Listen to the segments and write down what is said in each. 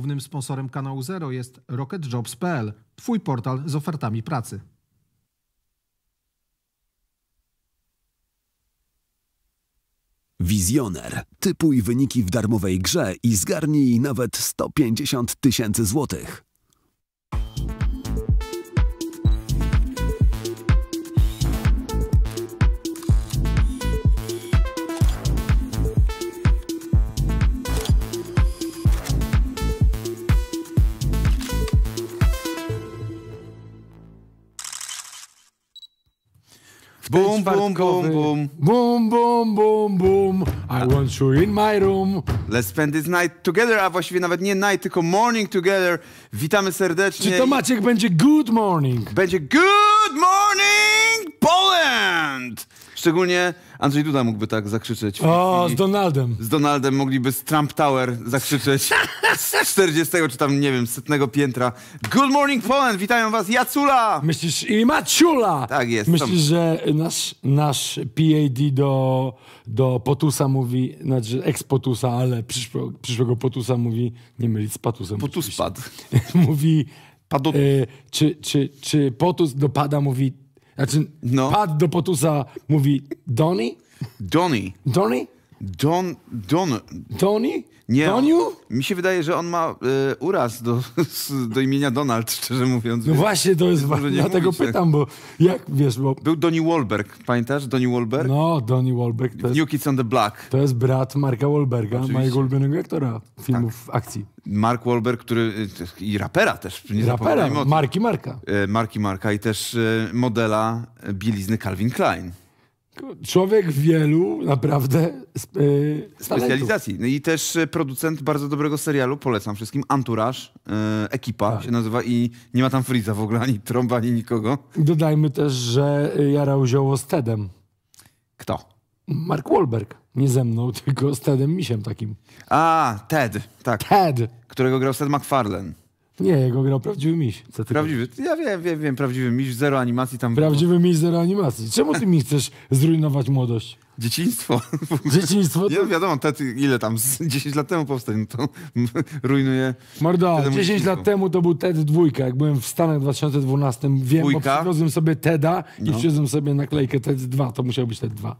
Głównym sponsorem kanału Zero jest rocketjobs.pl, twój portal z ofertami pracy. Wizjoner. Typuj wyniki w darmowej grze i zgarnij nawet 150 tysięcy złotych. Boom, boom, boom, boom. Boom, boom, boom, boom. I want you in my room. Let's spend this night together, a właściwie nawet nie night, tylko morning together. Witamy serdecznie. Czy to Maciek będzie good morning? Będzie good morning Poland! Szczególnie Andrzej Duda mógłby tak zakrzyczeć. O, z Donaldem. Z Donaldem mogliby z Trump Tower zakrzyczeć z 40 czy tam, nie wiem, setnego piętra. Good morning Poland, witają was, Jacula! Myślisz, i Maciula! Tak jest. Myślisz, tam. że nasz, nasz PAD do, do Potusa mówi, znaczy ex-Potusa, ale przyszłego, przyszłego Potusa mówi, nie mylić z Patusem. Potus padł. mówi, Padot. E, czy, czy, czy Potus dopada, mówi znaczy, no. Pat do potusa mówi Donny? Donny. Donny? Don... Don... Tony? Nie. Doniu? Mi się wydaje, że on ma y, uraz do, do imienia Donald, szczerze mówiąc. No właśnie, to jest ważne. Dlatego pytam, bo jak wiesz, bo... Był Donnie Wahlberg, pamiętasz? Donnie Wahlberg? No, Donnie Wahlberg. To jest, New Kids on the Block. To jest brat Marka Wahlberga, Oczywiście. mojego ulubionego aktora filmów tak. akcji. Mark Wahlberg, który... Y, i rapera też. Nie rapera, Marki Marka. E, Marki Marka i też e, modela bielizny Calvin Klein. Człowiek wielu naprawdę yy, specjalizacji. No i też y, producent bardzo dobrego serialu, polecam wszystkim, Anturaż, yy, ekipa tak. się nazywa i nie ma tam Friza w ogóle, ani Trąba, ani nikogo. Dodajmy też, że jarał zioło z Tedem. Kto? Mark Wahlberg. Nie ze mną, tylko z Tedem Misiem takim. A, Ted, tak. Ted. Którego grał Ted McFarlane. Nie, jego grał prawdziwy miś. Co ty prawdziwy, ja wiem, wiem, wiem, prawdziwy miś, zero animacji tam Prawdziwy miś, zero animacji. Czemu ty mi chcesz zrujnować młodość? Dzieciństwo. Dzieciństwo? Nie, wiadomo, tety, ile tam, 10 lat temu powstał, no to rujnuje... Mordo, 10 dzieciństwo. lat temu to był TED dwójka, jak byłem w Stanach w 2012, wiem, dwójka? bo przywiozłem sobie TEDa no. i przywiozłem sobie naklejkę TED 2, to musiał być TED 2.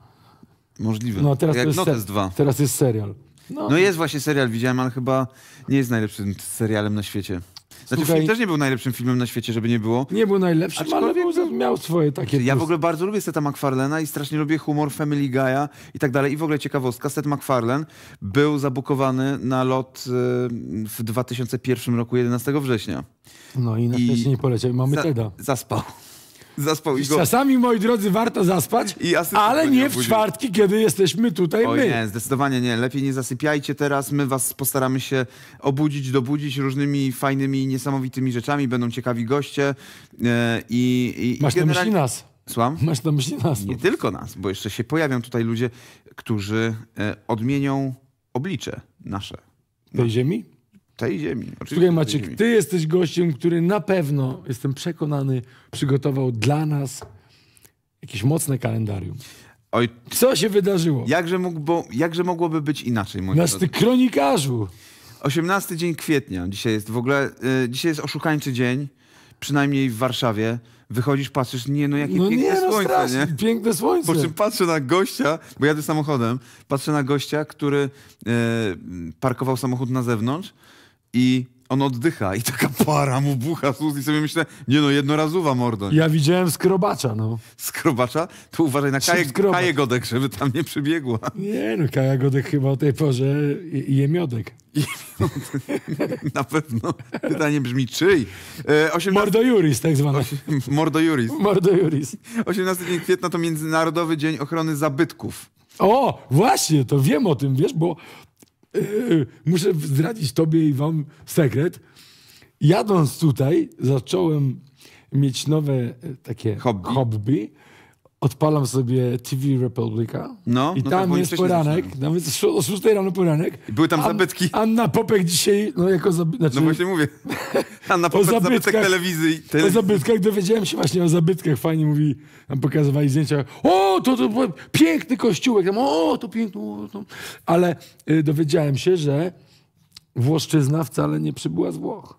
Możliwe. No, teraz, tak jest, ser- 2. teraz jest serial. No. no. jest właśnie serial, widziałem, ale chyba nie jest najlepszym serialem na świecie. Znaczy Słuchaj, film też nie był najlepszym filmem na świecie, żeby nie było. Nie był najlepszym, ale był, no- miał swoje takie... Ja w ogóle bardzo lubię Seta McFarlena i strasznie lubię humor Family Guy'a i tak dalej. I w ogóle ciekawostka, Seth MacFarlane był zabukowany na lot y, w 2001 roku 11 września. No i na I... nie poleciał. Mamy Za, Teda. Zaspał zaspał i go... Czasami, moi drodzy, warto zaspać, ale nie w czwartki, kiedy jesteśmy tutaj o my. nie, zdecydowanie nie. Lepiej nie zasypiajcie teraz. My was postaramy się obudzić, dobudzić różnymi fajnymi, niesamowitymi rzeczami. Będą ciekawi goście e, i... i Masz i generalnie... na myśli nas. Słucham? Masz na myśli nas. Nie tylko nas, bo jeszcze się pojawią tutaj ludzie, którzy e, odmienią oblicze nasze. Tej no. ziemi? tej ziemi. Słuchaj Maciek, ziemi. ty jesteś gościem, który na pewno, jestem przekonany, przygotował dla nas jakieś mocne kalendarium. Oj, Co się wydarzyło? Jakże, mógł, jakże mogłoby być inaczej, Nasz ty kronikarzu! 18 dzień kwietnia. Dzisiaj jest w ogóle, y, dzisiaj jest oszukańczy dzień, przynajmniej w Warszawie. Wychodzisz, patrzysz, nie no, jakie no piękne nie, no, słońce, strasznie, nie? Piękne słońce. Po czym patrzę na gościa, bo jadę samochodem, patrzę na gościa, który y, parkował samochód na zewnątrz, i on oddycha i taka para mu bucha ust i sobie myślę, nie no, jednorazowa mordo. Ja widziałem skrobacza, no. Skrobacza? To uważaj na kaję, kaję Godek, żeby tam nie przybiegła. Nie no, Kaja Godek chyba o tej porze je miodek. na pewno. Pytanie brzmi, czyj? E, 18... Mordo Juris tak zwany. Mordo Juris. Mordo Juris. 18 kwietnia to Międzynarodowy Dzień Ochrony Zabytków. O, właśnie, to wiem o tym, wiesz, bo muszę zdradzić tobie i wam sekret. Jadąc tutaj, zacząłem mieć nowe e, takie hobby, hobby odpalam sobie TV Republika no, i no tam jest poranek, nawet o 6 rano poranek. I były tam An zabytki. Anna Popek dzisiaj, no jako zabytek. Znaczy, no właśnie mówię. Anna Popek, zabytkach, zabytek telewizji, telewizji. O zabytkach, dowiedziałem się właśnie o zabytkach, fajnie mówi, nam pokazywali zdjęcia, o, to, to, to piękny kościółek, tam, o, to piękny, ale y, dowiedziałem się, że Włoszczyzna wcale nie przybyła z Włoch.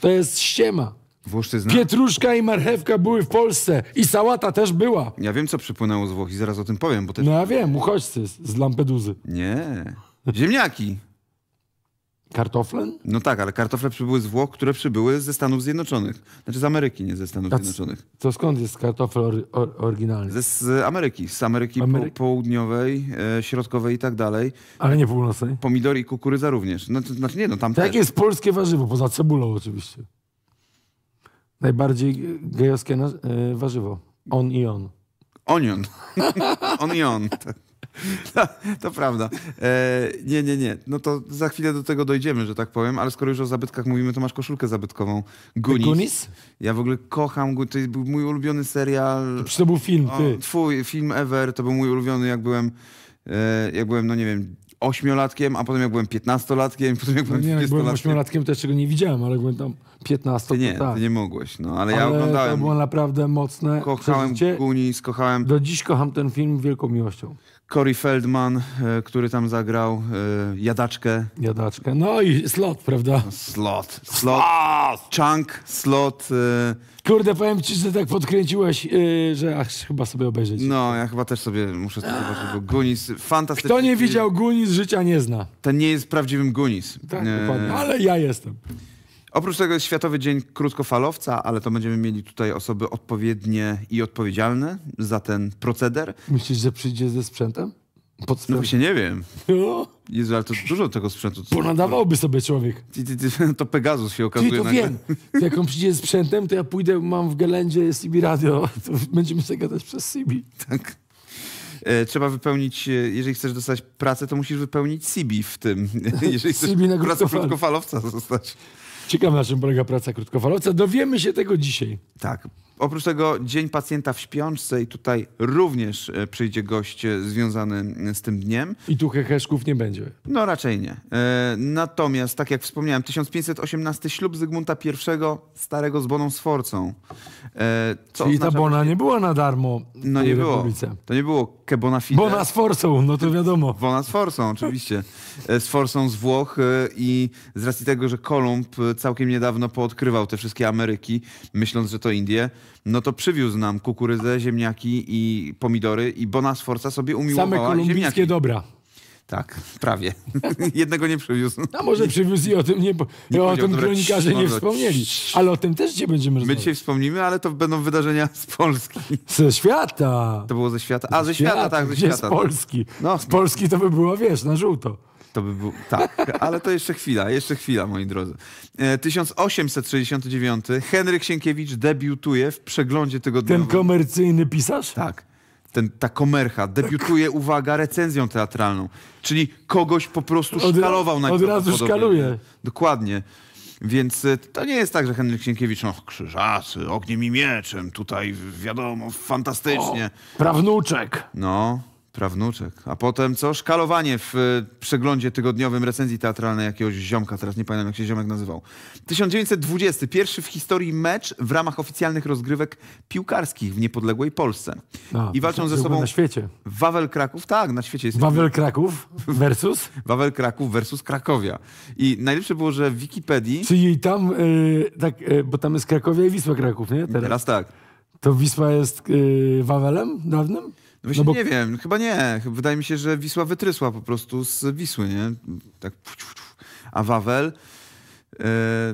To jest ściema. Włoszczyzna? Pietruszka i marchewka były w Polsce i sałata też była. Ja wiem, co przypłynęło z Włoch i zaraz o tym powiem, bo też... No ja wiem, uchodźcy z, z Lampeduzy. Nie, ziemniaki. Kartofle? No tak, ale kartofle przybyły z Włoch, które przybyły ze Stanów Zjednoczonych. Znaczy z Ameryki, nie ze Stanów Zjednoczonych. To skąd jest kartofel or, or, oryginalny? Ze, z Ameryki, z Ameryki Amery... południowej, e, środkowej i tak dalej. Ale nie północnej? Pomidor i kukurydza również. No, to, znaczy nie, no tam... To jakie jest polskie warzywo, poza cebulą oczywiście? Najbardziej gejowskie na, y, warzywo. On i on. Onion. on i on. To, to prawda. E, nie, nie, nie. No to za chwilę do tego dojdziemy, że tak powiem, ale skoro już o zabytkach mówimy, to masz koszulkę zabytkową. Goonies. Goonies? Ja w ogóle kocham Goonies. To był mój ulubiony serial. To, to był film, ty. O, twój film ever. To był mój ulubiony, jak byłem, e, jak byłem, no nie wiem, ośmiolatkiem, a potem jak byłem piętnastolatkiem, potem jak byłem no nie, jak byłem ośmiolatkiem, to jeszcze go nie widziałem, ale jak byłem tam piętnastolatkiem. nie, tak. nie mogłeś, no, ale, ale ja oglądałem. to było naprawdę mocne Kochałem Goonies, kochałem... Do dziś kocham ten film wielką miłością. Cory Feldman, e, który tam zagrał e, Jadaczkę. Jadaczkę, no i Slot, prawda? Slot, Slot, Slot! Chunk, Slot... Y Kurde, powiem ci, że tak podkręciłeś, yy, że aż chyba sobie obejrzeć. No, ja chyba też sobie muszę zobaczyć, bo Gunis, fantastyczny Kto nie widział Gunis, życia nie zna. Ten nie jest prawdziwym Gunis. Tak, e... dokładnie, ale ja jestem. Oprócz tego jest Światowy Dzień Krótkofalowca, ale to będziemy mieli tutaj osoby odpowiednie i odpowiedzialne za ten proceder. Myślisz, że przyjdzie ze sprzętem? Podstaw... No właśnie nie wiem. No. Jezu, ale to dużo tego sprzętu. Co... Ponadawałby sobie człowiek. Ty, ty, ty, to Pegasus się okazuje. Ty, to wiem. To jak on przyjdzie z sprzętem, to ja pójdę, mam w Gelendzie CB Radio. To będziemy sobie gadać przez CB. Tak. E, trzeba wypełnić, e, jeżeli chcesz dostać pracę, to musisz wypełnić CB w tym. Jeżeli CB na pracę krótkofalowca zostać. Ciekawe, na czym polega praca krótkofalowca. Dowiemy się tego dzisiaj. Tak. Oprócz tego Dzień Pacjenta w Śpiączce i tutaj również e, przyjdzie gość e, związany e, z tym dniem. I tu heheszków nie będzie. No raczej nie. Natomiast, tak jak wspomniałem, 1518 ślub Zygmunta I starego z Boną Sforcą. E, co Czyli ta bona właśnie... nie była na darmo w No nie Republice. było. To nie było kebona bona fide. Bona z forsą, no to wiadomo. Bona z forsą, oczywiście. E, z forsą z Włoch e, i z racji tego, że Kolumb całkiem niedawno poodkrywał te wszystkie Ameryki, myśląc, że to Indie, no to przywiózł nam kukurydzę, ziemniaki i pomidory i bona z forca sobie umiłowała Same kolumbijskie ziemniaki. dobra. Tak, prawie. Jednego nie przywiózł. A może przywiózł i o tym nie, nie o tym kronikarze nie wspomnieli. Ale o tym też dzisiaj będziemy rozmawiać. My dzisiaj wspomnimy, ale to będą wydarzenia z Polski. Ze świata. To było ze świata. A, ze świata, świata tak, ze świata. z tak. Polski. No. Z Polski to by było, wiesz, na żółto. To by było, tak, ale to jeszcze chwila, jeszcze chwila, moi drodzy. 1869 e, Henryk Sienkiewicz debiutuje w przeglądzie tygodniowym. Ten komercyjny pisarz? Tak ten, ta komercha debiutuje, uwaga, recenzją teatralną. Czyli kogoś po prostu szkalował na Od razu szkaluje. Dokładnie. Więc e, to nie jest tak, że Henryk Sienkiewicz, no krzyżacy, ogniem i mieczem, tutaj wiadomo, fantastycznie. O, prawnuczek. No, Prawnuczek. A potem co? Szkalowanie w y, przeglądzie tygodniowym recenzji teatralnej jakiegoś ziomka, teraz nie pamiętam jak się ziomek nazywał. 1920. Pierwszy w historii mecz w ramach oficjalnych rozgrywek piłkarskich w niepodległej Polsce. A, I walczą ze sobą... Na świecie. Wawel Kraków, tak, na świecie jest... Wawel Kraków versus? Wawel Kraków versus Krakowia. I najlepsze było, że w Wikipedii... Czyli tam, yy, tak, yy, bo tam jest Krakowia i Wisła Kraków, nie? Teraz, teraz tak. To Wisła jest yy, Wawelem dawnym? No właśnie no bo... nie wiem, chyba nie. Wydaje mi się, że Wisła wytrysła po prostu z Wisły, nie? Tak. A Wawel e,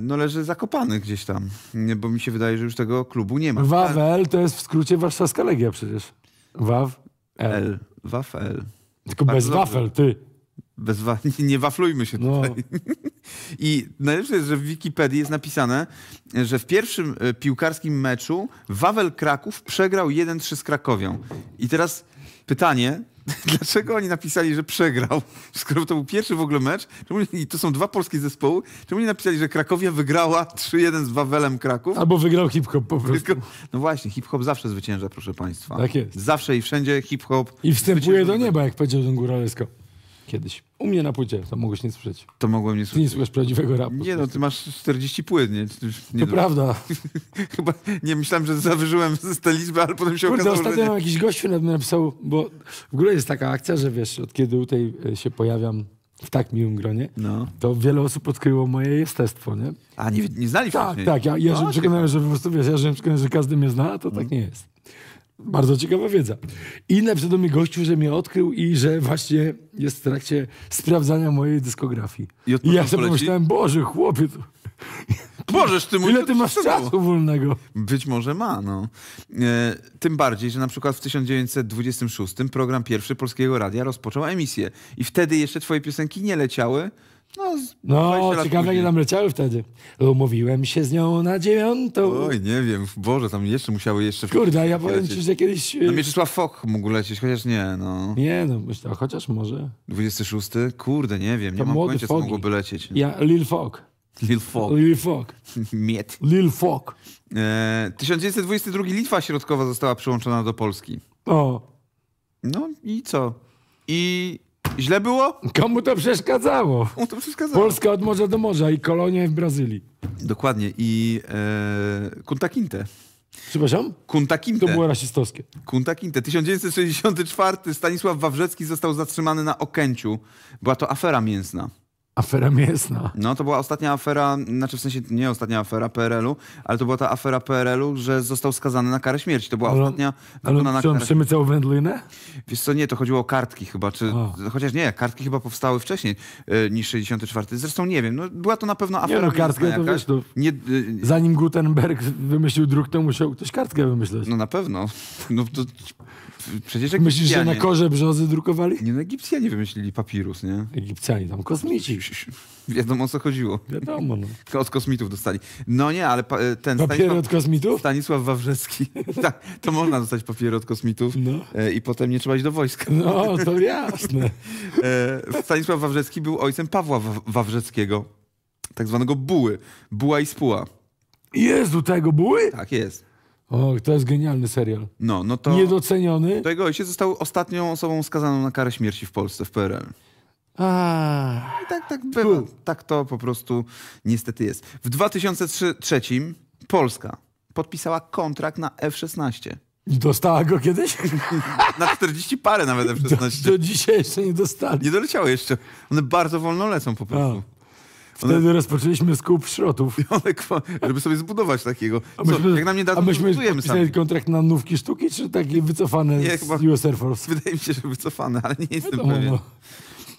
no leży zakopany gdzieś tam, bo mi się wydaje, że już tego klubu nie ma. Wawel to jest w skrócie warszawska Legia przecież. Waw L. Wafel. Tylko bez tak, dobrze. wafel, ty. Bez nie waflujmy się no. tutaj. No. I najlepsze jest, że w Wikipedii jest napisane, że w pierwszym e, piłkarskim meczu Wawel Kraków przegrał 1-3 z Krakowią. I teraz pytanie, Dlaczego oni napisali, że przegrał? Skoro to był pierwszy w ogóle mecz, i to są dwa polskie zespoły, czemu oni napisali, że Krakowia wygrała 3-1 z Wawelem Kraków? Albo wygrał hip-hop po prostu. Tylko, no właśnie, hip-hop zawsze zwycięża, proszę państwa. Tak jest. Zawsze i wszędzie hip-hop. I wstępuje do nieba, jak powiedział ten Góralesko kiedyś. U mnie na płycie, to mogłeś nie słyszeć. To mogłem nie słyszeć. Ty nie słyszysz prawdziwego rapu. Nie no, ty masz 40 płyt, nie? nie to prawda. Chyba, nie, myślałem, że zawyżyłem z tej liczby, ale potem się Kurde, okazało, ostatnio że... Ostatnio jakiś gościu na mnie napisał, bo w ogóle jest taka akcja, że wiesz, od kiedy tutaj e, się pojawiam w tak miłym gronie, no. to wiele osób odkryło moje jestestwo, nie? A, nie, nie znali tak, wcześniej? Tak, tak. Ja, ja no, że po prostu, wiesz, ja że każdy mnie zna, a to tak no. tak nie jest bardzo ciekawa wiedza. I napisał mi gościu, że mnie odkrył i że właśnie jest w trakcie sprawdzania mojej dyskografii. I, I ja sobie pomyślałem, Boże, chłopie, to... Możesz ty mój Ile ty masz czasu wolnego? Być może ma, no. E, tym bardziej, że na przykład w 1926 program pierwszy Polskiego Radia rozpoczął emisję. I wtedy jeszcze twoje piosenki nie leciały, no, no ciekawe, jak tam leciały wtedy. Umówiłem się z nią na dziewiątą. Oj, nie wiem, Boże, tam jeszcze musiały jeszcze... Kurde, ja powiem lecieć. ci, że kiedyś... No y, Mieczysław Foch mógł lecieć, chociaż nie, no. Nie, no, myślę, chociaż może. 26? Kurde, nie wiem, to nie mam pojęcia, co mogłoby lecieć. Ja, Lil Foch. Lil Fock. Lil Fock. Miet. Lil Fock. E, 1922 Litwa Środkowa została przyłączona do Polski. O. No i co? I Źle było? Komu to przeszkadzało? Komu to przeszkadzało? Polska od morza do morza i kolonie w Brazylii. Dokładnie. I e, Kunta Kinte. Przepraszam? Kunta Kinte. To było rasistowskie. Kunta Kinte. 1964 Stanisław Wawrzecki został zatrzymany na Okęciu. Była to afera mięsna. Afera mięsna. No. no to była ostatnia afera, znaczy w sensie nie ostatnia afera PRL-u, ale to była ta afera PRL-u, że został skazany na karę śmierci. To była ale, ostatnia ale, czy on karę... przemycał wędlinę? Wiesz co, nie, to chodziło o kartki chyba, czy... O. Chociaż nie, kartki chyba powstały wcześniej y, niż 64. Zresztą nie wiem, no, była to na pewno afera nie, no, kartkę, To wiesz, to... No, nie, y... Zanim Gutenberg wymyślił druk, to musiał ktoś kartkę wymyślić. No na pewno. No, to przecież Egipcjanie... Myślisz, że na korze brzozy drukowali? Nie, no Egipcjanie wymyślili papirus, nie? Egipcjanie, tam kosmici. Wiadomo, o co chodziło. Wiadomo, no. Od kosmitów dostali. No nie, ale e, ten... Papiery Stanisław, od kosmitów? Stanisław Wawrzecki. tak, to można dostać papiery od kosmitów no. E, i potem nie trzeba iść do wojska. No, to jasne. E, Stanisław Wawrzecki był ojcem Pawła Wawrzeckiego, tak zwanego Buły. Buła i Spuła. Jezu, tego Buły? Tak, jest. Och, to jest genialny serial. No, no to... Niedoceniony. Tego ojciec został ostatnią osobą skazaną na karę śmierci w Polsce, w PRL. A. I tak, tak bywa. Tak to po prostu niestety jest. W 2003 Polska podpisała kontrakt na F-16. I dostała go kiedyś? na 40 parę nawet F-16. Do, do dzisiaj jeszcze nie dostali. Nie doleciały jeszcze. One bardzo wolno lecą po prostu. A. Wtedy one... rozpoczęliśmy skup szrotów. żeby sobie zbudować takiego. Co, a myśmy, jak nam nie da, to zbudujemy sami. kontrakt na nówki sztuki, czy takie wycofane nie, z chyba, US Air Force? Wydaje mi się, że wycofane, ale nie jestem Wiadomo, pewien. No.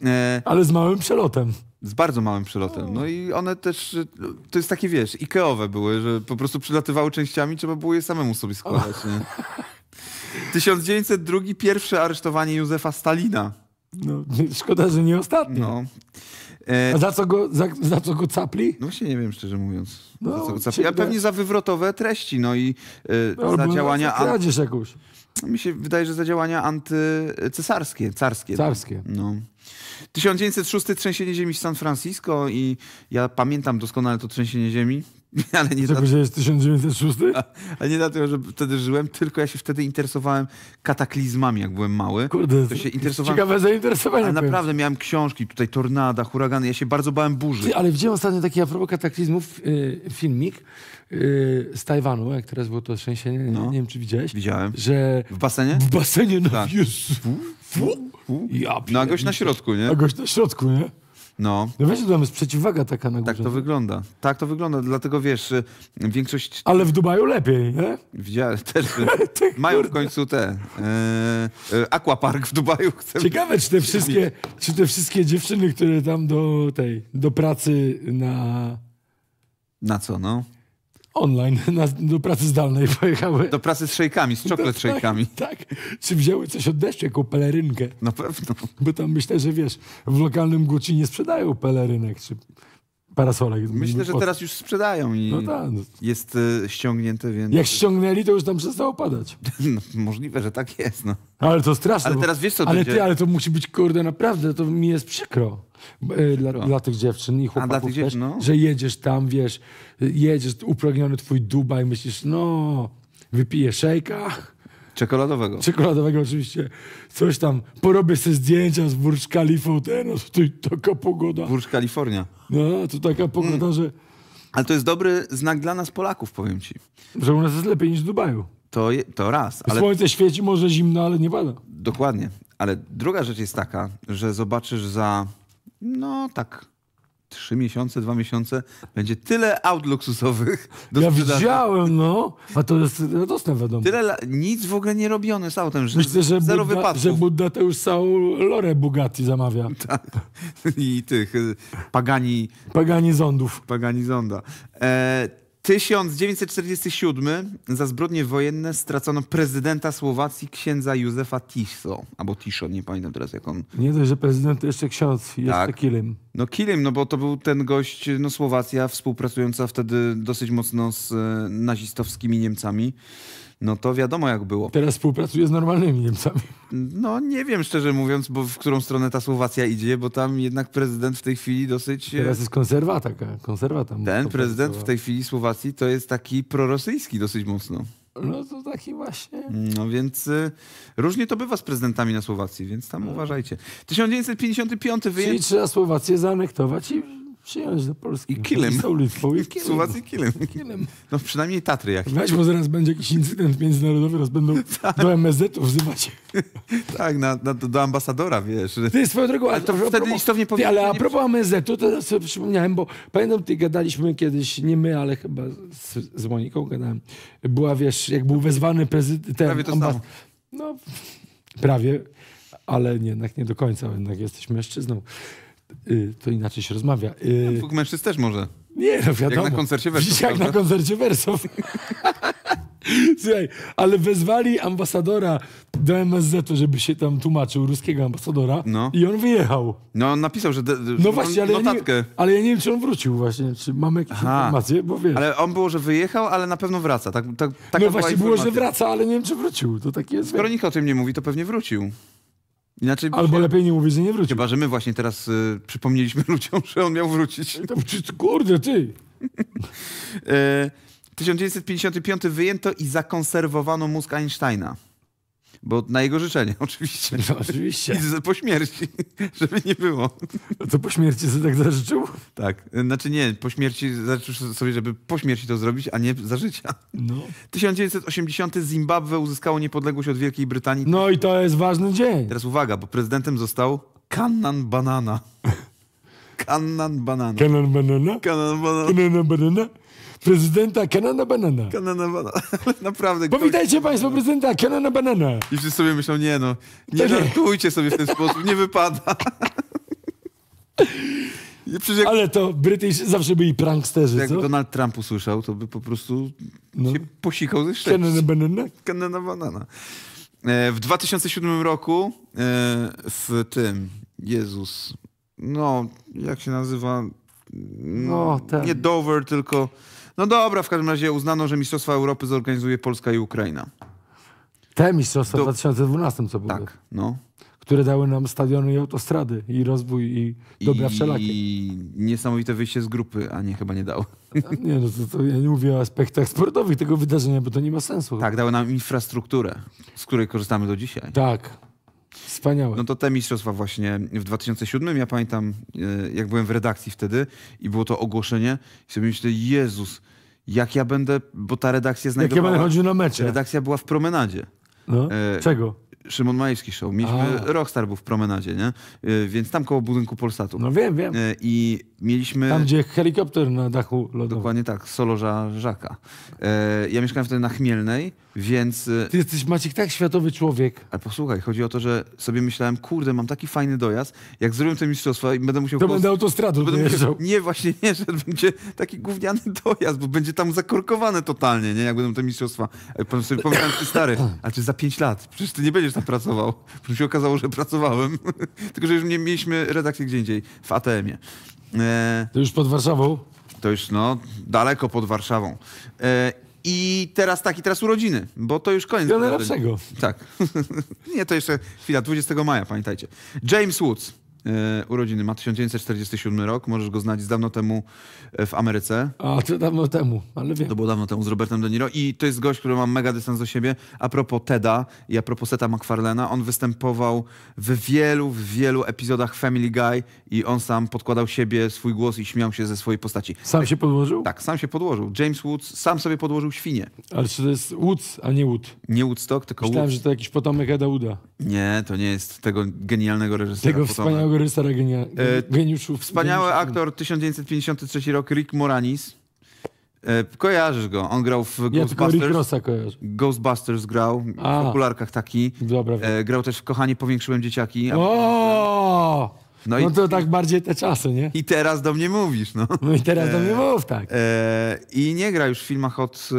E... Ale z małym przelotem. Z bardzo małym przelotem. No i one też, y, to jest takie, wiesz, ikeowe były, że po prostu przylatywały częściami, trzeba było je samemu sobie składać. Nie? 1902 pierwsze aresztowanie Józefa Stalina. No, szkoda, że nie ostatnie. No. E, A za co, go, za, za, co go capli? No właśnie nie wiem, szczerze mówiąc. No, za co capli? Ja pewnie za wywrotowe treści, no i e, za działania... Za kradzież jakąś. Mi się wydaje, że za działania antycesarskie, carskie. Carskie. No. 1906 trzęsienie ziemi w San Francisco i ja pamiętam doskonale to trzęsienie ziemi. Ale nie Dlaczego, że jest 1906? A, a, nie dlatego, że wtedy żyłem, tylko ja się wtedy interesowałem kataklizmami, jak byłem mały. Kurde, to się interesowałem... ciekawe zainteresowanie. Ale naprawdę miałem książki, tutaj tornada, huragany, ja się bardzo bałem burzy. Ty, ale widziałem ostatnio taki a propos kataklizmów yy, filmik y, z Tajwanu, jak teraz było to trzęsienie, no. nie, wiem czy widziałeś. Widziałem. Że... W basenie? W basenie, no tak. Jezu. Fu? Fu? Ja, no a gość na środku, nie? A gość na środku, nie? No. no wiesz, tam jest przeciwwaga taka na tak górze. Tak to wygląda. Tak to wygląda, dlatego wiesz, y, większość... Ale w Dubaju lepiej, nie? Widziałem, też. mają w końcu te... Y, y, aquapark w Dubaju. Chcę Ciekawe, czy te, wszystkie, czy te wszystkie dziewczyny, które tam do tej, do pracy na... Na co, no? online na, do pracy zdalnej pojechały. Do pracy z szejkami, z czekolad tak, szejkami. Tak, Czy wzięły coś od deszczu, jaką pelerynkę? Na pewno. Bo tam myślę, że wiesz, w lokalnym Gucci nie sprzedają pelerynek czy parasolek. Myślę, że teraz już sprzedają i no, tak, no. jest y, ściągnięte, więc... Jak ściągnęli, to już tam przestało padać. No, możliwe, że tak jest, no. Ale to straszne. Ale bo... teraz wiesz, co ale będzie... ty, Ale to musi być, kurde, naprawdę, to mi jest przykro. E, dla, dla tych dziewczyn i chłopaków dziewczyn, no. że jedziesz tam, wiesz, jedziesz upragniony twój Dubaj, myślisz, no, wypiję szejka. Czekoladowego. Czekoladowego oczywiście. Coś tam, porobię sobie zdjęcia z Burj Kalifą teraz, no, to taka pogoda. Burj Kalifornia. No, to taka pogoda, mm. że... Ale to jest dobry znak dla nas Polaków, powiem ci. Że u nas jest lepiej niż w Dubaju. To, je, to raz. Ale... Słońce świeci, może zimno, ale nie pada. Dokładnie. Ale druga rzecz jest taka, że zobaczysz za no tak, trzy miesiące, dwa miesiące będzie tyle aut luksusowych do Ja sprzedaży. widziałem, no. A to jest radosne no wiadomo. Tyle, la- nic w ogóle nie robione z autem, że Myślę, że zero Budda, wypadków. że Budda to już całą lorę Bugatti zamawia. Tak. I tych y, Pagani, Pagani zondów. Pagani Zonda. E, 1947 za zbrodnie wojenne stracono prezydenta Słowacji księdza Józefa Tiso, albo Tiso, nie pamiętam teraz jak on. Nie dość, że prezydent, jeszcze ksiądz, jeszcze tak. Kilim. No Kilim, no bo to był ten gość, no Słowacja współpracująca wtedy dosyć mocno z e, nazistowskimi Niemcami no to wiadomo jak było. Teraz współpracuje z normalnymi Niemcami. No nie wiem szczerze mówiąc, bo w którą stronę ta Słowacja idzie, bo tam jednak prezydent w tej chwili dosyć... E, Teraz jest konserwa taka, konserwa tam. Ten prezydent w tej chwili Słowacji to jest taki prorosyjski dosyć mocno. No to taki właśnie. No więc y, różnie to bywa z prezydentami na Słowacji, więc tam no. uważajcie. 1955 wyjęcie... Czyli trzeba Słowację zaanektować i przyjechać do Polski. I Kilem. I Kilem. Kilem. No przynajmniej Tatry jak? Weź, bo zaraz będzie jakiś incydent międzynarodowy, raz będą tak. do MSZ-u wzywać. tak, na, na, do ambasadora, wiesz. Ty, swoją drogą... Ale to a, wtedy propos, istotnie Ale a propos MSZ-u, to sobie przypomniałem, bo pamiętam, ty gadaliśmy kiedyś, nie my, ale chyba z, z Moniką gadałem. Była, wiesz, jak był wezwany prezydent... Prawie to ambas... No, prawie ale jednak nie do końca, jednak jesteś mężczyzną. Y, to inaczej się rozmawia. Y, no, Dwóch mężczyzn też może. Nie, no wiadomo. Jak na koncercie Wersów. Jak na koncercie Wersów. Słuchaj, ale wezwali ambasadora do MSZ-u, żeby się tam tłumaczył, ruskiego ambasadora no. i on wyjechał. No on napisał, że... De, no właśnie, ale ja, nie, ale ja nie wiem, czy on wrócił właśnie, czy mamy jakieś Aha. informacje, bo wiesz. Ale on było, że wyjechał, ale na pewno wraca. Tak, tak, no właśnie było, że wraca, ale nie wiem, czy wrócił. To takie. jest. Skoro nikt o tym nie mówi, to pewnie wrócił. Inaczej Albo lepiej nie mówić, że nie wróci. Chyba, że my właśnie teraz y, przypomnieliśmy ludziom, że on miał wrócić. To, kurde, ty! E, y, 1955 wyjęto i zakonserwowano mózg Einsteina. Bo na jego życzenie, oczywiście. No, oczywiście. I po śmierci, żeby nie było. No to po śmierci sobie tak zażyczył? Tak. Znaczy nie, po śmierci zażyczył sobie, żeby po śmierci to zrobić, a nie za życia. No. 1980 Zimbabwe uzyskało niepodległość od Wielkiej Brytanii. No i to jest ważny dzień. Teraz uwaga, bo prezydentem został Kannan Banana. Kannan Banana. Kannan Banana? Kannan Banana. Banana prezydenta Kenana Banana. Kenana Banana. Naprawdę. Powitajcie ktoś... Państwo prezydenta Kenana Banana. I wszyscy sobie myślą, nie no, nie tak. żartujcie sobie w ten sposób, nie wypada. Jak... Ale to Brytyjczycy zawsze byli pranksterzy, Jak co? Donald Trump usłyszał, to by po prostu no. się posikał ze szczęścia. Kanana banana. Kanana banana. E, w 2007 roku e, w tym, Jezus, no, jak się nazywa? No, no ten. nie Dover, tylko... No dobra, w każdym razie uznano, że Mistrzostwa Europy zorganizuje Polska i Ukraina. Te mistrzostwa w 2012 co było. Tak, no. Które dały nam stadiony i autostrady, i rozwój, i dobra I... wszelakie. I niesamowite wyjście z grupy, a nie chyba nie dało. Nie, no to, to ja nie mówię o aspektach sportowych tego wydarzenia, bo to nie ma sensu. Tak, dały nam infrastrukturę, z której korzystamy do dzisiaj. Tak, Wspaniałe. No to te mistrzostwa właśnie w 2007. Ja pamiętam, e, jak byłem w redakcji wtedy i było to ogłoszenie i sobie myślę, Jezus, jak ja będę, bo ta redakcja znajdowała... Jak ja będę chodził na mecze. Redakcja była w promenadzie. No. E, Czego? Szymon Majewski Show. Mieliśmy, A. Rockstar był w promenadzie, nie? Y, więc tam koło budynku Polsatu. No wiem, wiem. Y, I mieliśmy... Tam, gdzie helikopter na dachu lodowym. Dokładnie tak, Solorza Żaka. Y, ja mieszkałem wtedy na Chmielnej, więc... Ty jesteś, Maciek, tak światowy człowiek. Ale posłuchaj, chodzi o to, że sobie myślałem, kurde, mam taki fajny dojazd, jak zrobię te mistrzostwa i będę musiał... To będę autostradą będę musiał... Nie, właśnie nie, że będzie taki gówniany dojazd, bo będzie tam zakorkowane totalnie, nie? Jak będą te mistrzostwa. Pan sobie pomyślałem, ty stary, a czy za pięć lat? Przecież ty nie będziesz przecież zapracował. Potem się okazało, że pracowałem. Tylko, że już nie mieliśmy redakcji gdzie indziej, w ATM-ie. E... To już pod Warszawą? To już, no, daleko pod Warszawą. E... I teraz tak, i teraz urodziny, bo to już koniec. Wiele Tak. nie, to jeszcze chwila, 20 maja, pamiętajcie. James Woods. E, urodziny ma 1947 rok, możesz go znać z dawno temu e, w Ameryce. A, to dawno temu, ale wiem. To było dawno temu z Robertem De Niro i to jest gość, który ma mega dystans do siebie. A propos Teda i a propos Seta MacFarlana, on występował w wielu, w wielu epizodach Family Guy i on sam podkładał siebie, swój głos i śmiał się ze swojej postaci. Sam się podłożył? Tak, sam się podłożył. James Woods sam sobie podłożył świnie. Ale czy to jest Woods, a nie Wood? Nie Woodstock, tylko Myślałem, Woods. że to jakiś potomek Eda Wooda. Nie, to nie jest tego genialnego reżysera. Tego wspaniałego wspaniałego rysera genia, e, Wspaniały aktor, 1953 rok, Rick Moranis. E, kojarzysz go, on grał w ja Ghostbusters. Ghostbusters grał, w popularkach taki. Dobra, e, grał też w Kochanie, powiększyłem dzieciaki. O! No, no i, to tak bardziej te czasy, nie? I teraz do mnie mówisz, no. No i teraz do mnie mów, tak. E, I nie gra już w filmach od,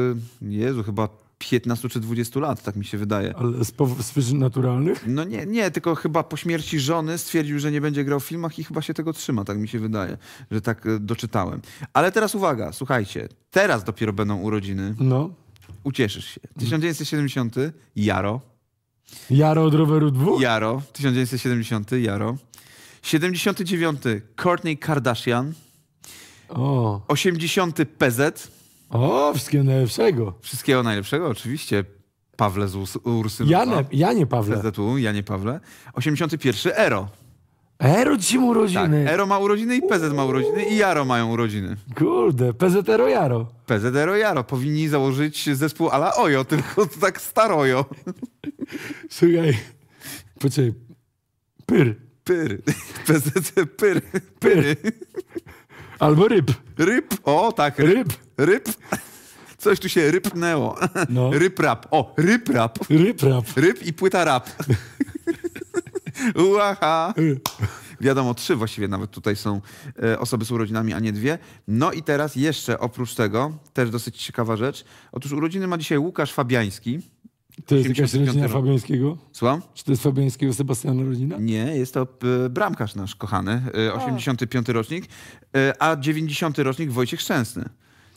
Jezu, chyba 15 czy 20 lat, tak mi się wydaje. Ale z, powyższych przyczyn naturalnych? No nie, nie, tylko chyba po śmierci żony stwierdził, że nie będzie grał w filmach i chyba się tego trzyma, tak mi się wydaje, że tak e, doczytałem. Ale teraz uwaga, słuchajcie, teraz dopiero będą urodziny. No. Ucieszysz się. 1970, Jaro. Jaro od roweru 2? Jaro, 1970, Jaro. 79, Courtney Kardashian. O. 80, PZ. O, wszystkiego najlepszego. Wszystkiego najlepszego, oczywiście. Pawle z Urs Ja nie Janie Pawle. ja Janie Pawle. 81. Ero. Ero ci urodziny. Tak, Ero ma urodziny i PZ ma urodziny i Jaro mają urodziny. Kurde, PZ Ero Jaro. PZ Ero Jaro. Powinni założyć zespół ala Ojo, tylko tak starojo. Słuchaj, poczekaj. Pyr. Pyr. PZC Pyr. Pyr. Albo ryb. Ryb, o tak, ryb. Ryb. Coś tu się rypnęło. No. Ryb rap. O, ryb rap. Ryb rap. Ryb i płyta rap. Uaha. Y. Wiadomo, trzy właściwie nawet tutaj są e, osoby z urodzinami, a nie dwie. No i teraz jeszcze oprócz tego, też dosyć ciekawa rzecz. Otóż urodziny ma dzisiaj Łukasz Fabiański. To jest jakaś rodzina rok. Fabiańskiego? Słucham? Czy to jest Fabiańskiego Sebastiana rodzina? Nie, jest to e, bramkarz nasz kochany, 85. E, a. rocznik, e, a 90. rocznik Wojciech Szczęsny.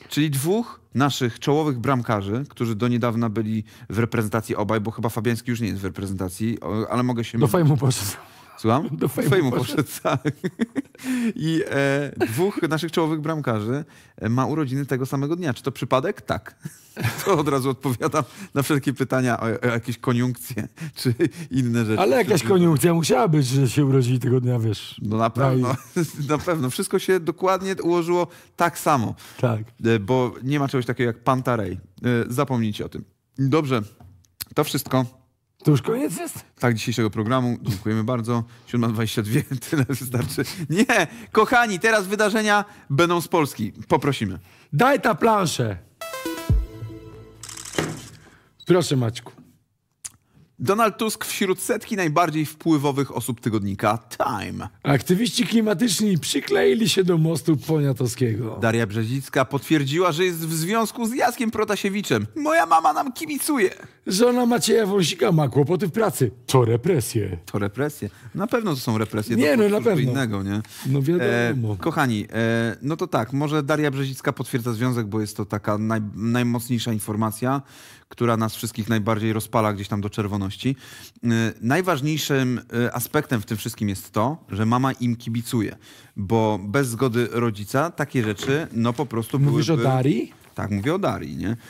Czyli dwóch naszych czołowych bramkarzy, którzy do niedawna byli w reprezentacji obaj, bo chyba Fabiański już nie jest w reprezentacji, ale mogę się... Do no, mu poszedł. Słucham? Do fejmu, fejmu poszedł. poszedł tak. I e, dwóch naszych czołowych bramkarzy e, ma urodziny tego samego dnia. Czy to przypadek? Tak. To od razu odpowiadam na wszelkie pytania o, o jakieś koniunkcje czy inne rzeczy. Ale jakaś koniunkcja musiała być, że się urodzili tego dnia, wiesz. No na pewno. Na pewno. Wszystko się dokładnie ułożyło tak samo. Tak. E, bo nie ma czegoś takiego jak Pantarej. Zapomnijcie o tym. Dobrze. To wszystko. To już koniec jest? Tak, dzisiejszego programu. Dziękujemy bardzo. 7.22, tyle wystarczy. Nie, kochani, teraz wydarzenia będą z Polski. Poprosimy. Daj ta planszę. Proszę Maćku. Donald Tusk wśród setki najbardziej wpływowych osób tygodnika Time. Aktywiści klimatyczni przykleili się do mostu poniatowskiego. Daria Brzezicka potwierdziła, że jest w związku z Jackiem Protasiewiczem. Moja mama nam kibicuje. Żona Macieja Wąsika ma kłopoty w pracy. To represje. To represje. Na pewno to są represje. Nie, no na pewno. innego, nie? No wiadomo. E, kochani, e, no to tak, może Daria Brzezicka potwierdza związek, bo jest to taka naj, najmocniejsza informacja, która nas wszystkich najbardziej rozpala gdzieś tam do czerwoności. Y, najważniejszym y, aspektem w tym wszystkim jest to, że mama im kibicuje, bo bez zgody rodzica takie rzeczy no po prostu Mówisz byłyby... Mówisz o Darii? Tak, mówię o Darii, nie? Y,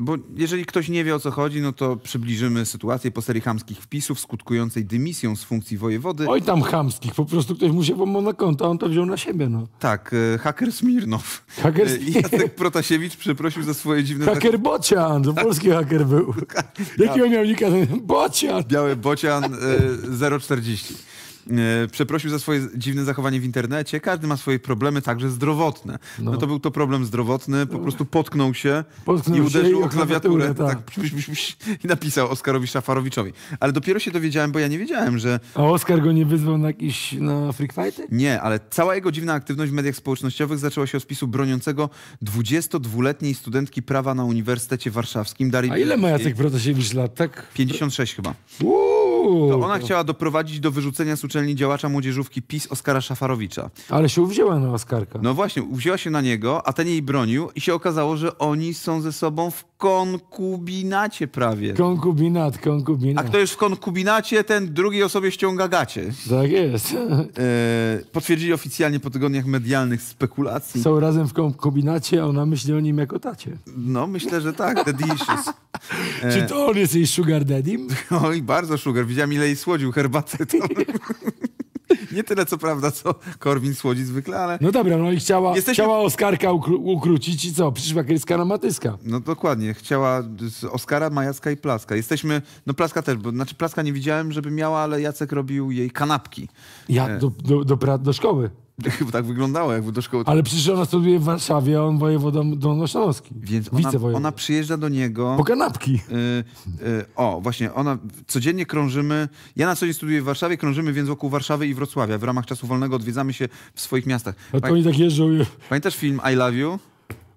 bo jeżeli ktoś nie wie o co chodzi, no to przybliżymy sytuację po serii chamskich wpisów skutkującej dymisją z funkcji wojewody. Oj tam chamskich, po prostu ktoś mu się pomógł na konto, a on to wziął na siebie. No. Tak, e, haker Smirnow. Haker e, Smirnow. Jacek Protasiewicz przeprosił za swoje dziwne... Haker Bocian, to polski haker był. Tak. Jaki on miał nick? Bocian! Biały Bocian e, 040. E, przeprosił za swoje dziwne zachowanie w internecie. Każdy ma swoje problemy, także zdrowotne. No, no to był to problem zdrowotny, po prostu potknął się potknął i uderzył się o klawiaturę. Tak. tak. I napisał Oskarowi Szafarowiczowi. Ale dopiero się dowiedziałem, bo ja nie wiedziałem, że... A Oskar go nie wyzwał na jakiś na freak fighty? Nie, ale cała jego dziwna aktywność w mediach społecznościowych zaczęła się od spisu broniącego 22-letniej studentki prawa na Uniwersytecie Warszawskim. Darii A ile ma Jacek Protasiewicz lat, tak? 56 chyba. Uuu! To ona chciała doprowadzić do wyrzucenia z uczelni działacza młodzieżówki PiS Oskara Szafarowicza. Ale się uwzięła na Oskarka. No właśnie, uwzięła się na niego, a ten jej bronił i się okazało, że oni są ze sobą w konkubinacie prawie. Konkubinat, konkubinat. A kto jest w konkubinacie, ten drugi osobie ściąga gacie. Tak jest. E, potwierdzili oficjalnie po tygodniach medialnych spekulacji. Są razem w konkubinacie, a ona myśli o nim jako tacie. No myślę, że tak, the dishes. E, Czy to on jest jej sugar daddy? Oj, bardzo sugar widziałem ile jej słodził herbatę. To... Nie tyle, co prawda, co Korwin słodzi zwykle, ale... No dobra, no i chciała, Jesteśmy... chciała Oskarka ukru ukrócić i co? Przyszła na Matyska. No dokładnie. Chciała Oskara, Majacka i Plaska. Jesteśmy... No Plaska też, bo znaczy Plaska nie widziałem, żeby miała, ale Jacek robił jej kanapki. Ja e. do, do, do, do szkoły. Chyba tak wyglądało, jakby do szkoły. Ale przecież ona studiuje w Warszawie, a on wojewodą dolnośląski. Więc ona, ona przyjeżdża do niego. Po kanapki. Y, y, o, właśnie, ona codziennie krążymy. Ja na co dzień studiuję w Warszawie, krążymy więc wokół Warszawy i Wrocławia. W ramach czasu wolnego odwiedzamy się w swoich miastach. A to Pamię... oni tak jeżdżą. Pamiętasz film I Love You?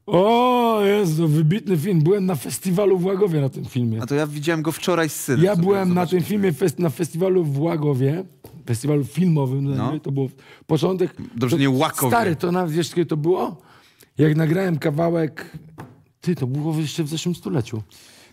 O, jest wybitny film. Byłem na festiwalu w Łagowie na tym filmie. A to ja widziałem go wczoraj z synem. Ja byłem na tym filmie fest, na festiwalu w Łagowie, festiwalu filmowym. No. To był początek. Dobrze, to, nie Łakowie. Stary, to nawet wiesz, kiedy to było? Jak nagrałem kawałek... Ty, to było jeszcze w zeszłym stuleciu.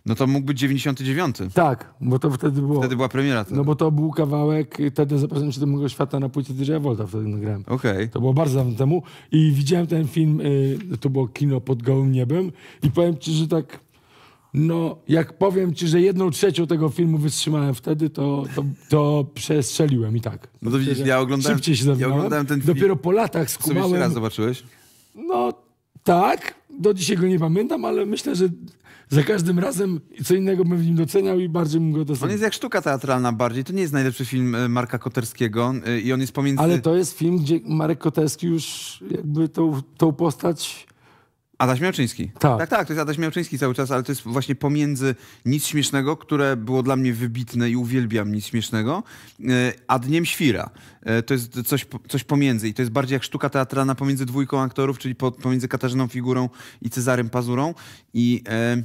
No to mógł być 99. Tak, bo to wtedy było. Wtedy była premiera. Wtedy. No bo to był kawałek, y, wtedy zapraszam się do mojego świata na płycie DJ Volta, wtedy nagrałem. Okej. Okay. To było bardzo dawno temu i widziałem ten film, y, to było kino pod gołym niebem i powiem ci, że tak, no jak powiem ci, że jedną trzecią tego filmu wytrzymałem wtedy, to, to, to przestrzeliłem i tak. No to widzisz, ja oglądałem, Szybciej się ja oglądałem ten film. Dopiero po latach skumałem. Co raz zobaczyłeś? No tak, do dzisiaj go nie pamiętam, ale myślę, że za każdym razem co innego bym w nim doceniał i bardziej bym go doceniał. On jest jak sztuka teatralna bardziej. To nie jest najlepszy film e, Marka Koterskiego e, i on jest pomiędzy... Ale to jest film, gdzie Marek Koterski już jakby tą, tą postać Adaś Miałczyński. Tak. tak, tak, to jest Adaś Miałczyński cały czas, ale to jest właśnie pomiędzy Nic Śmiesznego, które było dla mnie wybitne i uwielbiam Nic Śmiesznego, e, a Dniem Świra. E, to jest coś, coś pomiędzy i to jest bardziej jak sztuka teatralna pomiędzy dwójką aktorów, czyli pomiędzy Katarzyną Figurą i Cezarym Pazurą i... E,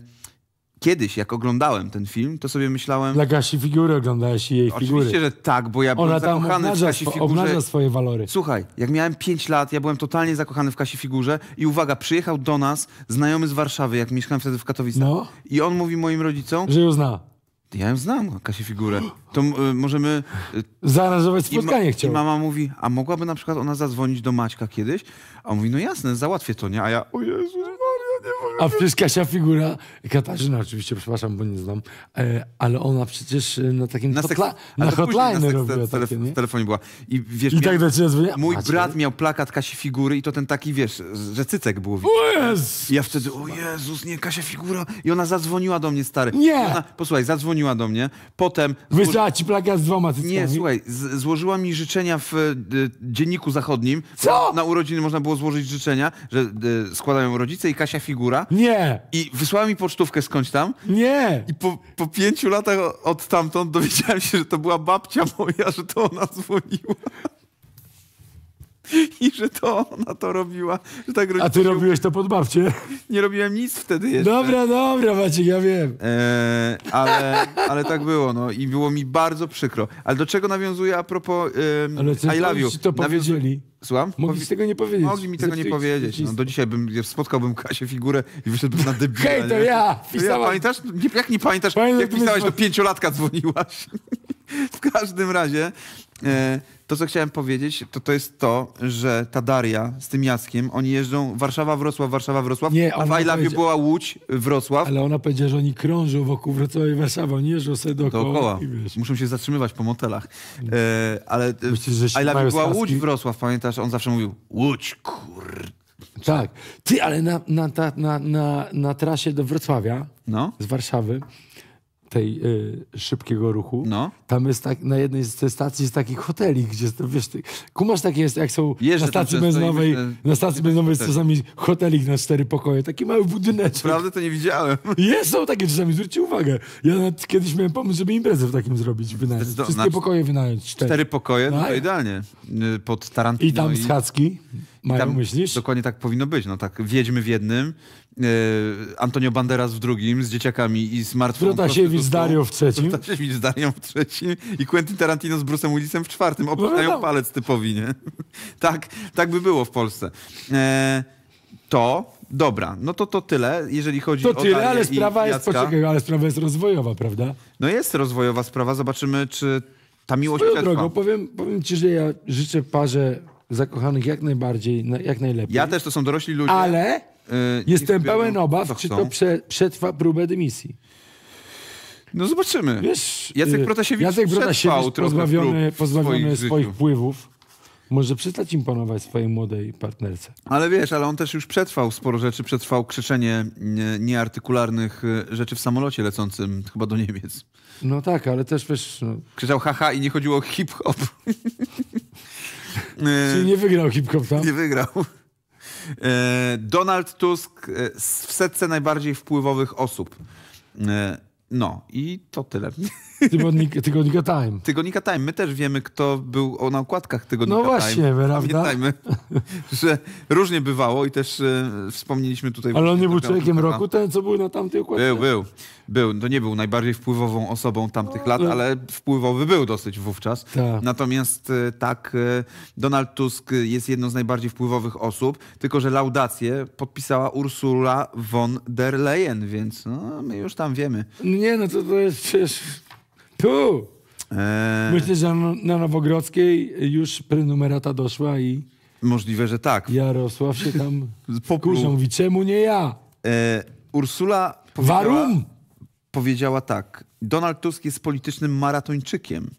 kiedyś, jak oglądałem ten film, to sobie myślałem... Dla Kasi figury oglądałeś jej figury. Oczywiście, że tak, bo ja byłem Ona tam zakochany w Kasi figurze. obnaża swoje walory. Słuchaj, jak miałem 5 lat, ja byłem totalnie zakochany w Kasi figurze i uwaga, przyjechał do nas znajomy z Warszawy, jak mieszkałem wtedy w Katowicach. No. I on mówi moim rodzicom... Że ją zna. Ja ją znam, Kasię Figurę. To y, możemy... Y, Zaaranżować spotkanie chciał. I mama mówi, a mogłaby na przykład ona zadzwonić do Maćka kiedyś? A on mówi, no jasne, załatwię to, nie? A ja, o Jezu, a przecież Kasia Figura, Katarzyna oczywiście, przepraszam, bo nie znam, e, ale ona przecież e, na takim na, hotla na hotline robiła telef takie, W telefonie była. I, wiesz, I tak do ciebie dzwoniła. Mój Macie? brat miał plakat Kasi Figury i to ten taki, wiesz, że cycek było widać. I ja wtedy, o Jezus, nie, Kasia Figura. I ona zadzwoniła do mnie, stary. Nie! Ona, posłuchaj, zadzwoniła do mnie, potem... Złoży... Wysłała ci plakat z dwoma cyckami. Nie, słuchaj, złożyła mi życzenia w y, dzienniku zachodnim. Co? Na urodziny można było złożyć życzenia, że y, składają rodzice i Kasia Figura figura. Nie! I wysłała mi pocztówkę skądś tam. Nie! I po, po pięciu latach od tamtąd dowiedziałem się, że to była babcia moja, że to ona dzwoniła i że to ona to robiła. Że tak A ty robiłeś to pod babcie? Nie robiłem nic wtedy jeszcze. Dobra, dobra Maciek, ja wiem. E, ale, ale tak było, no i było mi bardzo przykro. Ale do czego nawiązuje a propos um, ale I love you? to powiedzieli. Nawiązu... Słucham? Mogli Powi... tego nie powiedzieć. Mogli mi tego nie powiedzieć. No, do dzisiaj bym, spotkałbym Kasię figurę i wyszedłbym na debiut. Hej, to ja! Pisałem. Ja, pamiętasz? Jak nie pamiętasz, Pamiętam, jak pisałeś, do pięciolatka dzwoniłaś w każdym razie e, to, co chciałem powiedzieć, to, to jest to, że ta Daria z tym Jackiem, oni jeżdżą Warszawa, Wrocław, Warszawa, Wrocław, nie, a w była Łódź, Wrocław. Ale ona powiedziała, że oni krążą wokół Wrocławia i Warszawy, oni jeżdżą sobie dookoła. dookoła. Muszą się zatrzymywać po motelach. Mm. E, ale e, Myślisz, była Łódź, Wrocław, pamiętasz? On zawsze mówił Łódź, kur. Tak. Ty, ale na, na, na, na, na trasie do Wrocławia no? z Warszawy tej y, szybkiego ruchu. No. Tam jest tak, na jednej z stacji jest takich hoteli, gdzie wiesz, ty, kumasz takie jest, jak są Jeżdżę na stacji benzynowej, myślę, na stacji benzynowej jest czasami hotelik na cztery pokoje, taki mały budyneczek. Prawda to nie widziałem. Jest, są takie czasami, zwróćcie uwagę. Ja nawet kiedyś miałem pomysł, żeby imprezę w takim zrobić, wynająć. Wszystkie znaczy, pokoje wynająć. Cztery, cztery pokoje, no, no idealnie. Y, pod Tarantino. I tam schadzki. I... Mają, myślisz? Dokładnie tak powinno być. No tak, wiedźmy w jednym, E, Antonio Banderas w drugim z dzieciakami i z smartfonem. Protasiewicz z Darią w trzecim. Protasiewicz z Darią w trzecim i Quentin Tarantino z Bruce'em Willisem w czwartym. Obcinają no, no. palec typowi, nie? tak, tak by było w Polsce. E, to, dobra, no to to tyle, jeżeli chodzi to o To tyle, ale sprawa, jest, poczekaj, ale sprawa jest rozwojowa, prawda? No jest rozwojowa sprawa, zobaczymy, czy ta miłość Swoją drogą, powiem, powiem ci, że ja życzę parze zakochanych jak najbardziej, jak najlepiej. Ja też, to są dorośli ludzie. Ale Y, Jestem pełen obaw, czy to prze, przetrwa próbę dymisji. No zobaczymy. Wiesz, Jacek y, Protasiewicz Jacek Protasiewicz pozbawiony, pozbawiony swoich wpływów. Może przestać imponować swojej młodej partnerce. Ale wiesz, ale on też już przetrwał sporo rzeczy. Przetrwał krzyczenie nieartykularnych y, rzeczy w samolocie lecącym chyba do Niemiec. No tak, ale też wiesz... No... Krzyczał haha i nie chodziło o hip-hop. Czyli nie wygrał hip-hop tam? Nie wygrał. E, Donald Tusk e, w setce najbardziej wpływowych osób. E, no i to tyle. Tygodnika, tygodnika Time. Tygodnika Time. My też wiemy, kto był na okładkach Tygodnika no Time. No właśnie, Time. prawda? Pamiętajmy, że różnie bywało i też e, wspomnieliśmy tutaj... Ale on nie był człowiekiem roku, ten co był na tamtej okładce? Był, był. Był. To nie był najbardziej wpływową osobą tamtych lat, no, no. ale wpływowy był dosyć wówczas. Ta. Natomiast e, tak, e, Donald Tusk jest jedną z najbardziej wpływowych osób, tylko że laudację podpisała Ursula von der Leyen, więc no, my już tam wiemy. Nie, no to, to jest przecież tu! Eee, Myślę, że na Nowogrodzkiej już prenumerata doszła i możliwe, że tak. Jarosław się tam Popluł. kurzą. Mówi, czemu nie ja? Eee, Ursula powiedziała, Warum? powiedziała tak. Donald Tusk jest politycznym maratończykiem,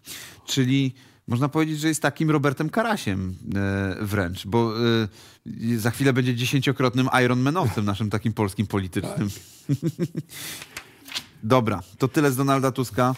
czyli można powiedzieć, że jest takim Robertem Karasiem e, wręcz, bo e, za chwilę będzie dziesięciokrotnym Ironmanowcem, naszym takim polskim politycznym. Tak. Dobra, to tyle z Donalda Tuska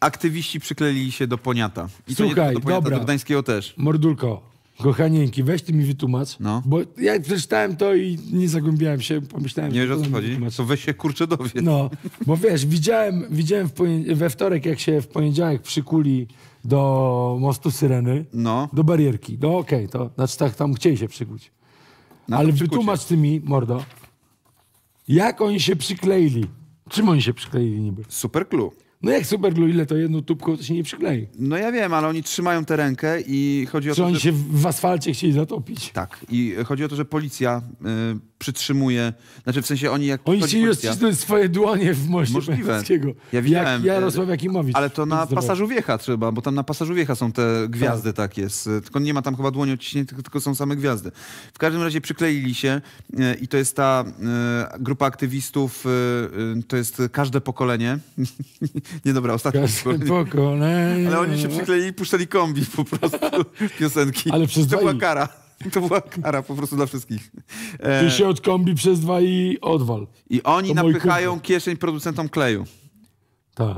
aktywiści przykleili się do Poniata. I Słuchaj, do Poniata, dobra. do Gdańskiego też. Mordulko, kochanieńki, weź ty mi wytłumacz, no. bo ja przeczytałem to i nie zagłębiałem się, pomyślałem... Nie wiesz o co chodzi? Co weź się kurczę dowiedz. No, bo wiesz, widziałem, widziałem we wtorek, jak się w poniedziałek przykuli do mostu Syreny, no. do barierki. No okej, okay, to znaczy tak tam chcieli się przykuć. No, Ale wytłumacz ty mi, mordo, jak oni się przykleili. Czym oni się przykleili niby? Super clue. No jak super glue, ile to jedno tubko, to się nie przyklei. No ja wiem, ale oni trzymają tę rękę i chodzi o Czy to, oni że... się w asfalcie chcieli zatopić. Tak. I chodzi o to, że policja... Y, przytrzymuje. Znaczy w sensie oni jak. Oni chcieli rozcisnąć swoje dłonie w moście Możliwe. Ja widziałem. E, jak Jarosław Jakimowicz. Ale to na pasażu wiecha trzeba, bo tam na pasażu wiecha są te gwiazdy tak. jest. Tylko nie ma tam chyba dłoni odciśniętych, tylko są same gwiazdy. W każdym razie przykleili się e, i to jest ta e, grupa aktywistów, to jest każde pokolenie. nie dobra, ostatnie każde pokolenie. Ale oni się przykleili i puszczali kombi po prostu piosenki. Ale przez to była kara. To była kara po prostu dla wszystkich. E... Ty się od kombi przez dwa i odwal. I oni to napychają kieszeń producentom kleju. Tak.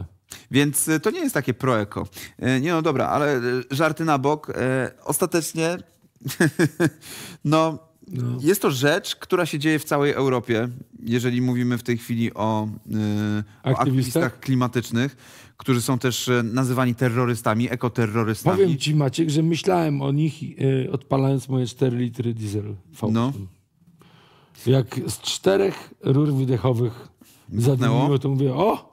Więc e, to nie jest takie proeko. E, nie no dobra, ale e, żarty na bok. Ostatecznie no no. Jest to rzecz, która się dzieje w całej Europie, jeżeli mówimy w tej chwili o, yy, aktywistach? o aktywistach klimatycznych, którzy są też e, nazywani terrorystami, ekoterrorystami. Powiem ci, Maciek, że myślałem o nich yy, odpalając moje 4 litry diesel V. No. Jak z czterech rur wydechowych zadmiło, to mówię, o,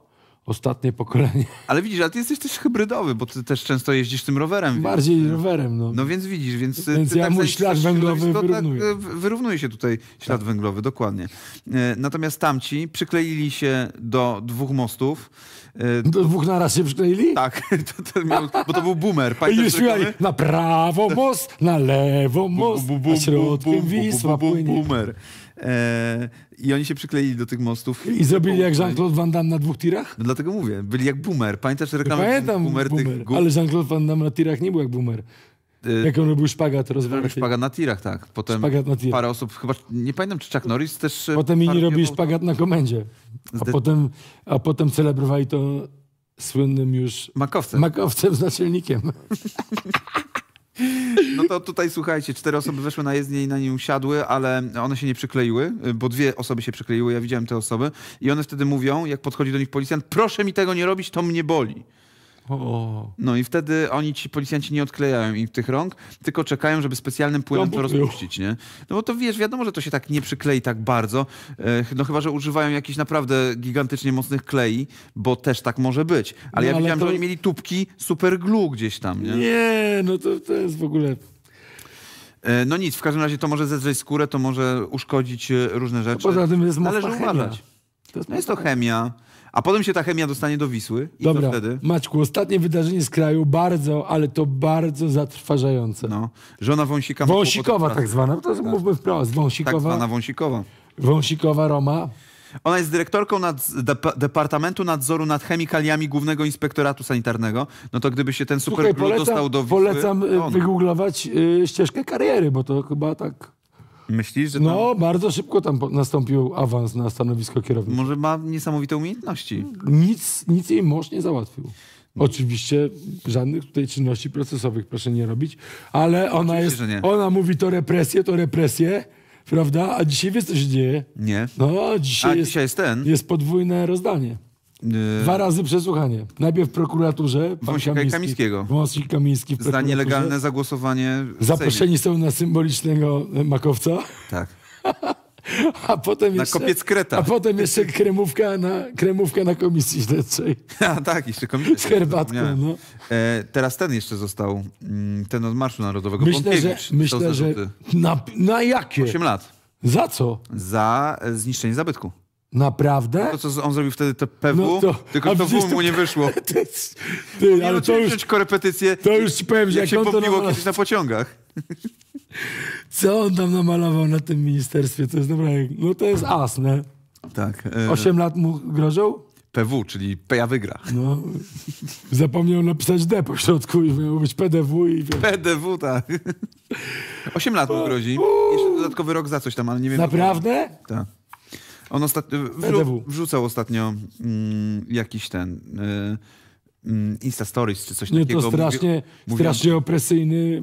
ostatnie pokolenie. Ale widzisz, ale ty jesteś też hybrydowy, bo ty też często jeździsz tym rowerem. Bardziej więc... rowerem, no. No więc widzisz, więc... Więc ja tak mój ślad węglowy tak, wyrównuje. Tak, wyrównuje się tutaj ślad tak. węglowy, dokładnie. E, natomiast tamci przykleili się do dwóch mostów. E, do dwóch naraz się przykleili? Tak, to, to miał, bo to był boomer. Pamiętasz, na prawo most, na lewo most, bu, bu, bu, bu, na bu, bu, bu, bu, bu, Wisła bu, bu, Boomer. E, I oni się przykleili do tych mostów. I zrobili jak Jean-Claude Van Damme na dwóch tirach? No dlatego mówię, byli jak boomer. Pamiętasz reklamę? Ja pamiętam boomer, boomer tych... ale Jean-Claude Van Damme na tirach nie był jak boomer. E, jak on robił szpagat robił Szpagat na tirach, tak. Potem szpagat na tirach. parę osób, chyba, nie pamiętam czy Chuck Norris też... E, potem inni robili szpagat na komendzie. A, potem, a potem celebrowali to słynnym już... Makowcem. Makowcem z naczelnikiem. No to tutaj słuchajcie, cztery osoby weszły na jezdnię i na nią siadły, ale one się nie przykleiły, bo dwie osoby się przykleiły, ja widziałem te osoby i one wtedy mówią, jak podchodzi do nich policjant, proszę mi tego nie robić, to mnie boli. No i wtedy oni ci policjanci nie odklejają im tych rąk, tylko czekają, żeby specjalnym płynem to rozpuścić, nie? No bo to wiesz, wiadomo, że to się tak nie przyklei tak bardzo, e, no chyba, że używają jakichś naprawdę gigantycznie mocnych klei, bo też tak może być. Ale no, ja ale widziałem, to... że oni mieli tubki super glue gdzieś tam, nie? Nie, no to, to jest w ogóle... E, no nic, w każdym razie to może zedrzeć skórę, to może uszkodzić e, różne rzeczy. No poza tym jest Należy uważać. To jest, no jest to chemia. A potem się ta chemia dostanie do Wisły i Dobra. wtedy... Maćku, ostatnie wydarzenie z kraju, bardzo, ale to bardzo zatrważające. No. Żona Wąsikowa. Wąsikowa tak zwana, to tak. mówmy wprost. Tak Wąsikowa. Tak zwana Wąsikowa. Wąsikowa Roma. Ona jest dyrektorką nad, de, Departamentu Nadzoru nad Chemikaliami Głównego Inspektoratu Sanitarnego. No to gdyby się ten super Słuchaj, polecam, dostał do Wisły... Polecam y, wygooglować y, ścieżkę kariery, bo to chyba tak... Myślisz, że. No, bardzo szybko tam nastąpił awans na stanowisko kierownika. Może ma niesamowite umiejętności. Nic, nic jej mąż nie załatwił. Oczywiście żadnych tutaj czynności procesowych proszę nie robić, ale ona Oczywiście, jest. Ona mówi to represje, to represje prawda? A dzisiaj wiesz, co się dzieje? Nie. No, dzisiaj, a jest, dzisiaj jest ten. Jest podwójne rozdanie. E, Dwa razy przesłuchanie. Najpierw w prokuraturze. Wąsik Kamiński, Kamińskiego. Wąsik Kamiński Za nielegalne zagłosowanie. Zaproszeni są na symbolicznego e, makowca. Tak. A potem na jeszcze, kopiec kreta. A potem jeszcze kremówka na, kremówka na komisji śledczej. A tak, jeszcze komisja Z herbatką, no. E, teraz ten jeszcze został, mm, ten od Marszu Narodowego. Myślę, że, myślę, że na, na jakie? 8 lat. Za co? Za e, zniszczenie zabytku. Naprawdę? To, co on zrobił wtedy, to PW, no to, tylko to mu nie wyszło. Ty, ty, nie ale no to już, korepetycję. to już ci powiem, jak, jak się popiło namalował... kiedyś na pociągach. Co on tam namalował na tym ministerstwie? To jest naprawdę, no to jest as, nie? Tak. E... lat mu grożą? PW, czyli ja wygra. No, zapomniał napisać D po środku i miał być PDW i PDW, tak. Osiem lat mu grozi. Jeszcze dodatkowy rok za coś tam, ale nie wiem. Naprawdę? Tak. On ostatnio wrzu wrzucał ostatnio mm, jakiś ten. Y mm, Insta Stories czy coś Nie, takiego. Nie, to strasznie, mówi... strasznie opresyjny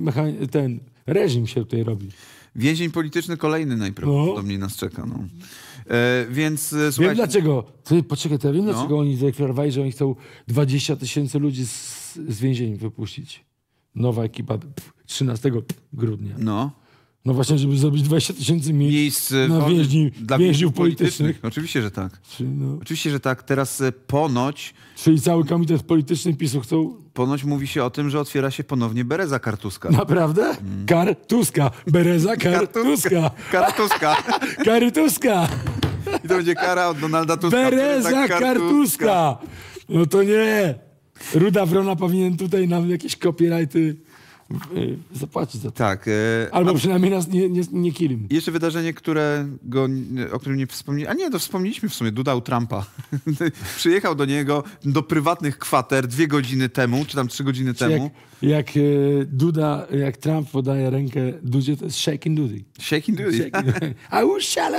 ten reżim się tutaj robi. Więzień polityczny kolejny najprawdopodobniej no. nas czeka. No. E, więc e, słuchajcie... Wiem dlaczego. Ty, poczekaj, to ja wiem no. dlaczego oni zadeklarowali, że oni chcą 20 tysięcy ludzi z, z więzień wypuścić. Nowa ekipa 13 grudnia. No. No właśnie, żeby zrobić 20 tysięcy miejsc, miejsc e, na no, więźni, dla więźniów politycznych. politycznych. Oczywiście, że tak. Czy, no. Oczywiście, że tak. Teraz e, ponoć... Czyli cały komitet polityczny PiSu chcą... Ponoć mówi się o tym, że otwiera się ponownie Bereza Kartuska. Naprawdę? Mm. Kartuska. Bereza Kartuska. Kartuska. Kartuska. I to będzie kara od Donalda Tuska. Bereza tak Kartuska. Kartuska. No to nie. Ruda Wrona powinien tutaj nam jakieś copyrighty... Y, zapłacić za to. Tak. E, Albo a, przynajmniej nas nie, nie, nie kilim. Jeszcze wydarzenie, które go, o którym nie wspomnieliśmy. A nie, to wspomnieliśmy w sumie. Dudał Trumpa. Przyjechał do niego do prywatnych kwater dwie godziny temu, czy tam trzy godziny czy temu. Jak, jak y, Duda, jak Trump podaje rękę Dudzie, to jest shaking Dudy. Shaking Dudy. Shaking Dudy. A usza,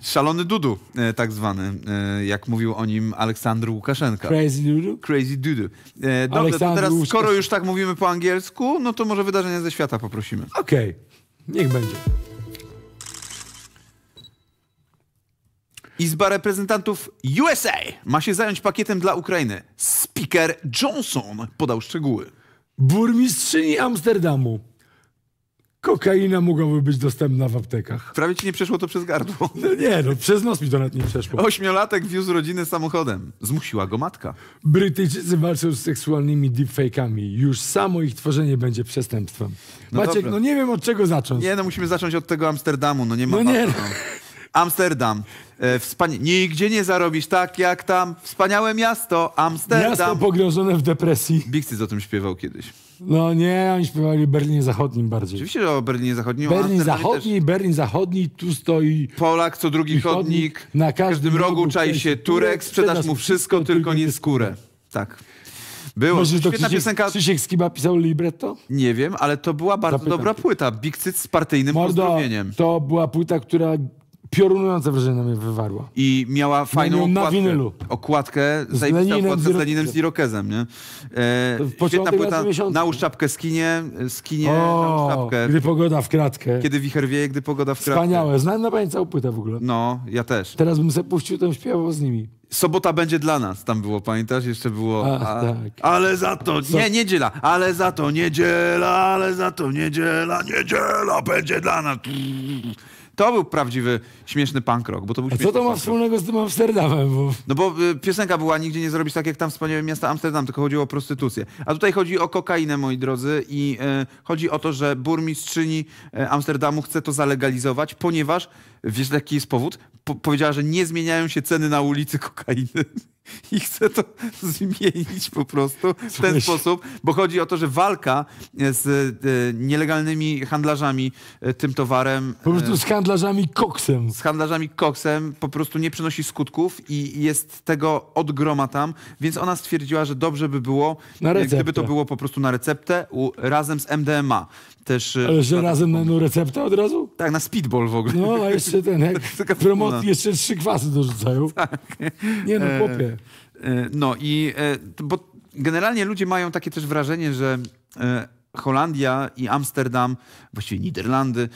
Szalony Dudu, e, tak zwany, e, jak mówił o nim Aleksandr Łukaszenka. Crazy Dudu? Crazy Dudu. E, dobrze, teraz skoro już tak mówimy po angielsku, no to może wydarzenia ze świata poprosimy. Okej, okay. niech będzie. Izba Reprezentantów USA ma się zająć pakietem dla Ukrainy. Speaker Johnson podał szczegóły. Burmistrzyni Amsterdamu Kokaina mogłaby być dostępna w aptekach. Prawie ci nie przeszło to przez gardło. No nie, no przez nos mi to nawet nie przeszło. Ośmiolatek wiózł rodzinę samochodem. Zmusiła go matka. Brytyjczycy walczą z seksualnymi deepfake'ami. Już samo ich tworzenie będzie przestępstwem. No Maciek, dobra. no nie wiem od czego zacząć. Nie, no musimy zacząć od tego Amsterdamu, no nie ma. No nie. No. Amsterdam. E, wspania- Nigdzie nie zarobisz tak jak tam. Wspaniałe miasto, Amsterdam. Miasto pogrążone w depresji. Bixis o tym śpiewał kiedyś. No nie, oni śpiewali Berlinie Zachodnim bardziej. Oczywiście o Berlinie Zachodnim. Berlin Zachodni, też... Berlin Zachodni, tu stoi... Polak, co drugi chodnik. chodnik. Na każdym rogu czai się Turek, sprzedasz mu wszystko, tylko nie skórę. Tak. Było. Może to Krzysiek, piosenka... Krzysiek Skiba pisał libretto? Nie wiem, ale to była bardzo Zapytam dobra płyta. Big z partyjnym Mordo, pozdrowieniem. To była płyta, która piorunujące wrażenie na mnie wywarła. I miała fajną na okładkę. Winylu. Okładkę, z Leninem, okładkę z Leninem z Irokezem, nie? E, świetna płyta, nałóż czapkę skinie, e, skinie, o, czapkę. gdy pogoda w kratkę. Kiedy wicher wieje, gdy pogoda w kratkę. Wspaniałe, znam na pamięć całą płytę w ogóle. No, ja też. Teraz bym sobie puścił, ten śpiewał z nimi. Sobota będzie dla nas, tam było, pamiętasz? Jeszcze było. Ach, a, tak. Ale za to, nie, niedziela, ale za to niedziela, ale za to niedziela, niedziela będzie dla nas. Trrr to był prawdziwy śmieszny punk rock, bo to był A co to ma wspólnego z tym Amsterdamem? Bo... No bo y, piosenka była Nigdzie nie zrobić tak jak tam wspaniałe miasta Amsterdam, tylko chodziło o prostytucję. A tutaj chodzi o kokainę, moi drodzy, i y, chodzi o to, że burmistrzyni y, Amsterdamu chce to zalegalizować, ponieważ, wiesz jaki jest powód? Po powiedziała, że nie zmieniają się ceny na ulicy kokainy. i chcę to zmienić po prostu w ten sposób, bo chodzi o to, że walka e, z e, nielegalnymi handlarzami e, tym towarem. Po prostu z handlarzami koksem. Z handlarzami koksem po prostu nie przynosi skutków i jest tego od groma tam, więc ona stwierdziła, że dobrze by było, gdyby to było po prostu na receptę u, razem z MDMA. Też, e, Ale że razem na receptę od razu? Tak, na speedball w ogóle. No, a jeszcze ten, jak promot, jeszcze trzy kwasy dorzucają. Tak. Nie no, e, chłopie. E, no i, bo generalnie ludzie mają takie też wrażenie, że Holandia i Amsterdam, właściwie Niderlandy,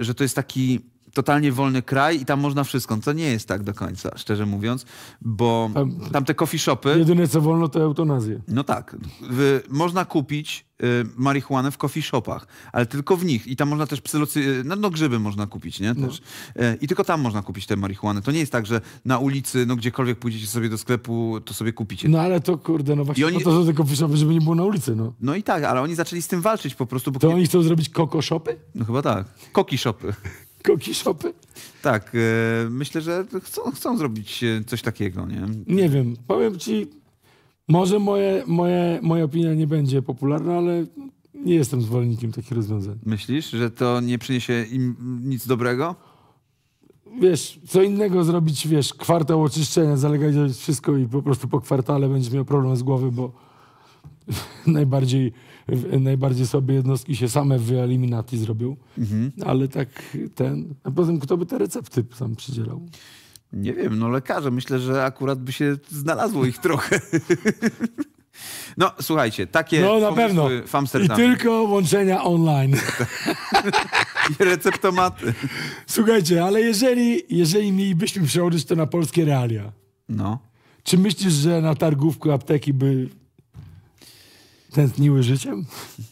że to jest taki totalnie wolny kraj i tam można wszystko. No to nie jest tak do końca, szczerze mówiąc, bo tam, tam te coffee shopy... Jedyne, co wolno, to eutanazję. No tak. W, można kupić y, marihuanę w coffee shopach, ale tylko w nich. I tam można też psylocy... Y, no, no grzyby można kupić, nie? Też. No. Y, I tylko tam można kupić tę marihuanę. To nie jest tak, że na ulicy, no gdziekolwiek pójdziecie sobie do sklepu, to sobie kupicie. No ale to kurde, no właśnie I oni... to, że te coffee shopy, żeby nie było na ulicy, no. No i tak, ale oni zaczęli z tym walczyć po prostu. Bo... To oni chcą zrobić koko shopy? No chyba tak. Koki shopy koki shopy? Tak, e, myślę, że chcą, chcą zrobić e, coś takiego, nie? Nie wiem, powiem ci, może moje, moje, moja opinia nie będzie popularna, ale nie jestem zwolennikiem takich rozwiązań. Myślisz, że to nie przyniesie im nic dobrego? Wiesz, co innego zrobić, wiesz, kwartał oczyszczenia, zalegalizować wszystko i po prostu po kwartale będziesz miał problem z głowy, bo najbardziej najbardziej sobie jednostki się same w eliminacji zrobił, mhm. ale tak ten... A potem kto by te recepty sam przydzielał? Nie wiem, no lekarze. Myślę, że akurat by się znalazło ich trochę. No, słuchajcie, takie. No, na pewno. I tylko łączenia online. I receptomaty. Słuchajcie, ale jeżeli, jeżeli mielibyśmy przełożyć to na polskie realia. No. Czy myślisz, że na targówku apteki by Tętniły życiem?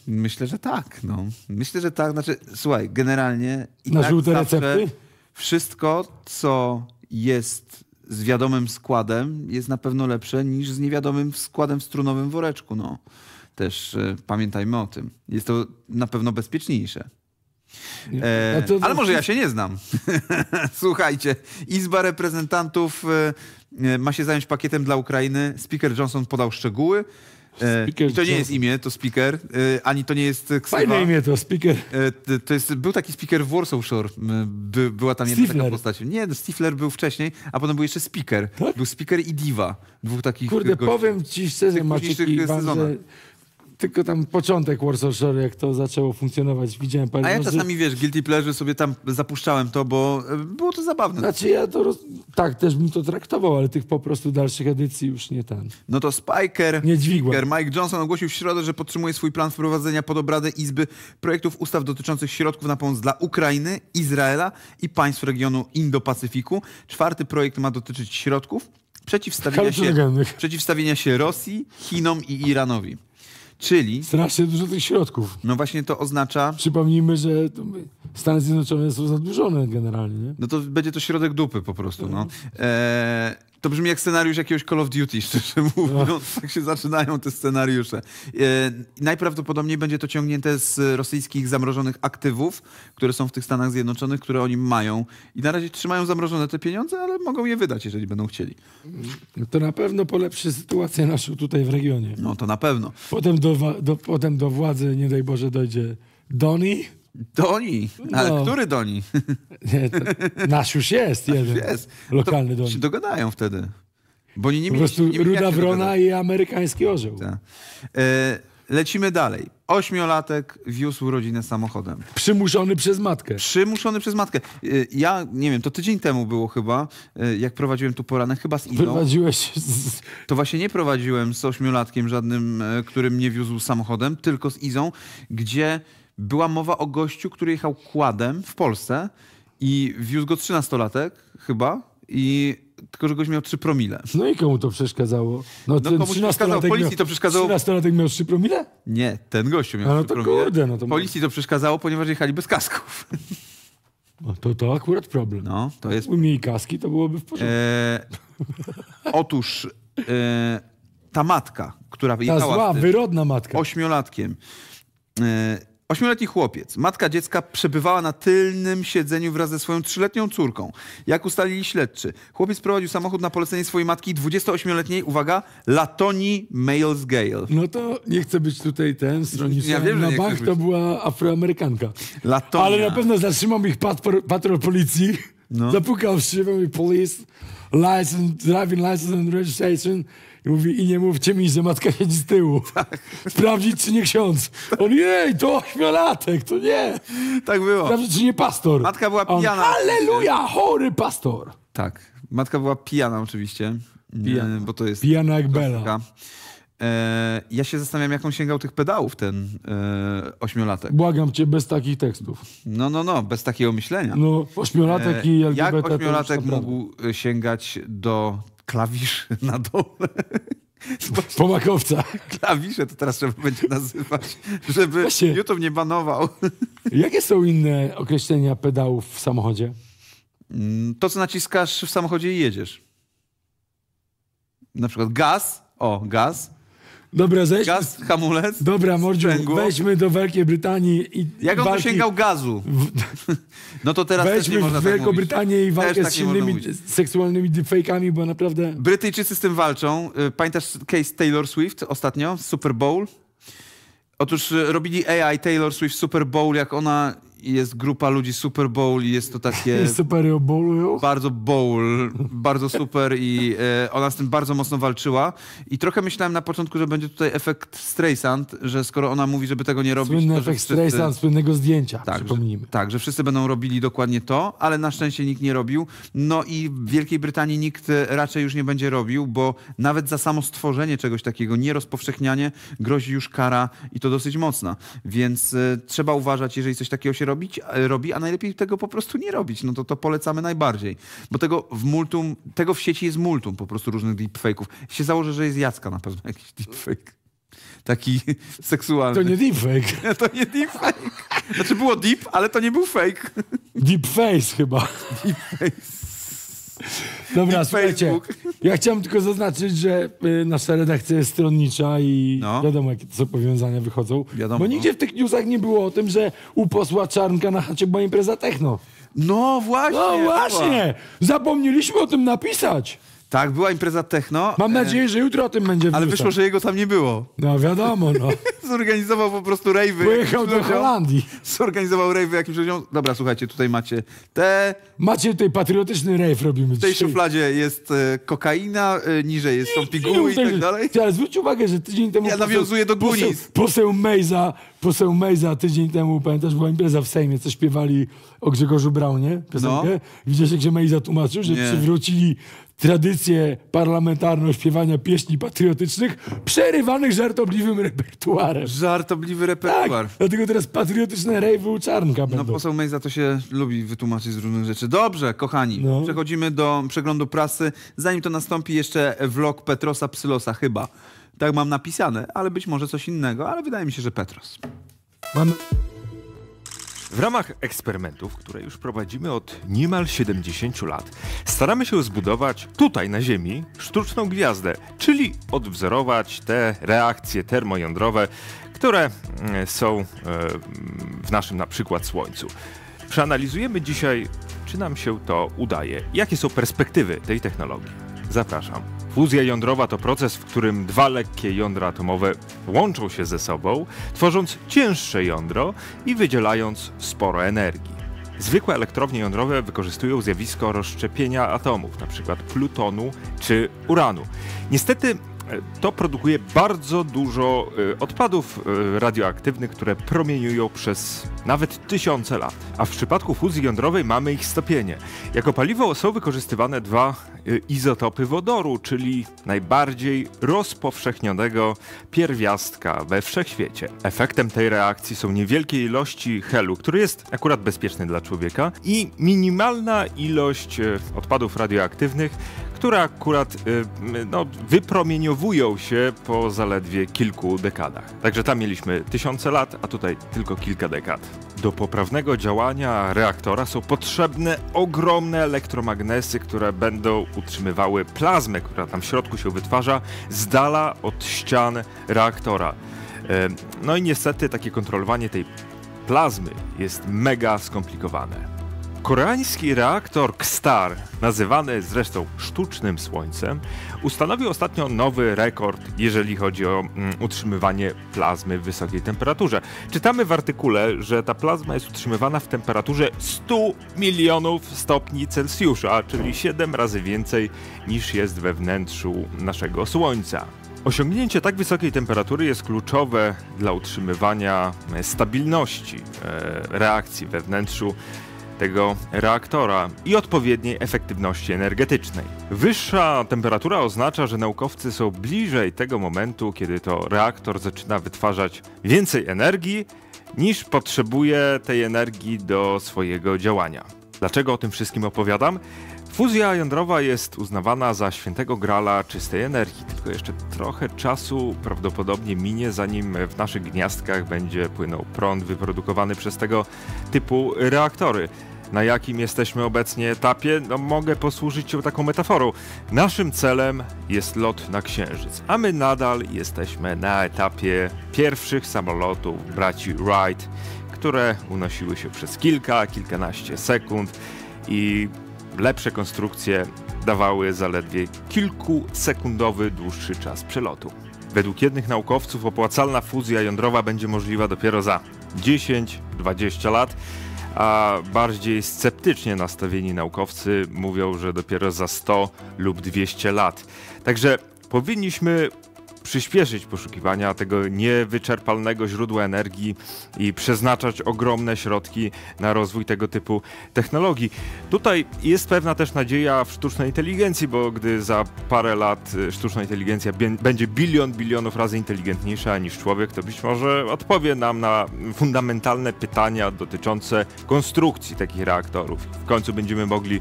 Myślę, że tak. No. Myślę, że tak. Znaczy, słuchaj, generalnie... I Na tak żółte recepty? Wszystko, co jest z wiadomym składem, jest na pewno lepsze niż z niewiadomym składem w strunowym woreczku. No. Też y, pamiętajmy o tym. Jest to na pewno bezpieczniejsze. E, to, Ale może ja się nie znam. Słuchajcie, Izba Reprezentantów y, ma się zająć pakietem dla Ukrainy. Speaker Johnson podał szczegóły. E, speaker I to nie jest imię, to speaker, e, ani to nie jest ksywa. Fajne imię to, speaker. E, to jest, był taki speaker w Warsaw Shore, By, była tam jedna Stifler. taka postać. Nie, no, Stifler był wcześniej, a potem był jeszcze speaker. Tak? Był speaker i diva, dwóch takich Kurde, gości. powiem ci szczerze, Maciek, Iwan, że tylko tam początek Warsaw Shore, jak to zaczęło funkcjonować, widziałem parę A ja czasami, że... wiesz, Guilty Pleasure sobie tam zapuszczałem to, bo e, było to zabawne. Znaczy ja to, roz... tak, też bym to traktował, ale tych po prostu dalszych edycji już nie tam. No to Spiker, nie Spiker Mike Johnson ogłosił w środę, że podtrzymuje swój plan wprowadzenia pod obradę Izby projektów ustaw dotyczących środków na pomoc dla Ukrainy, Izraela i państw regionu Indo-Pacyfiku. Czwarty projekt ma dotyczyć środków, przeciwstawienia się, przeciwstawienia się Rosji, Chinom i Iranowi. Czyli... Strasznie dużo tych środków. No właśnie to oznacza... Przypomnijmy, że Stany Zjednoczone są zadłużone generalnie, nie? No to będzie to środek dupy po prostu, no. E to brzmi jak scenariusz jakiegoś Call of Duty, szczerze mówiąc. Tak się zaczynają te scenariusze. E, najprawdopodobniej będzie to ciągnięte z rosyjskich zamrożonych aktywów, które są w tych Stanach Zjednoczonych, które oni mają. I na razie trzymają zamrożone te pieniądze, ale mogą je wydać, jeżeli będą chcieli. No to na pewno polepszy sytuację naszą tutaj w regionie. No to na pewno. Potem do, do potem do władzy, nie daj Boże, dojdzie Doni Doni, ale no. który Doni? Nie, nasz już jest nasz jeden. Jest. Lokalny to Doni. się dogadają wtedy. Bo oni nie mieli, po prostu nie ruda wrona i amerykański orzeł. Tak. E, lecimy dalej. Ośmiolatek wiózł rodzinę samochodem. Przymuszony przez matkę. Przymuszony przez matkę. E, ja, nie wiem, to tydzień temu było chyba, e, jak prowadziłem tu poranek, chyba z Izą. Prowadziłeś z... To właśnie nie prowadziłem z ośmiolatkiem żadnym, który mnie wiózł samochodem, tylko z Izą, gdzie była mowa o gościu, który jechał kładem w Polsce i wiózł go 13-latek chyba i tylko, że goś miał 3 promile. No i komu to przeszkadzało? No, no komuś policji miał, to przeszkadzało. 13-latek miał 3 promile? Nie, ten gościu miał no 3 to promile. Kurde, no to policji to przeszkadzało, ponieważ jechali bez kasków. No to, to akurat problem. No, to jest... Umieli kaski, to byłoby w porządku. E, otóż e, ta matka, która jechała... Ta zła, wyrodna matka. Ośmiolatkiem. E, Ośmioletni chłopiec, matka dziecka przebywała na tylnym siedzeniu wraz ze swoją trzyletnią córką. Jak ustalili śledczy, chłopiec prowadził samochód na polecenie swojej matki 28-letniej, uwaga, Latoni Males Gale. No to nie chcę być tutaj ten stronniczy. Ja wiem, że na Bach to była afroamerykanka. Latonia. Ale na pewno zatrzymał ich patrol, patrol policji, no. zapukał w szybę i police, license, driving license and registration i mówi, i nie mówcie mi, że matka siedzi z tyłu. Tak. Sprawdzić, czy nie ksiądz. On, jej, to ośmiolatek, to nie. Tak było. Sprawdzić, czy nie pastor. Matka była pijana. Aleluja, chory pastor. Tak, matka była pijana oczywiście. E, pijana. Bo to jest... Pijana jak bela. E, ja się zastanawiam, jaką sięgał tych pedałów ten e, ośmiolatek. Błagam cię, bez takich tekstów. No, no, no, bez takiego myślenia. No, ośmiolatek e, i LGBT. Jak ośmiolatek mógł e, sięgać do klawisz na dole. Pomakowca. Klawisze to teraz trzeba będzie nazywać, żeby Właśnie. YouTube nie banował. Jakie są inne określenia pedałów w samochodzie? Mm, to, co naciskasz w samochodzie i jedziesz. Na przykład gaz. O, gaz. Dobra, zejdźmy. Gaz, hamulec. Dobra, Mordziu, sprzęgło. weźmy do Wielkiej Brytanii i Jak on dosięgał gazu? No to teraz Weźmy też nie można w tak Wielką tak Brytanię i walkę tak z silnymi seksualnymi deepfake'ami, bo naprawdę... Brytyjczycy z tym walczą. Y, pamiętasz case Taylor Swift ostatnio? Super Bowl? Otóż y, robili AI Taylor Swift Super Bowl, jak ona jest grupa ludzi Super Bowl i jest to takie... super bowl. Bardzo bowl, bardzo super i e, ona z tym bardzo mocno walczyła. I trochę myślałem na początku, że będzie tutaj efekt Streisand, że skoro ona mówi, żeby tego nie robić... Słynny to, efekt wszyscy... Streisand, słynnego zdjęcia, tak, przypomnijmy. Że, tak, że wszyscy będą robili dokładnie to, ale na szczęście nikt nie robił. No i w Wielkiej Brytanii nikt e, raczej już nie będzie robił, bo nawet za samo stworzenie czegoś takiego, nie rozpowszechnianie, grozi już kara i to dosyć mocna. Więc e, trzeba uważać, jeżeli coś takiego się robi, robić, e, robi, a najlepiej tego po prostu nie robić. No to to polecamy najbardziej. Bo tego w multum, tego w sieci jest multum po prostu różnych deepfake'ów. Się założę, że jest Jacka na pewno jakiś deepfake. Taki seksualny. To nie deepfake. To nie deepfake. Znaczy było deep, ale to nie był fake. Deepface chyba. Dobra, słuchajcie. Ja chciałem tylko zaznaczyć, że y, nasza redakcja jest stronnicza i No. wiadomo, jakie to są powiązania wychodzą. Wiadomo, bo no. nigdzie w tych newsach nie było o tym, że u posła Czarnka na chacie była impreza techno. No właśnie! No właśnie! Zapomnieliśmy o tym napisać. Tak, była impreza techno. Mam e, nadzieję, że jutro o tym będzie Ale wyszło, że jego tam nie było. No wiadomo, no. Zorganizował po prostu rejwy. Pojechał do Holandii. Zorganizował rejwy jakimś ludziom. Dobra, słuchajcie, tutaj macie te... Macie tutaj patriotyczny rejw robimy W tej dzisiaj. szufladzie jest e, kokaina, e, niżej jest, są piguły i tak dalej. Ale zwróć uwagę, że tydzień temu... Ja nawiązuję do Gunis. Poseł, poseł Mejza poseł Mejza tydzień temu, pamiętasz, była impreza w Sejmie, co śpiewali o Grzegorzu Braunie piosenkę. No. Widzisz, jak się Mejza tłumaczył, że Nie. przywrócili tradycję parlamentarną śpiewania pieśni patriotycznych, przerywanych żartobliwym repertuarem. Żartobliwy tak, repertuar. Tak, dlatego teraz patriotyczne rejwy u Czarnka no, będą. No poseł Mejza to się lubi wytłumaczyć z różnych rzeczy. Dobrze, kochani, no. przechodzimy do przeglądu prasy. Zanim to nastąpi jeszcze vlog Petrosa Psylosa chyba. Tak mam napisane, ale być może coś innego, ale wydaje mi się, że Petros. Mam. W ramach eksperymentów, które już prowadzimy od niemal 70 lat, staramy się zbudować tutaj na Ziemi sztuczną gwiazdę, czyli odwzorować te reakcje termojądrowe, które mm, są e, w naszym na przykład Słońcu. Przeanalizujemy dzisiaj, czy nam się to udaje, jakie są perspektywy tej technologii. Zapraszam. Fuzja jądrowa to proces, w którym dwa lekkie jądra atomowe łączą się ze sobą, tworząc cięższe jądro i wydzielając sporo energii. Zwykłe elektrownie jądrowe wykorzystują zjawisko rozszczepienia atomów, np. plutonu czy uranu. Niestety to produkuje bardzo dużo y, odpadów y, radioaktywnych, które promieniują przez nawet tysiące lat. A w przypadku fuzji jądrowej mamy ich stopienie. Jako paliwo są wykorzystywane dwa y, izotopy wodoru, czyli najbardziej rozpowszechnionego pierwiastka we wszechświecie. Efektem tej reakcji są niewielkie ilości helu, który jest akurat bezpieczny dla człowieka, i minimalna ilość odpadów radioaktywnych, które akurat y, no, wypromieniowują się po zaledwie kilku dekadach. Także tam mieliśmy tysiące lat, a tutaj tylko kilka dekad. Do poprawnego działania reaktora są potrzebne ogromne elektromagnesy, które będą utrzymywały plazmę, która tam w środku się wytwarza, z dala od ścian reaktora. E, no i niestety takie kontrolowanie tej plazmy jest mega skomplikowane. Koreański reaktor Kstar, nazywany zresztą sztucznym słońcem, ustanowił ostatnio nowy rekord, jeżeli chodzi o mm, utrzymywanie plazmy w wysokiej temperaturze. Czytamy w artykule, że ta plazma jest utrzymywana w temperaturze 100 milionów stopni Celsjusza, czyli 7 razy więcej niż jest we wnętrzu naszego Słońca. Osiągnięcie tak wysokiej temperatury jest kluczowe dla utrzymywania e, stabilności e, reakcji we wnętrzu tego reaktora i odpowiedniej efektywności energetycznej. Wyższa temperatura oznacza, że naukowcy są bliżej tego momentu, kiedy to reaktor zaczyna wytwarzać więcej energii niż potrzebuje tej energii do swojego działania. Dlaczego o tym wszystkim opowiadam? Fuzja jądrowa jest uznawana za świętego grala czystej energii, tylko jeszcze trochę czasu prawdopodobnie minie, zanim w naszych gniazdkach będzie płynął prąd wyprodukowany przez tego typu reaktory. Na jakim jesteśmy obecnie etapie? No, mogę posłużyć się taką metaforą. Naszym celem jest lot na Księżyc, a my nadal jesteśmy na etapie pierwszych samolotów braci Wright, które unosiły się przez kilka, kilkanaście sekund i lepsze konstrukcje dawały zaledwie kilkusekundowy dłuższy czas przelotu. Według jednych naukowców opłacalna fuzja jądrowa będzie możliwa dopiero za 10-20 lat, a bardziej sceptycznie nastawieni naukowcy mówią, że dopiero za 100 lub 200 lat. Także powinniśmy przyspieszyć poszukiwania tego niewyczerpalnego źródła energii i przeznaczać ogromne środki na rozwój tego typu technologii. Tutaj jest pewna też nadzieja w sztucznej inteligencji, bo gdy za parę lat y, sztuczna inteligencja będzie bilion, bilionów razy inteligentniejsza niż człowiek, to być może odpowie nam na fundamentalne pytania dotyczące konstrukcji takich reaktorów. W końcu będziemy mogli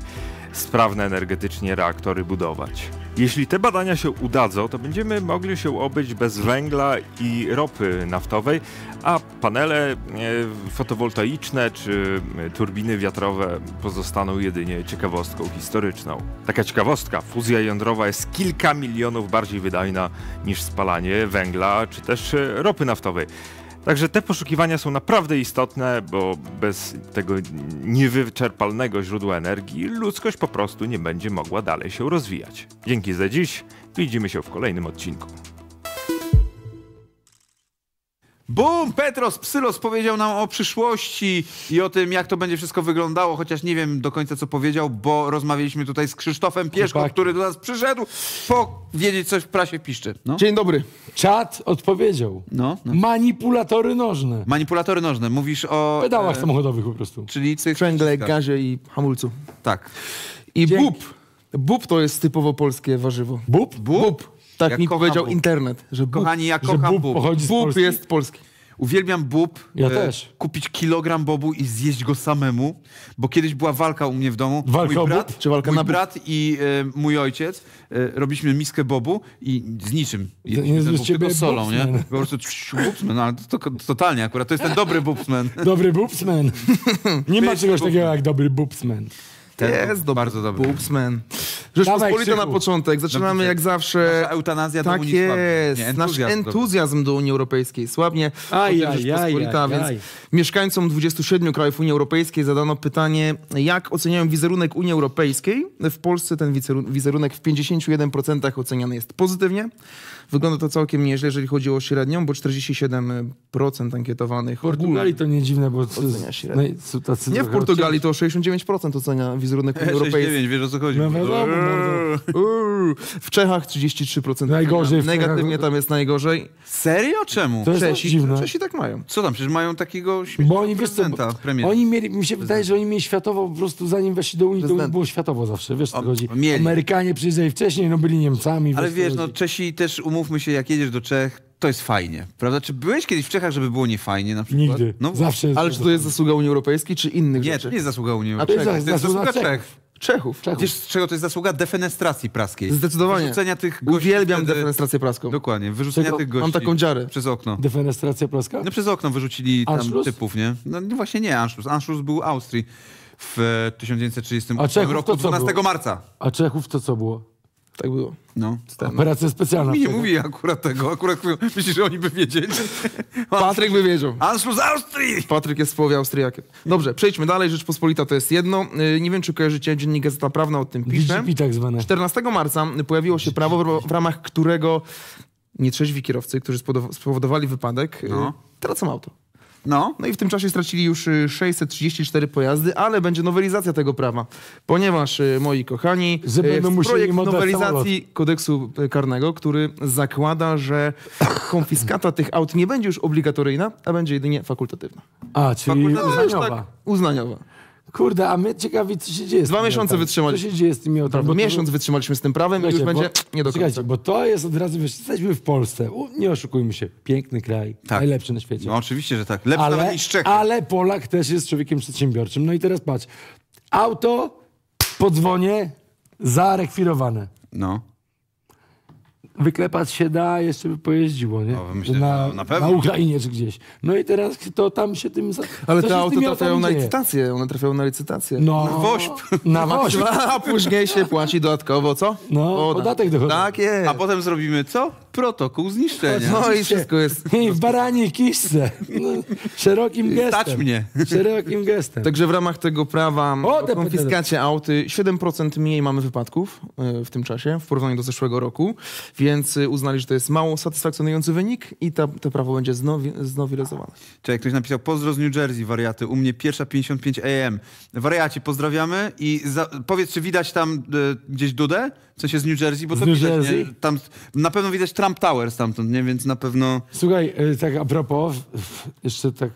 sprawne energetycznie reaktory budować. Jeśli te badania się udadzą, to będziemy mogli się obyć bez węgla i ropy naftowej, a panele e, fotowoltaiczne czy e, turbiny wiatrowe pozostaną jedynie ciekawostką historyczną. Taka ciekawostka, fuzja jądrowa jest kilka milionów bardziej wydajna niż spalanie węgla czy też e, ropy naftowej. Także te poszukiwania są naprawdę istotne, bo bez tego niewyczerpalnego źródła energii ludzkość po prostu nie będzie mogła dalej się rozwijać. Dzięki za dziś, widzimy się w kolejnym odcinku. Bum! Petros Psylos powiedział nam o przyszłości i o tym, jak to będzie wszystko wyglądało, chociaż nie wiem do końca, co powiedział, bo rozmawialiśmy tutaj z Krzysztofem Pieszką, Chłopaki. który do nas przyszedł powiedzieć coś w prasie piszczy. No. Dzień dobry. Czat odpowiedział. No, no. Manipulatory nożne. Manipulatory nożne. Mówisz o... Pedałach e, samochodowych po prostu. Czyli tych... Sprzęgle, tak. gazie i hamulcu. Tak. I Dzięki. bób. Bób to jest typowo polskie warzywo. Bub, bub. bób. Tak ja mi powiedział Bób. internet, że Bób, Kochani, ja kocham Bób. Bób, z Bób jest polski. Uwielbiam bób. Ja e, też. Kupić kilogram bobu i zjeść go samemu, bo kiedyś była walka u mnie w domu. Walka mój brat, bób, czy walka mój na brat i e, mój ojciec e, robiliśmy miskę bobu i z niczym. i z ciebie tylko solą, nie? Po prostu bubsman, ale to, to, totalnie akurat. To jest ten dobry bubsman. Dobry bubsman. Nie ma czegoś takiego jak dobry bubsman. Ten jest dobry. No, bardzo dobry. Boobsman. Rzeczpospolita na początek. Zaczynamy jak zawsze. Nasza eutanazja tak do Unii jest. Nie, entuzjazm Nasz entuzjazm do Unii Europejskiej słabnie. Aj, aj, Rzeczpospolita, aj, aj, więc mieszkańcom 27 krajów Unii Europejskiej zadano pytanie, jak oceniają wizerunek Unii Europejskiej. W Polsce ten wizerunek w 51% oceniany jest pozytywnie. Wygląda to całkiem nieźle, jeżeli chodzi o średnią, bo 47% y, ankietowanych. W Portugalii to nie dziwne, bo ocenia średnią. nie w Portugalii to 69% ocenia wizerunek Unii Europejskiej. wiesz o co chodzi. No, w Czechach 33%. Najgorzej. Negatywnie tam jest najgorzej. Serio? Czemu? To jest Czesi, dziwne. Czesi tak mają. Co tam? Przecież mają takiego Bo oni wiesz co, bo premiera. Oni mieli, mi się wydaje, że oni mieli światowo po prostu zanim weszli do Unii, Prezydent. to było światowo zawsze. Wiesz o, co chodzi? Mieli. Amerykanie przyjeżdżali wcześniej, no byli Niemcami. Ale wiesz, no Czesi też um umówmy się, jak jedziesz do Czech, to jest fajnie, prawda? Czy byłeś kiedyś w Czechach, żeby było niefajnie na przykład? Nigdy. No, Zawsze jest Ale czy to jest zasługa Unii Europejskiej, czy innych nie, rzeczy? Nie, to nie jest zasługa Unii Europejskiej. To jest, zasługa, zasługa Czech. Czech. Czechów. Czechów. Wiesz, z czego to jest zasługa? Defenestracji praskiej. Zdecydowanie. Wyrzucenia tych gości. Uwielbiam wtedy... defenestrację praską. Dokładnie. Wyrzucenia Czego? tych gości. Mam taką dziarę. Przez okno. Defenestracja praska? No przez okno wyrzucili Anschluss? tam typów, nie? No właśnie nie Anschluss. Anschluss był Austrii w 1938 e, roku, 12 było? marca. A Czechów to co było? Tak było. No. no. Operacja specjalna. Mi nie mówi akurat tego. Akurat myślisz, że oni by wiedzieli? Patryk by wiedział. Anschluss Austrii! Patryk jest w połowie Austriakiem. Dobrze, przejdźmy dalej. Rzeczpospolita to jest jedno. Y, nie wiem, czy kojarzycie Dziennik Gazeta Prawna o tym pisze. GGP tak zwane. 14 marca pojawiło się prawo, w ramach którego nietrzeźwi kierowcy, którzy spowodowali wypadek, y, no. tracą auto. No, no i w tym czasie stracili już 634 y, pojazdy, ale będzie nowelizacja tego prawa, ponieważ, y, moi kochani, że y, projekt nowelizacji samolot. kodeksu karnego, który zakłada, że konfiskata tych aut nie będzie już obligatoryjna, a będzie jedynie fakultatywna. A, czyli Fakultatywna uznaniowa. No tak, uznaniowa. Kurde, a my ciekawi, co się dzieje. Dwa miesiące wytrzymaliśmy. Co się dzieje z tymi autami? Miesiąc wytrzymaliśmy z tym prawem i już będzie nie do końca. bo to jest od razu, wiesz, jesteśmy w Polsce. U, nie oszukujmy się. Piękny kraj. Tak. Najlepszy na świecie. No oczywiście, że tak. Lepszy ale, nawet niż Czechy. Ale Polak też jest człowiekiem przedsiębiorczym. No i teraz patrz. Auto, podzwonie, zarekwirowane. No wyklepać się da, jeszcze by pojeździło, nie? No, myślę, na, na, pewno. na Ukrainie czy gdzieś. No i teraz to tam się tym... Ale te auto trafiają na licytację, one trafiają na licytację. No, na WOŚP. Na WOŚP. A później się płaci dodatkowo, co? No, podatek dochodowy. Tak jest. A potem zrobimy co? protokół zniszczenia. No i wszystko jest... I w baranie kiszce. Szerokim gestem. Stać mnie. Szerokim gestem. Także w ramach tego prawa o, o konfiskacie auty 7% mniej mamy wypadków e, w tym czasie w porównaniu do zeszłego roku, więc e, uznali, że to jest mało satysfakcjonujący wynik i ta, to prawo będzie znowi, znowilezowane. Czekaj, ktoś napisał, pozdro z New Jersey, wariaty, u mnie pierwsza 55 AM. Wariaci, pozdrawiamy i za, powiedz, czy widać tam y, gdzieś Dudę? w sensie z New Jersey, bo to New widać, Jersey? Nie? Tam, na pewno widać Trump Tower stamtąd, nie? Więc na pewno... Słuchaj, e, tak a propos, jeszcze tak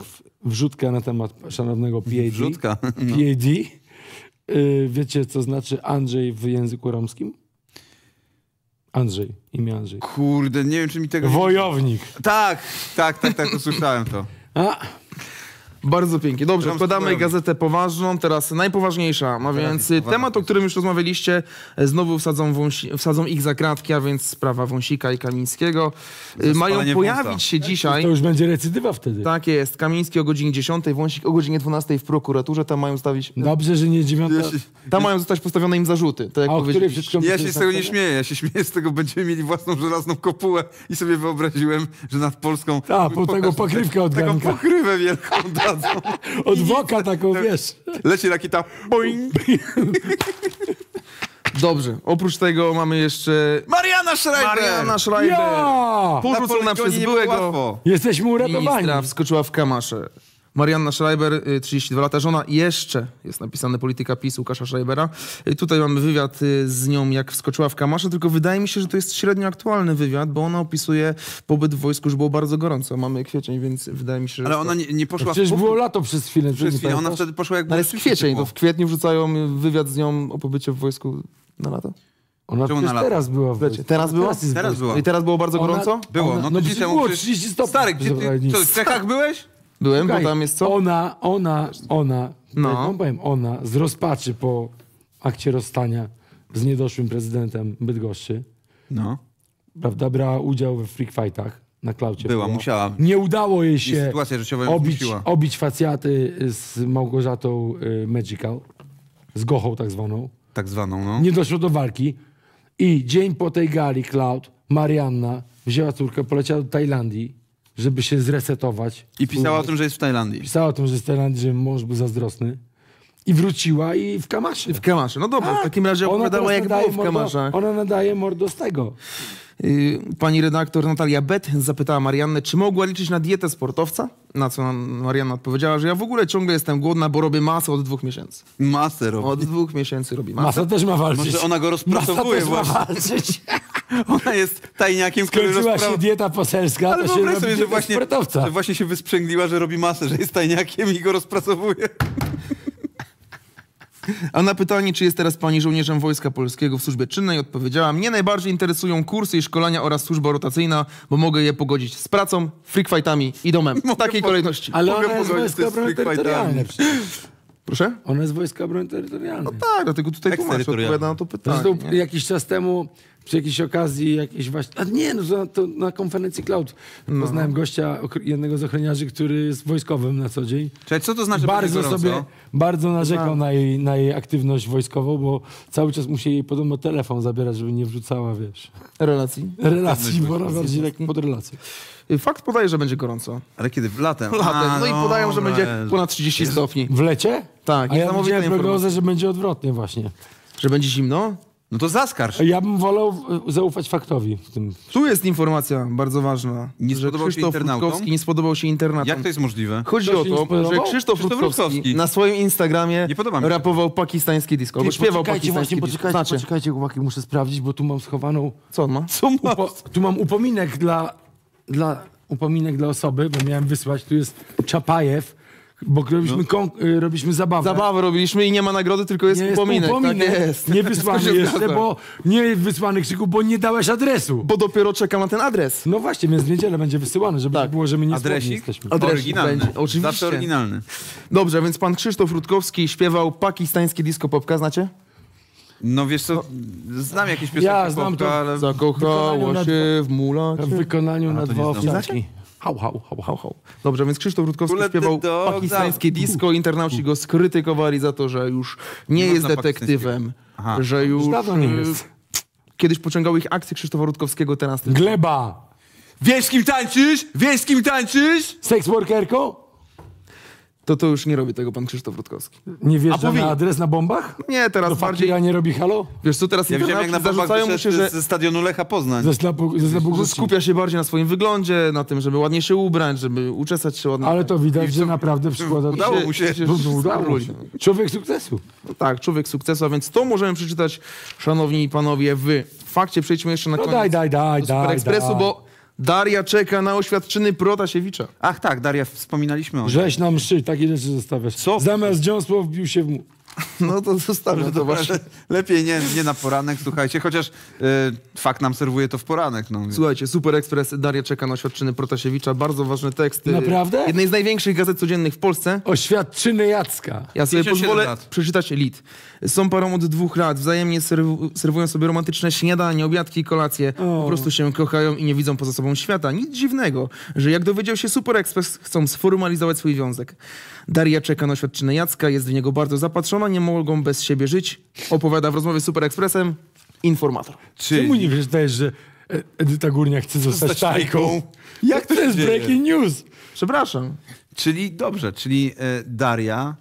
wrzutka na temat szanownego PAD. Wrzutka. No. PAD. E, wiecie, co znaczy Andrzej w języku romskim? Andrzej, imię Andrzej. Kurde, nie wiem, czy mi tego... Wojownik. Tak, tak, tak, tak, usłyszałem to. A... Bardzo pięknie. Dobrze, wkładamy gazetę poważną, teraz najpoważniejsza. A więc temat, o którym już rozmawialiście, e, znowu wsadzą, wąsi, wsadzą ich za kratki, a więc sprawa Wąsika i Kamińskiego. Mają pojawić się tak, dzisiaj. To już będzie recydywa wtedy. Tak jest. Kamiński o godzinie 10, Wąsik o godzinie 12 w prokuraturze. Tam mają stawić... Dobrze, że nie 9. Tam ja się... mają zostać postawione im zarzuty. to tak jak a, ja się z tego nie śmieję. Ja się śmieję z tego, będziemy mieli własną żelazną kopułę i sobie wyobraziłem, że nad Polską... A, tak, po tego pokrywkę od Taką pokrywę wielką, od woka tak taką, wiesz. Leci rakieta. Boing. Dobrze, oprócz tego mamy jeszcze... Mariana Schreiber! Mariana Schreiber! Ja! Porzucona przez byłego Jesteśmy uratowani. ministra wskoczyła w kamasze. Marianna Schreiber, 32 y, lata żona, jeszcze jest napisane polityka PiS Łukasza Schreibera. Y, tutaj mamy wywiad y, z nią, jak wskoczyła w kamaszę, tylko wydaje mi się, że to jest średnio aktualny wywiad, bo ona opisuje pobyt w wojsku, że było bardzo gorąco. Mamy kwiecień, więc wydaje mi się, że... Ale ona nie, nie poszła... Przecież w... było lato przez chwilę. Przez chwilę, ona wtedy poszła jak... No ale jest kwiecień, to w kwietniu wrzucają wywiad z nią o pobycie w wojsku na lato. Ona Czemu na teraz była w lecie. Teraz była? Teraz, teraz była. I teraz było bardzo gorąco? było. No, no, dzisiaj było, 30 stopni. Stary, gdzie ty, co, w Czechach byłeś? Byłem, Słuchaj, bo tam jest co? Ona, ona, ona, no. no powiem ona, z rozpaczy po akcie rozstania z niedoszłym prezydentem Bydgoszczy. No. Prawda, brała udział w freak fightach na klaucie. Była, musiała. Nie udało jej się sytuacja obić, obić facjaty z Małgorzatą y, Magical, z Gochą tak zwaną. Tak zwaną, no. Nie doszło do walki. I dzień po tej gali Cloud, Marianna wzięła córkę, poleciała do Tajlandii żeby się zresetować. I pisała o tym, że jest w Tajlandii. Pisała o tym, że jest w Tajlandii, że mąż był zazdrosny. I wróciła i w Kamasze. W Kamasze, no dobra, tak. w takim razie opowiadała jak było w Kamasze. Ona nadaje mordo z tego. Y, pani redaktor Natalia Bet zapytała Mariannę, czy mogła liczyć na dietę sportowca? Na co Marianna odpowiedziała, że ja w ogóle ciągle jestem głodna, bo robię masę od dwóch miesięcy. Masę robi. Od dwóch miesięcy robi masę. Masa też ma walczyć. Może ona go rozpracowuje Masa też ma walczyć. Ona jest tajniakiem, Skończyła który rozpra... się dieta poselska, Ale to się robi sobie, że właśnie, że właśnie się wysprzęgliła, że robi masę, że jest tajniakiem i go rozpracowuje. A na pytanie, czy jest teraz pani żołnierzem Wojska Polskiego w służbie czynnej, odpowiedziała: Mnie najbardziej interesują kursy i szkolenia oraz służba rotacyjna, bo mogę je pogodzić z pracą, freakfightami i domem. W takiej kolejności. Ale mogę jest pogodzić wojska broni terytorialne przecież. Proszę? Ona jest wojska obrony terytorialnej. No tak, dlatego tutaj tłumacz odpowiada na to pytanie. Zresztą jakiś czas temu przy jakiejś okazji, jakiejś właśnie... A nie, no to na konferencji cloud no. poznałem gościa, jednego z ochroniarzy, który jest wojskowym na co dzień. Czyli co to znaczy Bardzo sobie, bardzo narzekał na jej, na jej, aktywność wojskową, bo cały czas musi jej podobno telefon zabierać, żeby nie wrzucała, wiesz... Relacji? Relacji, bo bardziej pod relację. Y, fakt podaje, że będzie gorąco. Ale kiedy? W latem? Latem. no, no, i no podają, że będzie ponad 30 stopni. W lecie? Tak. A ja widziałem prognozę, że będzie odwrotnie właśnie. Że będzie zimno? No to zaskarż. Ja bym wolał e, zaufać faktowi w tym. Tu jest informacja bardzo ważna. Nie że spodobał Krzysztof się Rutkowski nie spodobał się internautom. Jak to jest możliwe? Chodzi o to, że Krzysztof, Rutkowski na swoim Instagramie rapował pakistańskie disco. Ty, śpiewał poczekajcie, właśnie, poczekajcie, znaczy. poczekajcie, chłopaki, muszę sprawdzić, bo tu mam schowaną... Co on ma? Co ma? tu mam upominek dla, dla... Upominek dla osoby, bo miałem wysłać. Tu jest Czapajew bo robiliśmy, no. Y, robiliśmy zabawę. Zabawę robiliśmy i nie ma nagrody, tylko jest, nie Jest upominek. Tak jest. Nie wysłany jeszcze, bo nie wysłany krzyku, bo nie dałeś adresu. Bo dopiero czekam na ten adres. No właśnie, więc w niedzielę będzie wysyłany, żeby tak. było, że my nie Adresik? jesteśmy. Adresik oryginalny. Będzie, oczywiście. Zawsze oryginalny. Dobrze, więc pan Krzysztof Rutkowski śpiewał pakistańskie disco popka, znacie? No wiesz co, znam jakieś piosenki ja, znam popka, to. ale... Zakochało się w mulacie. W wykonaniu A, na dwa owsianki. Hał, hał, hał, hał, hał. Dobrze, więc Krzysztof Rutkowski Kule śpiewał pakistańskie disco. Internauci go skrytykowali za to, że już nie jest detektywem. Że już... Dawno nie y, jest. Kiedyś pociągały ich akcje Krzysztofa Rutkowskiego, teraz... Gleba! Wiesz, kim tańczysz? Wiesz, kim tańczysz? workerko? to to już nie robi tego pan Krzysztof Rutkowski. Nie wjeżdża powinien. na adres na bombach? Nie, teraz to ja nie robi halo? Wiesz tu teraz ja widziałem, jak na się, że... ze stadionu Lecha Poznań. Ze slapu, ze skupia się bardziej na swoim wyglądzie, na tym, żeby ładnie się ubrać, żeby uczesać się ładnie. Ale to widać, że naprawdę przykłada... Udało mu się. się, się udało Człowiek sukcesu. No tak, człowiek sukcesu, a więc to możemy przeczytać, szanowni panowie, w fakcie. Przejdźmy jeszcze na no koniec daj, daj, daj, do Super bo Daria czeka na oświadczyny Protasiewicza. Ach tak, Daria, wspominaliśmy o tym. Rzeź na mszy, takie rzeczy zostawiasz. Co? Zamiast dziąsło wbił się w mu. No to zostawiam to właśnie. Lepiej nie, nie na poranek, słuchajcie, chociaż y, fakt nam serwuje to w poranek. No. Słuchajcie, Super Express, Daria czeka na oświadczyny Protasiewicza, bardzo ważne teksty. Naprawdę? Jednej z największych gazet codziennych w Polsce. Oświadczyny Jacka. Ja sobie pozwolę lat. przeczytać lit. Są parą od dwóch lat, wzajemnie serw serwują sobie romantyczne śniadanie, obiadki i kolacje. O. Po prostu się kochają i nie widzą poza sobą świata. Nic dziwnego, że jak dowiedział się Super Express, chcą sformalizować swój wiązek. Daria czeka na oświadczyny Jacka, jest w niego bardzo zapatrzona, nie mogą bez siebie żyć. Opowiada w rozmowie z Super Expressem informator. Czy... Czemu nie wiesz że Edyta Górnia chce zostać tajką? Jak to jest breaking news? Przepraszam. Czyli dobrze, czyli e, Daria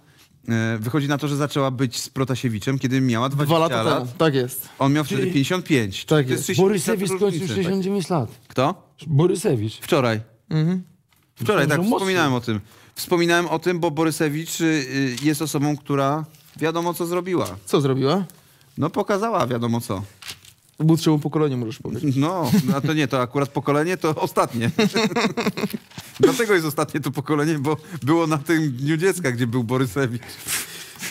e, wychodzi na to, że zaczęła być z Protasiewiczem, kiedy miała 20 Dwa lata lat. Temu. Tak jest. On miał wtedy czyli... 55. Tak to jest. jest. Borysewicz skończył 69 tak. lat. Kto? Borysewicz. Wczoraj. Mhm. Wczoraj, tak, wspominałem mocno. o tym. Wspominałem o tym, bo Borysewicz y, y, jest osobą, która wiadomo co zrobiła. Co zrobiła? No pokazała wiadomo co. Młodszemu pokoleniu możesz powiedzieć. No, no, a to nie, to akurat pokolenie to ostatnie. Dlatego jest ostatnie to pokolenie, bo było na tym Dniu Dziecka, gdzie był Borysewicz.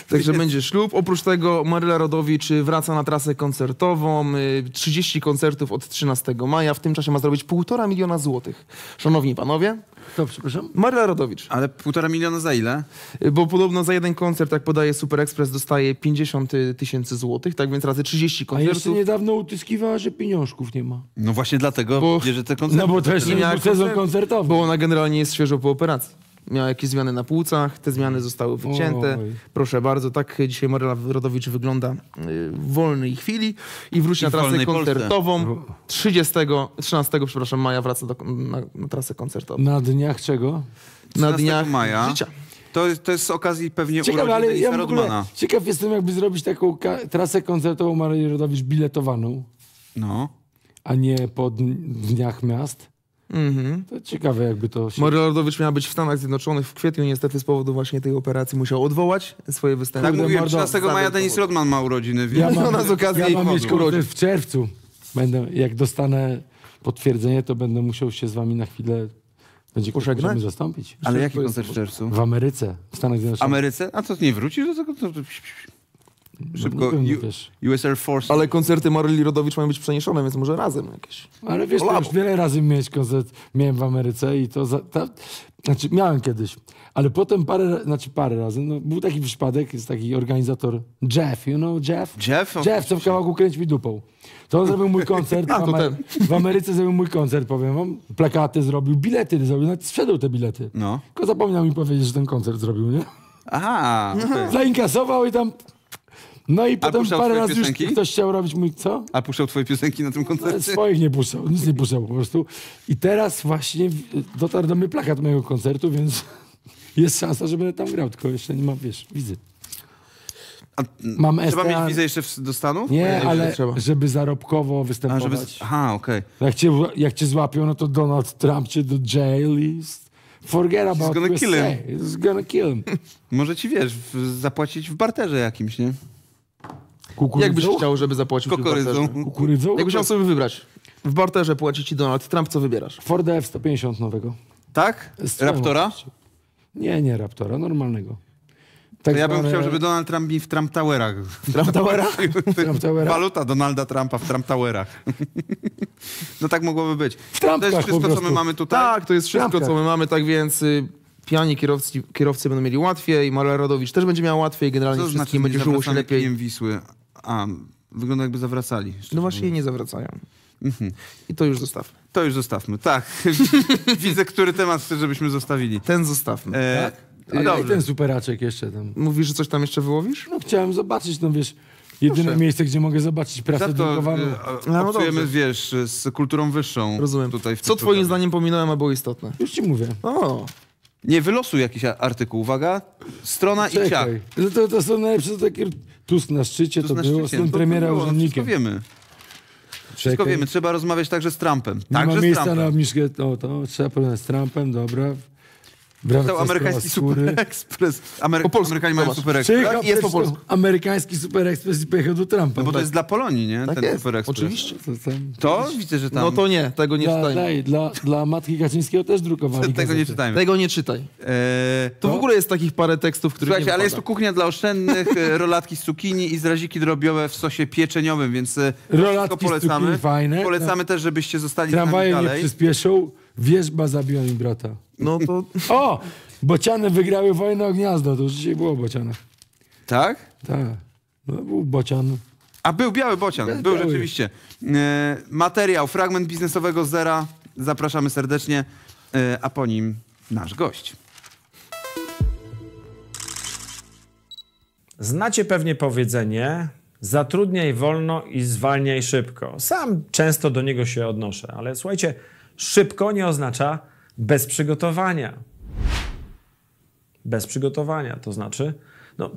Także będzie ślub. Oprócz tego Maryla Rodowicz y, wraca na trasę koncertową. 30 y, koncertów od 13 maja. W tym czasie ma zrobić półtora miliona złotych. Szanowni panowie. To przepraszam? Maryla Rodowicz. Ale półtora miliona za ile? Y, bo podobno za jeden koncert, jak podaje Super Express, dostaje 50 tysięcy złotych, tak więc razy 30 koncertów. A jeszcze niedawno utyskiwała, że pieniążków nie ma. No właśnie dlatego, bo, że te koncerty. No bo też nie miała sezon koncertowy. Bo ona generalnie jest świeżo po operacji. Miał jakieś zmiany na płucach, te zmiany zostały wycięte. Oj. Proszę bardzo, tak dzisiaj Maryla Rodowicz wygląda y, w wolnej chwili i wróci I na trasę koncertową. 30, no. 13 przepraszam, maja wraca do, na, na trasę koncertową. Na dniach czego? Na dniach maja. życia. To, to jest z okazji pewnie Ciekawe, ale ja ogóle, Ciekaw jestem, jakby zrobić taką trasę koncertową Marii Rodowicz biletowaną. No. A nie po dniach miast. Mhm. To ciekawe, jakby to się... Morlordowicz miał być w Stanach Zjednoczonych w kwietniu, niestety z powodu właśnie tej operacji musiał odwołać swoje występy. Tak mówiłem, 13 maja Denis Rodman ma urodziny, więc ja mam, ona z okazji ja mam mieć urodzin. w czerwcu. Będę, jak dostanę potwierdzenie, to będę musiał się z wami na chwilę będzie Pożegnać? zastąpić. Ale jaki koncert w czerwcu? W Ameryce, w Stanach Zjednoczonych. Ameryce? A co, nie wrócisz do tego? Szybko, U, US Air Force. Ale koncerty Maryli Rodowicz mają być przeniesione, więc może razem jakieś. Ale wiesz, Olamo. już wiele razy miałeś koncert, miałem w Ameryce i to... Za, ta, znaczy, miałem kiedyś, ale potem parę, znaczy parę razy, no, był taki przypadek, jest taki organizator Jeff, you know Jeff? Jeff? Jeff, co w kawałku Kręć mi dupą. To on zrobił mój koncert, A, w, Amery w, Ameryce zrobił mój koncert, powiem wam, plakaty zrobił, bilety zrobił, nawet sprzedał te bilety. No. Tylko zapomniał mi powiedzieć, że ten koncert zrobił, nie? Aha. Okay. Zainkasował i tam no i potem parę razy już ktoś chciał robić mój, co? A puszczał twoje piosenki na tym koncercie? E, swoich nie puszczał, nic nie puszczał po prostu. I teraz właśnie dotarł do mnie plakat mojego koncertu, więc jest szansa, że będę tam grał, tylko jeszcze nie mam, wiesz, wizy. A, mam trzeba mieć wizę jeszcze do Stanów? Nie, ale trzeba. żeby zarobkowo występować. A, żeby... Aha, okej. Okay. Jak, cię, jak cię złapią, no to Donald Trump cię do jail list. forget He's about gonna Kill him. He's gonna kill him. Może ci, wiesz, w, zapłacić w barterze jakimś, nie? Kukurydzą? Jakbyś chciał, żeby zapłacił Kukurydzą. Kukurydzą? Jakbyś chciał sobie wybrać. W barterze płaci ci Donald Trump, co wybierasz? Ford F-150 nowego. Tak? Raptora? Nie, nie Raptora, normalnego. Tak ja bym chciał, żeby Donald Trump był w Trump Towerach. W Trump Towerach? Trump Towerach? Waluta Donalda Trumpa w Trump Towerach. No tak mogłoby być. To jest wszystko, co my mamy tutaj. Tak, to jest wszystko, co my mamy, tak więc y, piani kierowcy, kierowcy będą mieli łatwiej, Malerowicz też będzie miał łatwiej, generalnie to znaczy, będzie żyło się lepiej. Wisły. A, wygląda jakby zawracali. No właśnie je nie zawracają. Mhm. I to już zostawmy. To już zostawmy, tak. Widzę, który temat chcesz, żebyśmy zostawili. Ten zostawmy. E, tak? I ten superaczek jeszcze tam. Mówisz, że coś tam jeszcze wyłowisz? No chciałem zobaczyć, no wiesz... Jedyne Proszę. miejsce, gdzie mogę zobaczyć pracę drukowaną. E, no, no wiesz, z kulturą wyższą. Rozumiem. Tutaj Co twoim zdaniem pominąłem, a było istotne? Już ci mówię. O. Nie, wylosuj jakiś artykuł, uwaga. Strona Czekaj. i ciach. To no to, to są najlepsze takie... Tusk na szczycie Tusk to na było, szczycie. z no premiera urzędnikiem. Wszystko wiemy. Czekaj. Wszystko wiemy, trzeba rozmawiać także z Trumpem. Nie także ma miejsca na obniżkę, no, to trzeba porozmawiać z Trumpem, dobra. Brawca amerykański Super Express. Amery po polsku. Amerykanie mają Super Express. Tak, jest po polsku. Amerykański Super Express i pojechał do Trumpa. No bo to tak. jest dla Polonii, nie? Tak Ten jest. Super Express. Oczywiście. To, tam, to widzę, że tam... No to nie, tego nie dla, dla, dla matki Kaczyńskiego też drukowali Tego nie czytajmy. Tego nie czytaj. Eee, to, to w no. ogóle jest takich parę tekstów, które Słuchajcie, ale jest to kuchnia dla oszczędnych, e, rolatki z cukinii i zraziki drobiowe w sosie pieczeniowym, więc e, rolatki polecamy. Z cukinii, fajne. Polecamy też, żebyście zostali Tramwaje z nami dalej. nie przyspieszą. Wierzba zabiła mi brata. No to... O! Bociany wygrały wojnę o gniazdo. To już dzisiaj było o bocianach. Tak? Tak. No był bocian. A był biały bocian, biały. był rzeczywiście. E, materiał, fragment biznesowego zera. Zapraszamy serdecznie, e, a po nim nasz gość. Znacie pewnie powiedzenie: zatrudniaj wolno i zwalniaj szybko. Sam często do niego się odnoszę, ale słuchajcie. Szybko nie oznacza bez przygotowania. Bez przygotowania, to znaczy, no,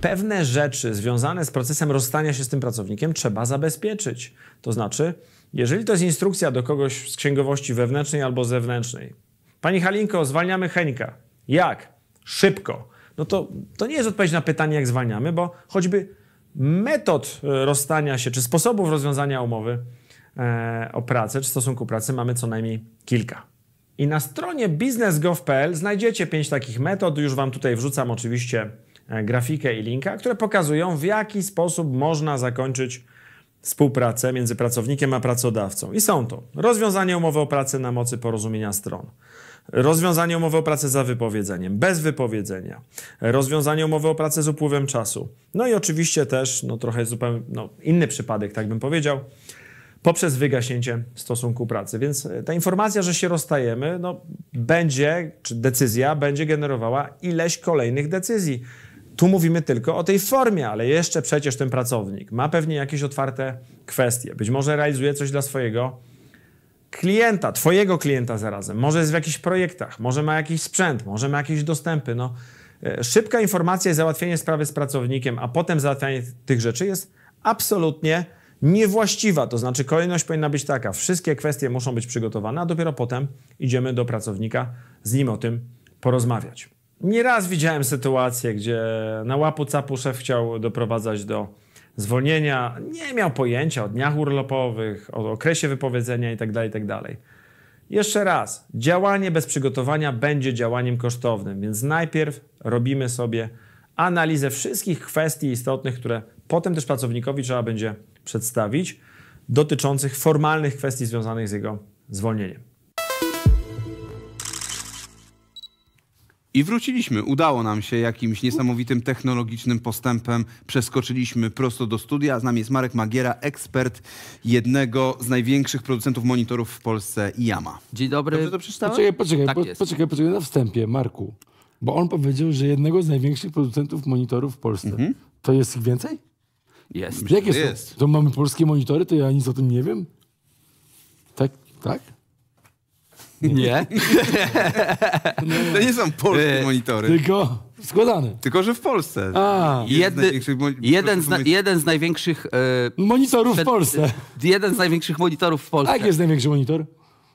pewne rzeczy związane z procesem rozstania się z tym pracownikiem trzeba zabezpieczyć. To znaczy, jeżeli to jest instrukcja do kogoś z księgowości wewnętrznej albo zewnętrznej, Pani Halinko, zwalniamy Henka. Jak? Szybko. No to, to nie jest odpowiedź na pytanie, jak zwalniamy, bo choćby metod e, rozstania się czy sposobów rozwiązania umowy E, o pracę czy stosunku pracy mamy co najmniej kilka. I na stronie biznesgov.pl znajdziecie pięć takich metod. Już Wam tutaj wrzucam oczywiście e, grafikę i linka, które pokazują, w jaki sposób można zakończyć współpracę między pracownikiem a pracodawcą. I są to rozwiązanie umowy o pracę na mocy porozumienia stron, rozwiązanie umowy o pracę za wypowiedzeniem, bez wypowiedzenia, rozwiązanie umowy o pracę z upływem czasu. No i oczywiście też, no trochę zupełnie no, inny przypadek, tak bym powiedział, poprzez wygaśnięcie stosunku pracy. Więc e, ta informacja, że się rozstajemy, no, będzie, czy decyzja będzie generowała ileś kolejnych decyzji. Tu mówimy tylko o tej formie, ale jeszcze przecież ten pracownik ma pewnie jakieś otwarte kwestie. Być może realizuje coś dla swojego klienta, twojego klienta zarazem. Może jest w jakichś projektach, może ma jakiś sprzęt, może ma jakieś dostępy. No, e, szybka informacja i załatwienie sprawy z pracownikiem, a potem załatwianie tych rzeczy jest absolutnie niewłaściwa. To znaczy kolejność powinna być taka, wszystkie kwestie muszą być przygotowane, a dopiero potem idziemy do pracownika z nim o tym porozmawiać. Nieraz widziałem sytuację, gdzie na łapu capu szef chciał doprowadzać do zwolnienia, nie miał pojęcia o dniach urlopowych, o okresie wypowiedzenia itd. Tak itd. Tak Jeszcze raz, działanie bez przygotowania będzie działaniem kosztownym, więc najpierw robimy sobie analizę wszystkich kwestii istotnych, które Potem też pracownikowi trzeba będzie przedstawić dotyczących formalnych kwestii związanych z jego zwolnieniem. I wróciliśmy. Udało nam się jakimś niesamowitym technologicznym postępem. Przeskoczyliśmy prosto do studia. Z nami jest Marek Magiera, ekspert jednego z największych producentów monitorów w Polsce, IAMA. Dzień dobry. Dobrze to przeczytałem? Poczekaj, poczekaj, tak po, poczekaj, poczekaj na wstępie, Marku. Bo on powiedział, że jednego z największych producentów monitorów w Polsce. Mhm. To jest ich więcej? Jest. Jakie jest. To mamy polskie monitory, to ja nic o tym nie wiem? Tak? Tak? Nie. nie. to nie są polskie y, monitory. Tylko składane. Tylko, że w Polsce. A. Jedny, jeden, z na, jeden z największych... Y, monitorów w Polsce. Jeden z największych monitorów w Polsce. A jaki jest największy monitor?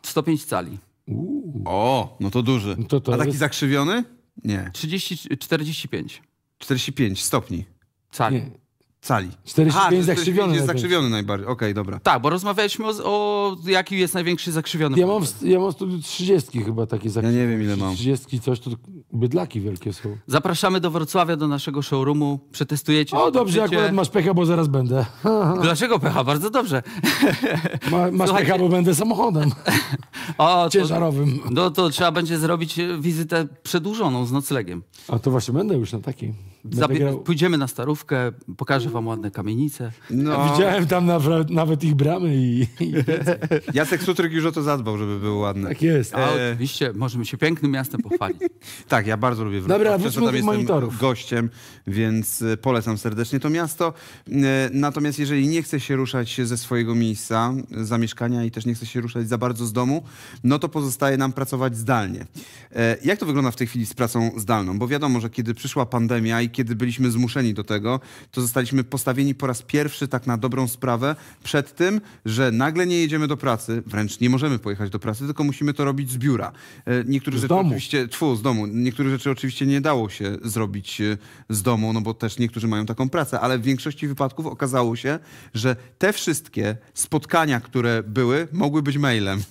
105 cali. Uuu. O, no to duży. No to to A taki jest... zakrzywiony? Nie. 30, 45. 45 stopni. Cali. Nie. 45 A, zakrzywiony. jest zakrzywiony najbardziej. Okej, okay, dobra. Tak, bo rozmawialiśmy o, o jaki jest największy zakrzywiony. Ja mam, ja mam 30 chyba takie zakrzywiony. Ja nie wiem ile mam. 30 coś, to bydlaki wielkie są. Zapraszamy do Wrocławia, do naszego showroomu. Przetestujecie. O, dobrze, patrzycie. akurat masz pecha, bo zaraz będę. Dlaczego pecha? Bardzo dobrze. Ma, masz Słuchajcie... pecha, bo będę samochodem. o, Ciężarowym. To, no to trzeba będzie zrobić wizytę przedłużoną z noclegiem. A to właśnie będę już na takiej. Zabie- pójdziemy na starówkę, pokażę wam ładne kamienice. No. Widziałem tam nawet, nawet ich bramy i, i Jacek Sutryk już o to zadbał, żeby było ładne. Tak jest. A E, oczywiście możemy się pięknym miastem pochwalić. Tak, ja bardzo lubię Wrocław. Dobra, do tam monitorów. gościem, więc e, polecam serdecznie to miasto. E, natomiast jeżeli nie chce się ruszać ze swojego miejsca e, zamieszkania i też nie chce się ruszać za bardzo z domu, no to pozostaje nam pracować zdalnie. Jak to wygląda w tej chwili z pracą zdalną? Bo wiadomo, że kiedy przyszła pandemia i kiedy byliśmy zmuszeni do tego, to zostaliśmy postawieni po raz pierwszy tak na dobrą sprawę przed tym, że nagle nie jedziemy do pracy, wręcz nie możemy pojechać do pracy, tylko musimy to robić z biura. E, niektóre z rzeczy domu. oczywiście, tfu, z domu. Niektóre rzeczy oczywiście nie dało się zrobić e, z domu, no bo też niektórzy mają taką pracę, ale w większości wypadków okazało się, że te wszystkie spotkania, które były, mogły być mailem.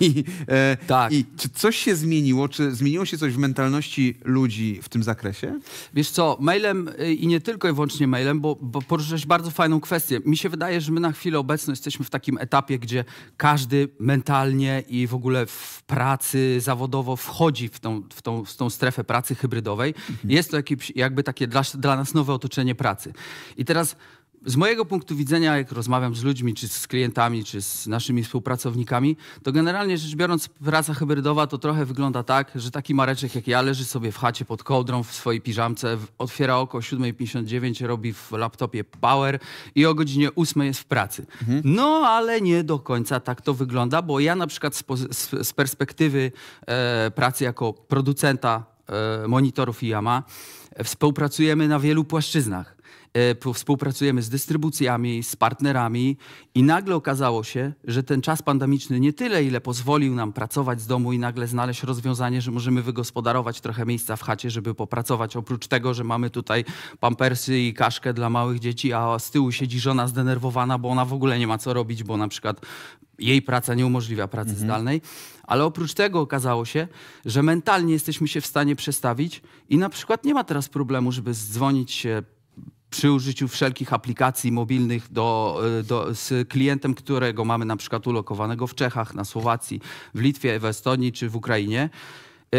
I, e, tak. I czy coś się zmieniło? Czy zmieniło się coś w mentalności ludzi w tym zakresie? Wiesz co, mailem y, i nie tylko i wyłącznie mailem, bo, bo poruszyłeś bardzo fajną kwestię. Mi się wydaje, że my na chwilę obecną jesteśmy w takim etapie, gdzie każdy mentalnie i w ogóle w pracy zawodowo wchodzi w tą, w tą, w tą strefę pracy hybrydowej. Mhm. Jest to jakby takie dla, dla nas nowe otoczenie pracy. I teraz z mojego punktu widzenia, jak rozmawiam z ludźmi, czy z klientami, czy z naszymi współpracownikami, to generalnie rzecz biorąc, praca hybrydowa to trochę wygląda tak, że taki mareczek jak ja leży sobie w chacie pod kołdrą w swojej piżamce, otwiera oko 7.59, robi w laptopie power i o godzinie 8 jest w pracy. Mhm. No ale nie do końca tak to wygląda, bo ja na przykład z, z perspektywy e, pracy jako producenta e, monitorów i Yama e, współpracujemy na wielu płaszczyznach. E, współpracujemy z dystrybucjami, z partnerami i nagle okazało się, że ten czas pandemiczny nie tyle, ile pozwolił nam pracować z domu i nagle znaleźć rozwiązanie, że możemy wygospodarować trochę miejsca w chacie, żeby popracować. Oprócz tego, że mamy tutaj pampersy i kaszkę dla małych dzieci, a z tyłu siedzi żona zdenerwowana, bo ona w ogóle nie ma co robić, bo na przykład jej praca nie umożliwia pracy mhm. zdalnej. Ale oprócz tego okazało się, że mentalnie jesteśmy się w stanie przestawić i na przykład nie ma teraz problemu, żeby zdzwonić się przy użyciu wszelkich aplikacji mobilnych do, e, do, z klientem, którego mamy na przykład ulokowanego w Czechach, na Słowacji, w Litwie, w Estonii czy w Ukrainie. E,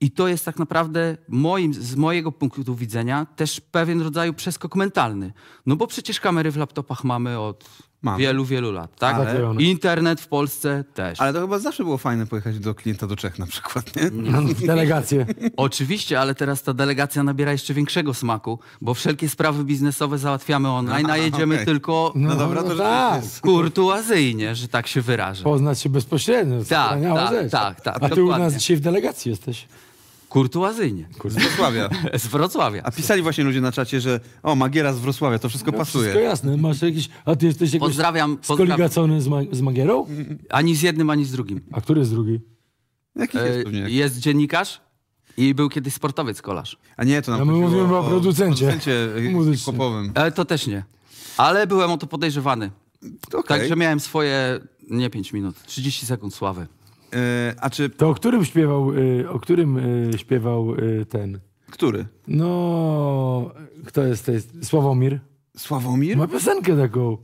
I to jest tak naprawdę moim, z mojego punktu widzenia też pewien rodzaj przeskok mentalny. No bo przecież kamery w laptopach mamy od Mam. Wielu, wielu lat, tak? Ale... Internet w Polsce też. Ale to chyba zawsze było fajne pojechać do klienta do Czech na przykład, nie? No, delegację. Oczywiście, ale teraz ta delegacja nabiera jeszcze większego smaku, bo wszelkie sprawy biznesowe załatwiamy online, a jedziemy okay. tylko no, no dobra, no to no, tak. kurtuazyjnie, że tak się wyrażę. Poznać się bezpośrednio, to tak, tak, tak, tak, A ty dokładnie. u nas dzisiaj w delegacji jesteś. Kurtuazyjnie. Wrocławia. Z Wrocławia. A pisali właśnie ludzie na czacie, że o, Magiera z Wrocławia, to wszystko no, pasuje. Wszystko jasne, masz jakiś, a ty jesteś jakoś pozdrawiam, skoligacony pozdrawiam. Z, ma z Magierą? Ani z jednym, ani z drugim. A który jest drugi? Jaki e, jest pewnie? Jest dziennikarz i był kiedyś sportowiec kolarz. A nie, to nam ja my mówimy o, o producencie, producencie e, muzycznym. Popowym. E, to też nie. Ale byłem o to podejrzewany. Okay. Także miałem swoje, nie 5 minut, 30 sekund sławy. E, a czy... To o którym śpiewał, y, o którym y, śpiewał y, ten... Który? No, kto jest? To jest Sławomir. Sławomir? Ma piosenkę taką.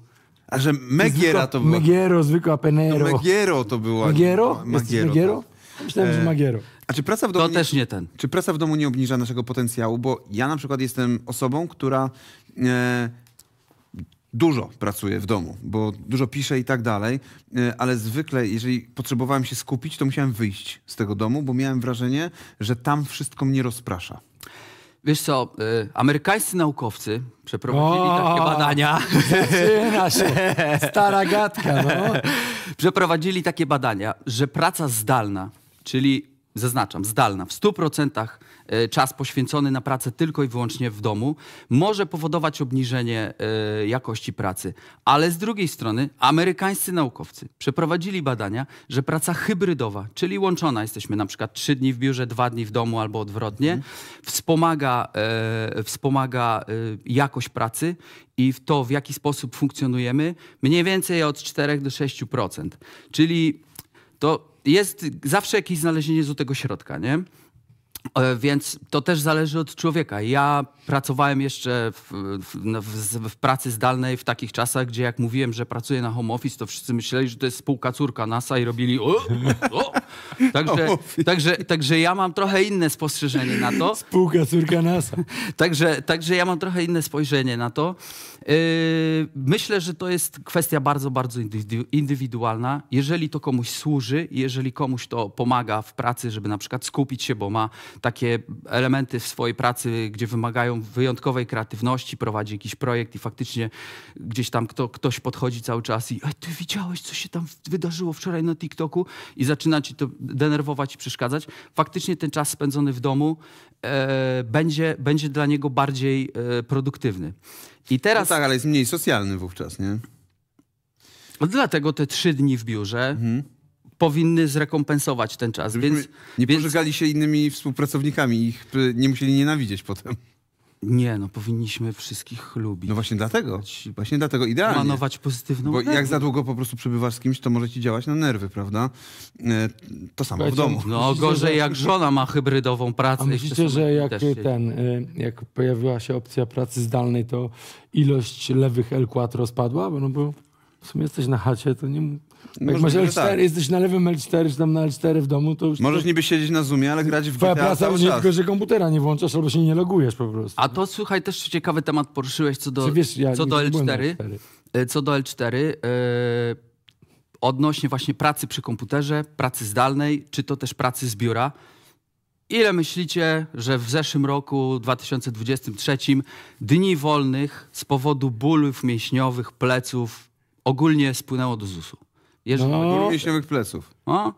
A że Megiera to była. Megiero, zwykła Penero. No, Megiero to była. Megiero? Megiero? Tak. Megiero? Myślałem, z że e, Magiero. A czy praca w domu. To nie... też nie ten. Czy praca w domu nie obniża naszego potencjału? Bo ja na przykład jestem osobą, która. E dużo pracuję w domu, bo dużo piszę i tak dalej, y, ale zwykle, jeżeli potrzebowałem się skupić, to musiałem wyjść z tego domu, bo miałem wrażenie, że tam wszystko mnie rozprasza. Wiesz co, y, amerykańscy naukowcy przeprowadzili o, takie badania. Zaczyna się. Stara gadka, no. Przeprowadzili takie badania, że praca zdalna, czyli zaznaczam, zdalna w 100% E, czas poświęcony na pracę tylko i wyłącznie w domu może powodować obniżenie e, jakości pracy. Ale z drugiej strony amerykańscy naukowcy przeprowadzili badania, że praca hybrydowa, czyli łączona jesteśmy na przykład trzy dni w biurze, dwa dni w domu albo odwrotnie, mhm. wspomaga, e, wspomaga jakość pracy i w to, w jaki sposób funkcjonujemy, mniej więcej od 4 do 6%. Czyli to jest zawsze jakieś znalezienie złotego środka, nie? E, więc to też zależy od człowieka. Ja pracowałem jeszcze w, w, no, w, pracy zdalnej w takich czasach, gdzie jak mówiłem, że pracuję na home office, to wszyscy myśleli, że to jest spółka córka NASA i robili. O, o. Także, także, także ja mam trochę inne spostrzeżenie na to. Spółka córka NASA. Także, także ja mam trochę inne spojrzenie na to. E, myślę, że to jest kwestia bardzo, bardzo indywidualna. Jeżeli to komuś służy, jeżeli komuś to pomaga w pracy, żeby na przykład skupić się, bo ma takie elementy w swojej pracy, gdzie wymagają wyjątkowej kreatywności, prowadzi jakiś projekt i faktycznie gdzieś tam kto, ktoś podchodzi cały czas i ty widziałeś, co się tam wydarzyło wczoraj na TikToku i zaczyna ci to denerwować i przeszkadzać. Faktycznie ten czas spędzony w domu e, będzie, będzie dla niego bardziej e, produktywny. I no teraz... No tak, ale jest mniej socjalny wówczas, nie? No dlatego te trzy dni w biurze, mhm powinny zrekompensować ten czas. Więc, nie więc... pożegali się innymi współpracownikami, ich nie musieli nienawidzieć potem. Nie, no powinniśmy wszystkich lubić. No właśnie dlatego. Właśnie dlatego idealnie. Manować pozytywną Bo jak za długo po prostu przebywasz z kimś, to może ci działać na nerwy, prawda? E, to samo w domu. No gorzej jak żona ma hybrydową pracę. A myślicie, że jak ten, e, jak pojawiła się opcja pracy zdalnej, to ilość lewych l Quattro spadła? No bo w sumie jesteś na chacie, to nie, no Jak masz L4, tak. jesteś na lewym L4, czy tam na L4 w domu, to już... Możesz to... niby siedzieć na Zoomie, ale grać w Twoja GTA praca cały czas. tylko, że komputera nie włączasz albo się nie logujesz po prostu. A to, słuchaj, też ciekawy temat poruszyłeś co do, wiesz, ja co do L4. L4. E, co do L4, yy, e, odnośnie właśnie pracy przy komputerze, pracy zdalnej, czy to też pracy z biura. Ile myślicie, że w zeszłym roku 2023 dni wolnych z powodu bólów mięśniowych, pleców ogólnie spłynęło do ZUS-u? Jeżdżamy. No. Mięśniowych pleców. O,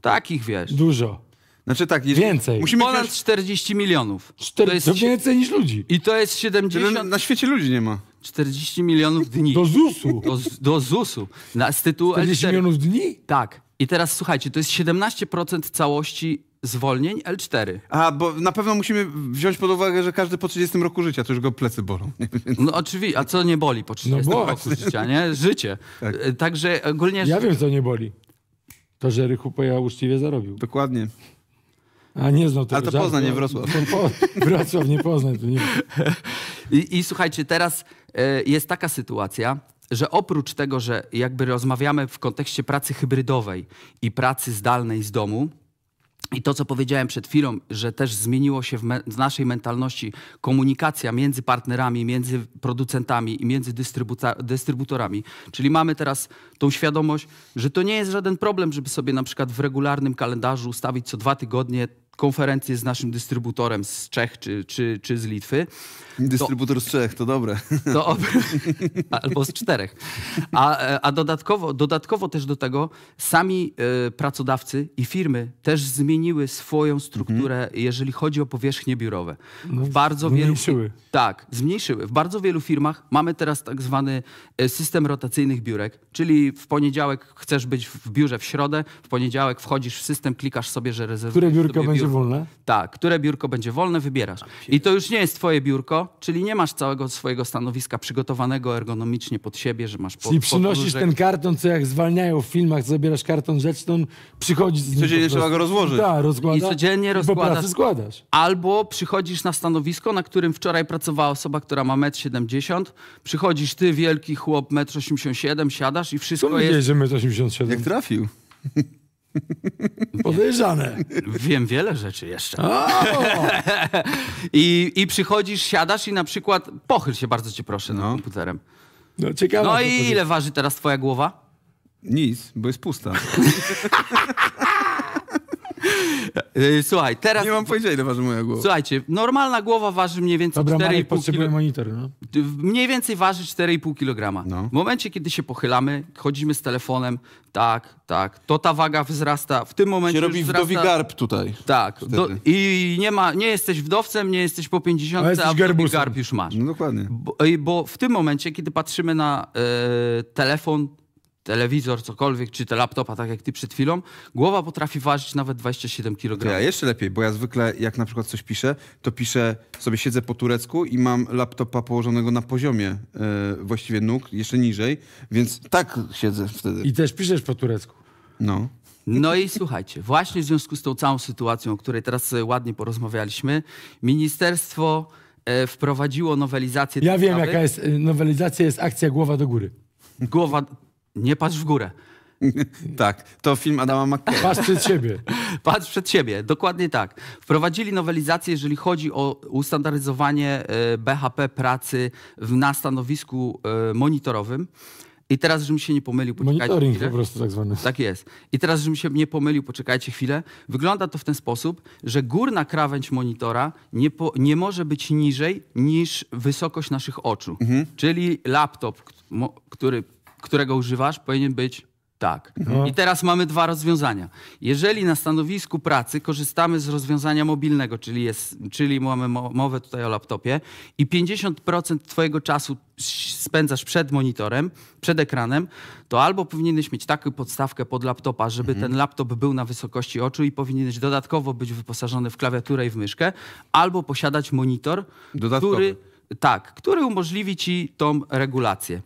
takich wiesz. Dużo. Znaczy tak, więcej. Musimy Ponad wziąć... 40 milionów. Czter... To, jest... to więcej niż ludzi. I to jest 70... Na, na świecie ludzi nie ma. 40 milionów dni. Do ZUS-u. Do, do ZUS-u. Na, z tytułu 40 L4. milionów dni? Tak. I teraz słuchajcie, to jest 17% całości zwolnień L4. A, bo na pewno musimy wziąć pod uwagę, że każdy po 30 roku życia, to już go plecy bolą. No oczywiście, a co nie boli po 30 no roku życia, nie? Życie. Tak. E, także ogólnie... Ja wiem, co nie boli. To, że Rychupa ja uczciwie zarobił. Dokładnie. A nie znam tego. A to żartu. Poznań, nie Wrocław. Po... Wrocław, nie Poznań. To nie... I, I słuchajcie, teraz e, jest taka sytuacja, że oprócz tego, że jakby rozmawiamy w kontekście pracy hybrydowej i pracy zdalnej z domu, i to, co powiedziałem przed chwilą, że też zmieniło się w, me w naszej mentalności komunikacja między partnerami, między producentami i między dystrybutorami. Czyli mamy teraz tą świadomość, że to nie jest żaden problem, żeby sobie na przykład w regularnym kalendarzu ustawić co dwa tygodnie konferencję z naszym dystrybutorem z Czech czy, czy, czy z Litwy. Dystrybutor to, z Czech, to dobre. To, albo z czterech. A, e, a dodatkowo, dodatkowo też do tego sami y, pracodawcy i firmy też zmieniły swoją strukturę, mhm. jeżeli chodzi o powierzchnie biurowe. w no, bardzo zmniejszyły. Wielu, tak, zmniejszyły. W bardzo wielu firmach mamy teraz tak zwany e, system rotacyjnych biurek, czyli w poniedziałek chcesz być w biurze w środę, w poniedziałek wchodzisz w system, klikasz sobie, że rezerwujesz Które biurka będzie będzie wolne? Tak, które biurko będzie wolne, wybierasz. I to już nie jest twoje biurko, czyli nie masz całego swojego stanowiska przygotowanego ergonomicznie pod siebie, że masz pod, Czyli przynosisz ten karton, co jak zwalniają w filmach, zabierasz karton rzeczną, przychodzi z nim Codziennie trzeba go rozłożyć. Tak, rozkładasz. I codziennie rozkładasz. składasz. Albo przychodzisz na stanowisko, na którym wczoraj pracowała osoba, która ma 1,70 m, przychodzisz ty, wielki chłop, 1,87 m, siadasz i wszystko Co jest... Co że 1,87 m? Jak trafił. Podejrzane. Wiem wiele rzeczy jeszcze. I, I przychodzisz, siadasz i na przykład pochyl się, bardzo cię proszę, no. nad komputerem. No, ciekawe. No i ile waży teraz twoja głowa? Nic, bo jest pusta. Y, słuchaj, teraz... Nie mam pojęcia, ile waży moja głowa. Słuchajcie, normalna głowa waży mniej więcej 4,5 kg. monitor, no. Mniej więcej waży 4,5 kg. No. W momencie, kiedy się pochylamy, chodzimy z telefonem, tak, tak, to ta waga wzrasta. W tym momencie się robi wzrasta... wdowi garb tutaj. Tak. Do... I nie, ma, nie jesteś wdowcem, nie jesteś po 50, a, jesteś a garb już masz. No dokładnie. Bo, bo, w tym momencie, kiedy patrzymy na e, telefon telewizor, cokolwiek, czy te laptopa, tak jak ty przed chwilą, głowa potrafi ważyć nawet 27 kg. Ja jeszcze lepiej, bo ja zwykle jak na przykład coś piszę, to piszę, sobie siedzę po turecku i mam laptopa położonego na poziomie yy, właściwie nóg, jeszcze niżej, więc tak siedzę wtedy. I też piszesz po turecku. No. No i słuchajcie, właśnie w związku z tą całą sytuacją, o której teraz e, ładnie porozmawialiśmy, ministerstwo e, wprowadziło nowelizację. Ja wiem, sprawy. jaka jest e, nowelizacja, jest akcja głowa do góry. Głowa, nie patrz w górę. tak, to film Adama McKay. Patrz przed siebie. Patrz przed siebie, dokładnie tak. Wprowadzili nowelizację, jeżeli chodzi o ustandaryzowanie e, BHP pracy w, na stanowisku e, monitorowym. I teraz, żebym się nie pomylił, poczekajcie Monitoring chwilę. po prostu tak zwany. Tak jest. I teraz, żebym się nie pomylił, poczekajcie chwilę. Wygląda to w ten sposób, że górna krawędź monitora nie, po, nie może być niżej niż wysokość naszych oczu. Mhm. Czyli laptop, który którego używasz, powinien być tak. Mhm. I teraz mamy dwa rozwiązania. Jeżeli na stanowisku pracy korzystamy z rozwiązania mobilnego, czyli, jest, czyli mamy mowę tutaj o laptopie, i 50% Twojego czasu spędzasz przed monitorem, przed ekranem, to albo powinieneś mieć taką podstawkę pod laptopa, żeby mhm. ten laptop był na wysokości oczu i powinieneś dodatkowo być wyposażony w klawiaturę i w myszkę, albo posiadać monitor, dodatkowy. który. Tak, który umożliwi ci tą regulację.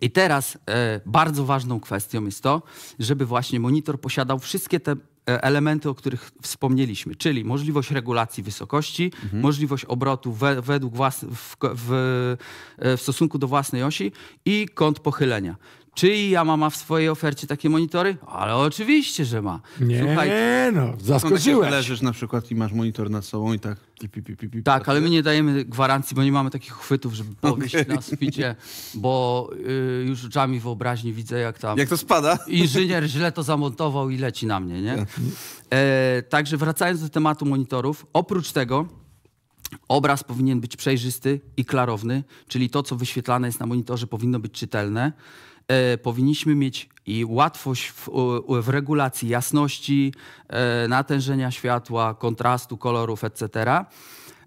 I teraz e, bardzo ważną kwestią jest to, żeby właśnie monitor posiadał wszystkie te e, elementy, o których wspomnieliśmy, czyli możliwość regulacji wysokości, mhm. możliwość obrotu we, według włas, w, w, e, w, stosunku do własnej osi i kąt pochylenia. Czy ja ma w swojej ofercie takie monitory? Ale oczywiście, że ma. Nie, Słuchaj, no, zaskoczyłeś. No, leżysz na przykład i masz monitor nad sobą i tak... Pi, pi, pi, tak, ale my nie dajemy gwarancji, bo nie mamy takich chwytów, żeby powieść okay. na suficie, bo y, już oczami wyobraźni widzę, jak tam... Jak to spada. Inżynier źle to zamontował i leci na mnie, nie? Tak. E, także wracając do tematu monitorów, oprócz tego... Obraz powinien być przejrzysty i klarowny, czyli to, co wyświetlane jest na monitorze, powinno być czytelne e, powinniśmy mieć i łatwość w, w regulacji jasności, e, natężenia światła, kontrastu, kolorów, etc.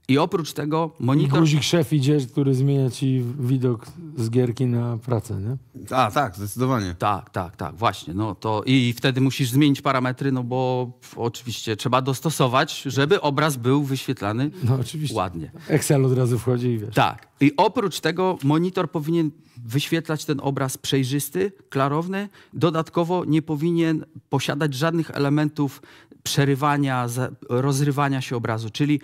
I oprócz tego monitor... Guzik szef idzie, który zmienia ci widok z gierki na pracę, nie? A, tak, zdecydowanie. Tak, tak, tak, właśnie. No to i wtedy musisz zmienić parametry, no bo oczywiście trzeba dostosować, żeby obraz był wyświetlany no, oczywiście. ładnie. Excel od razu wchodzi i wiesz. Tak. I oprócz tego monitor powinien wyświetlać ten obraz przejrzysty, klarowny. Dodatkowo nie powinien posiadać żadnych elementów przerywania, rozrywania się obrazu, czyli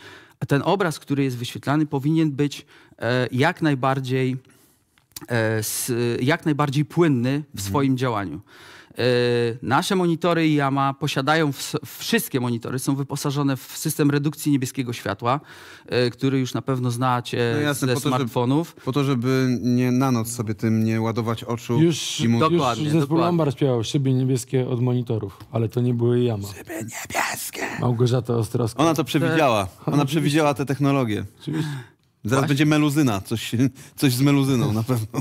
ten obraz, który jest wyświetlany, powinien być e, jak najbardziej, e, e, jak najbardziej płynny w mhm. swoim działaniu. Yy, nasze monitory Yamaha posiadają, wszystkie monitory są wyposażone w system redukcji niebieskiego światła, yy, który już na pewno znacie no jasne, ze po smartfonów. To, żeby, po to, żeby nie na noc sobie tym nie ładować oczu. Już, i mu... dokładnie, już zespół dokładnie. Ambar śpiewał niebieskie od monitorów, ale to nie były Yamaha. Szyby niebieskie! Małgorzata Ostrowska. Ona to przewidziała. Tak. Ona przewidziała te technologie. Oczywiście. Zaraz Właśnie. będzie meluzyna, coś, coś z meluzyną na pewno.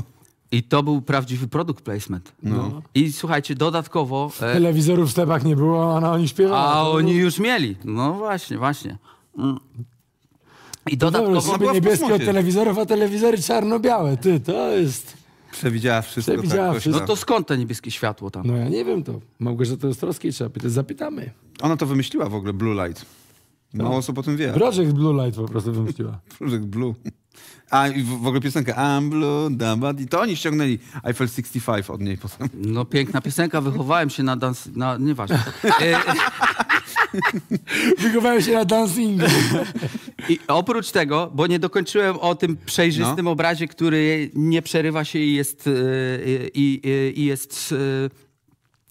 I to był prawdziwy produkt placement. No. I słuchajcie, dodatkowo... E, Telewizorów w stepach nie było, a oni śpiewali. A oni już mieli. No właśnie, właśnie. Mm. I dodatkowo... Dobra, była niebieskie od telewizorów, a telewizory czarno-białe. Ty, to jest... Przewidziała wszystko. Tak Przewidziała tak, wszystko. No. no to skąd to niebieskie światło tam? No ja nie wiem to. Małgorzata Ostrowskiej trzeba pytać. Zapytamy. Ona to wymyśliła w ogóle, Blue Light. Mało no. osób o tym wie. Projekt Blue Light po prostu wymyśliła. Projekt Blue. A i w, w ogóle piosenkę I'm blue, dabat. I to oni ściągnęli Eiffel 65 od niej potem. No piękna piosenka, wychowałem się na dans... Na, nieważne. Wychowałem się na dancingu. I oprócz tego, bo nie dokończyłem o tym przejrzystym no. obrazie, który nie przerywa się i jest, e, e, i, i, e, i jest,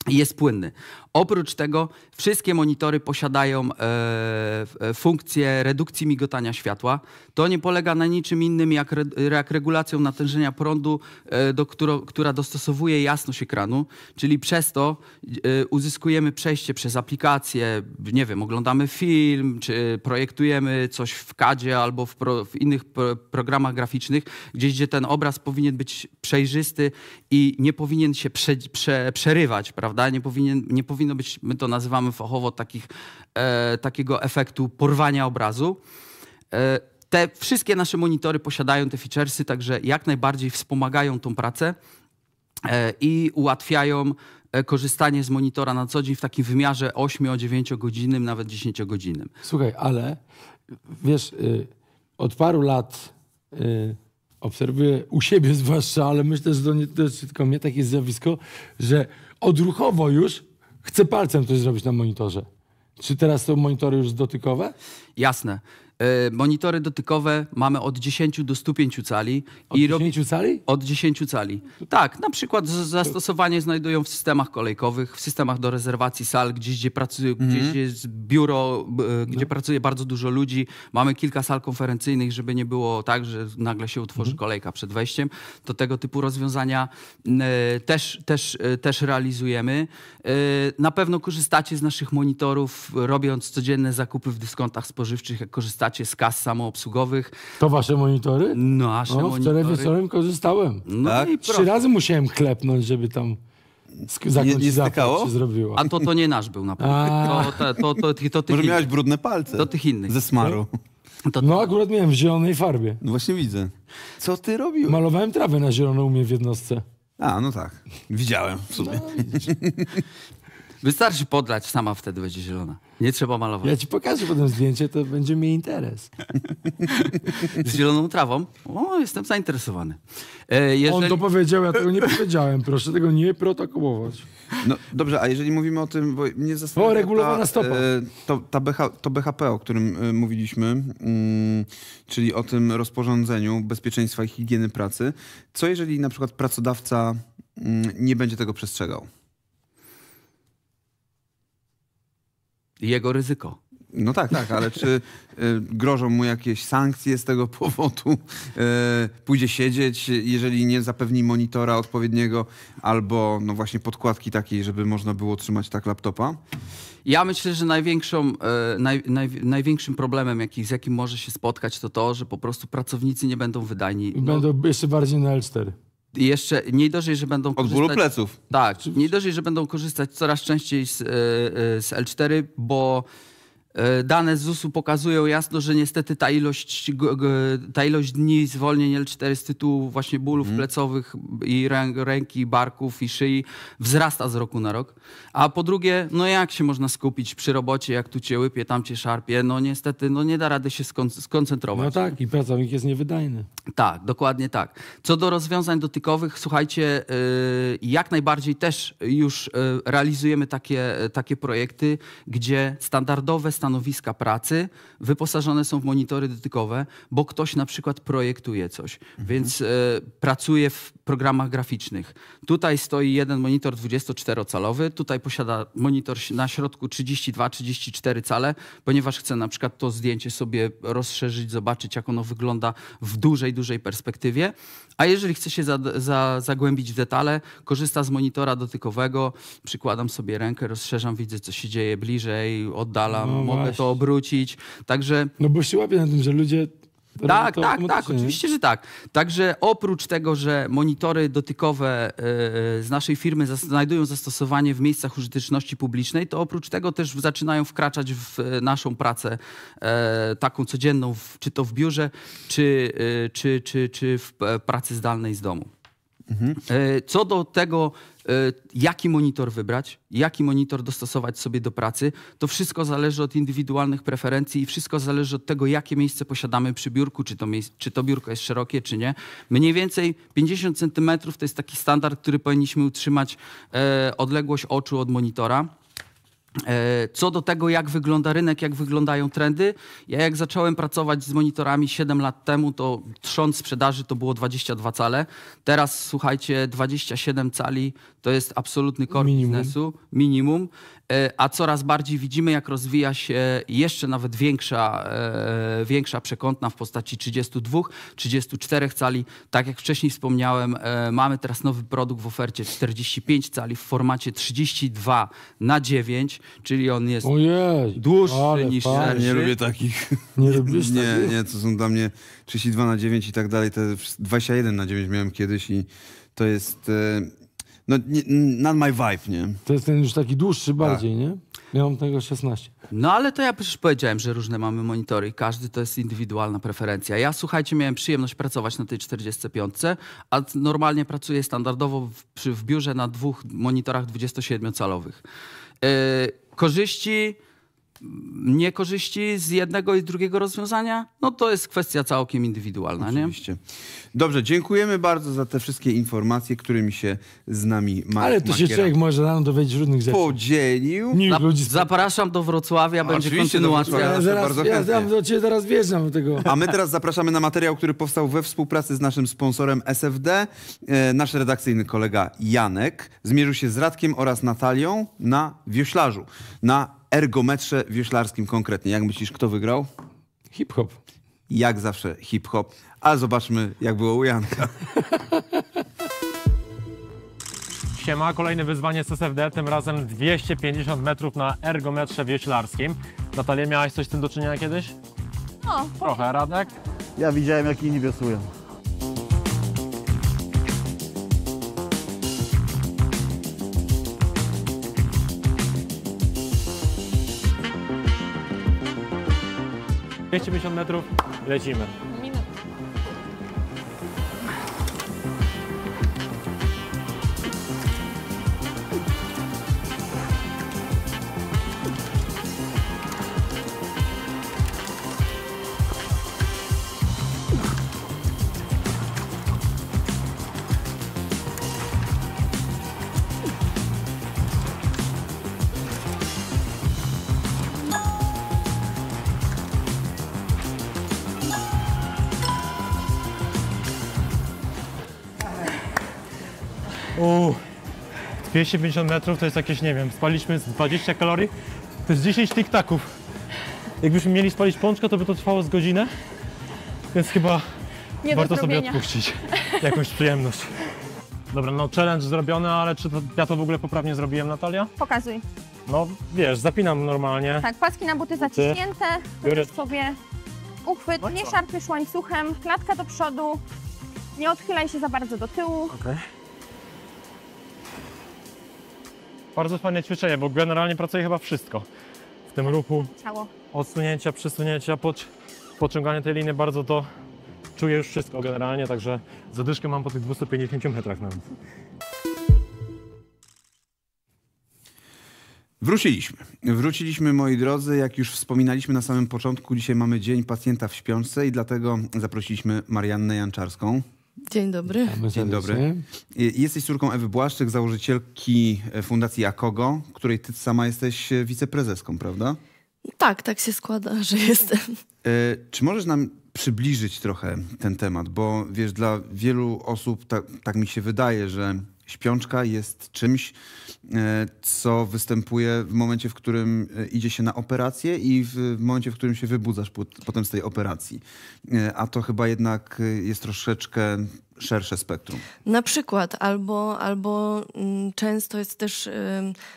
jest płynny. Oprócz tego wszystkie monitory posiadają e, e funkcję redukcji migotania światła. To nie polega na niczym innym jak, re, jak regulacją natężenia prądu, e, do, któro, która dostosowuje jasność ekranu, czyli przez to e, uzyskujemy przejście przez aplikację, nie wiem, oglądamy film, czy projektujemy coś w kadzie, albo w, pro, w innych pro, programach graficznych, gdzieś gdzie ten obraz powinien być przejrzysty i nie powinien się prze, prze, przerywać, prawda? Nie powinien, nie powinien powinno być, my to nazywamy fachowo takich, e, takiego efektu porwania obrazu. E, te wszystkie nasze monitory posiadają te featuresy, także jak najbardziej wspomagają tą pracę e, i ułatwiają e, korzystanie z monitora na co dzień w takim wymiarze 8-9 godzinnym, nawet 10 godzinnym. Słuchaj, ale wiesz, y, od paru lat y, obserwuję u siebie zwłaszcza, ale myślę, że to nie to jest tylko mnie takie zjawisko, że odruchowo już chcę palcem coś zrobić na monitorze. Czy teraz są monitory już dotykowe? Jasne. E, monitory dotykowe mamy od 10 do 105 cali. Od i 10 cali? Od 10 cali. Tak, na przykład zastosowanie znajdują w systemach kolejkowych, w systemach do rezerwacji sal, gdzieś gdzie, pracuje, mm -hmm. jest biuro, e, no. gdzie no. pracuje bardzo dużo ludzi. Mamy kilka sal konferencyjnych, żeby nie było tak, że nagle się utworzy mhm. kolejka przed wejściem. To tego typu rozwiązania e, też, też, też realizujemy. Na pewno korzystacie z naszych monitorów, robiąc codzienne zakupy w dyskontach spożywczych, jak korzystacie korzystacie z kas samoobsługowych. To wasze monitory? No, aż no, monitory. Wczoraj wieczorem korzystałem. No tak? i Trzy razy musiałem klepnąć, żeby tam nie, nie stykało? zrobiło. A to to nie nasz był na pewno. To, to, to, to, to Może miałeś brudne palce. Do tych innych. Ze smaru. No, to, no akurat miałem w zielonej farbie. No właśnie widzę. Co ty robiłeś? Malowałem trawę na zielono u mnie w jednostce. A, no tak. Widziałem w sumie. No, Wystarczy podlać, sama wtedy będzie zielona. Nie trzeba malować. Ja ci pokażę potem zdjęcie, to będzie mi interes. Z zieloną trawą? O, jestem zainteresowany. E, jeżeli... On to powiedział, ja tego nie powiedziałem. Proszę tego nie protokołować. No dobrze, a jeżeli mówimy o tym, bo mnie zastanawia... O, regulowana ta, stopa. E, to, ta BH, to BHP, o którym e, mówiliśmy, mm, czyli o tym rozporządzeniu bezpieczeństwa i higieny pracy. Co jeżeli na przykład pracodawca mm, nie będzie tego przestrzegał? jego ryzyko. No tak, tak, ale czy y, grożą mu jakieś sankcje z tego powodu? Y, pójdzie siedzieć, jeżeli nie zapewni monitora odpowiedniego albo no właśnie podkładki takiej, żeby można było trzymać tak laptopa? Ja myślę, że największą, e, naj, naj, największym problemem, jaki, z jakim może się spotkać, to to, że po prostu pracownicy nie będą wydajni. Będą no. jeszcze bardziej na Elster jeszcze nie dość, że będą korzystać... Od bólu pleców. Tak, nie dość, że będą korzystać coraz częściej z, e, e, z L4, bo E, dane z ZUS-u pokazują jasno, że niestety ta ilość, ta ilość dni zwolnień L4 z tytułu właśnie bólów mm. plecowych i rę, ręki, barków i szyi wzrasta z roku na rok. A po drugie, no jak się można skupić przy robocie, jak tu cię łypie, tam cię szarpie? No niestety, no nie da rady się skoncentrować. No tak, i pracownik jest niewydajny. Tak, dokładnie tak. Co do rozwiązań dotykowych, słuchajcie, e, jak najbardziej też już e, realizujemy takie, takie projekty, gdzie standardowe, standardowe stanowiska pracy, wyposażone są w monitory dotykowe, bo ktoś na przykład projektuje coś, mhm. więc e, pracuje w programach graficznych. Tutaj stoi jeden monitor 24-calowy, tutaj posiada monitor na środku 32-34 cale, ponieważ chce na przykład to zdjęcie sobie rozszerzyć, zobaczyć jak ono wygląda w dużej, dużej perspektywie, a jeżeli chce się za, za, zagłębić w detale, korzysta z monitora dotykowego, przykładam sobie rękę, rozszerzam, widzę co się dzieje bliżej, oddalam, no mogę to obrócić. Także. No bo się łapie na tym, że ludzie tak, tak, tak, tak, oczywiście, że tak. Także oprócz tego, że monitory dotykowe e, z naszej firmy znajdują zastosowanie w miejscach użyteczności publicznej, to oprócz tego też zaczynają wkraczać w e, naszą pracę e, taką codzienną, czy to w biurze, czy, czy, czy, czy w pracy zdalnej z domu. Mhm. Co do tego, Y, jaki monitor wybrać, jaki monitor dostosować sobie do pracy. To wszystko zależy od indywidualnych preferencji i wszystko zależy od tego, jakie miejsce posiadamy przy biurku, czy to, czy to biurko jest szerokie, czy nie. Mniej więcej 50 centymetrów to jest taki standard, który powinniśmy utrzymać e, odległość oczu od monitora. E, co do tego, jak wygląda rynek, jak wyglądają trendy, ja jak zacząłem pracować z monitorami 7 lat temu, to trząd sprzedaży to było 22 cale. Teraz słuchajcie, 27 cali to jest absolutny core minimum. biznesu, minimum. E, a coraz bardziej widzimy, jak rozwija się jeszcze nawet większa, e, większa przekątna w postaci 32, 34 cali. Tak jak wcześniej wspomniałem, e, mamy teraz nowy produkt w ofercie 45 cali w formacie 32 na 9, czyli on jest Ojej, dłuższy niż ja Nie lubię takich. Nie lubisz takich? Nie, to są dla mnie 32 na 9 i tak dalej. Te 21 na 9 miałem kiedyś i to jest... No, nie, not my vibe, nie? To jest ten już taki dłuższy tak. bardziej, tak. nie? Miałem tego 16. No ale to ja przecież powiedziałem, że różne mamy monitory. Każdy to jest indywidualna preferencja. Ja, słuchajcie, miałem przyjemność pracować na tej 45, a normalnie pracuję standardowo w, przy, w biurze na dwóch monitorach 27-calowych. Yy, e, korzyści niekorzyści z jednego i drugiego rozwiązania, no to jest kwestia całkiem indywidualna. Oczywiście. Nie? Dobrze, dziękujemy bardzo za te wszystkie informacje, którymi się z nami ma Ale to się człowiek może nam dowiedzieć różnych rzeczy. Podzielił. Niech Zapraszam do Wrocławia, będzie kontynuacja. ja zaraz, ja tam do ciebie teraz wjeżdżam tego. A my teraz zapraszamy na materiał, który powstał we współpracy z naszym sponsorem SFD. E, nasz redakcyjny kolega Janek zmierzył się z Radkiem oraz Natalią na Wioślarzu. Na ergometrze wioślarskim konkretnie. Jak myślisz, kto wygrał? Hip-hop. Jak zawsze hip-hop. A zobaczmy, jak było u Janka. Siema, kolejne wyzwanie z SFD, tym razem 250 metrów na ergometrze wioślarskim. Natalia, miałaś coś z tym do czynienia kiedyś? No. Trochę, Radek? Ja widziałem, jak inni wiosłują. 250 metrów, lecimy. 250 metrów to jest jakieś, nie wiem, spaliśmy 20 kalorii, to jest 10 tiktaków. Jakbyśmy mieli spalić pączkę, to by to trwało z godzinę, więc chyba nie warto sobie odpuścić jakąś przyjemność. Dobra, no challenge zrobiony, ale czy to, ja to w ogóle poprawnie zrobiłem, Natalia? Pokazuj. No wiesz, zapinam normalnie. Tak, paski na buty zaciśnięte, biorę sobie uchwyt, no nie szarpiesz łańcuchem, klatka do przodu, nie odchylaj się za bardzo do tyłu. Okay. Bardzo fajne ćwiczenie, bo generalnie pracuje chyba wszystko w tym ruchu. Ciało. Odsunięcia, przesunięcia, pocz pociąganie tej liny bardzo to czuję już wszystko generalnie, także zadyszkę mam po tych 250 metrach nawet. Wróciliśmy. Wróciliśmy, moi drodzy. Jak już wspominaliśmy na samym początku, dzisiaj mamy Dzień Pacjenta w śpiące i dlatego zaprosiliśmy Mariannę Janczarską. Dzień dobry. Dzień dobry. Jesteś córką Ewy Błaszczyk, założycielki e, Fundacji Akogo, której ty sama jesteś e, wiceprezeską, prawda? Tak, tak się składa, że jestem. E, czy możesz nam przybliżyć trochę ten temat? Bo wiesz, dla wielu osób, tak mi się wydaje, że Śpiączka jest czymś, e, co występuje w momencie, w którym e, idzie się na operację i w momencie, w którym się wybudzasz potem z tej operacji. E, a to chyba jednak jest troszeczkę szersze spektrum. Na przykład, albo, albo mm, często jest też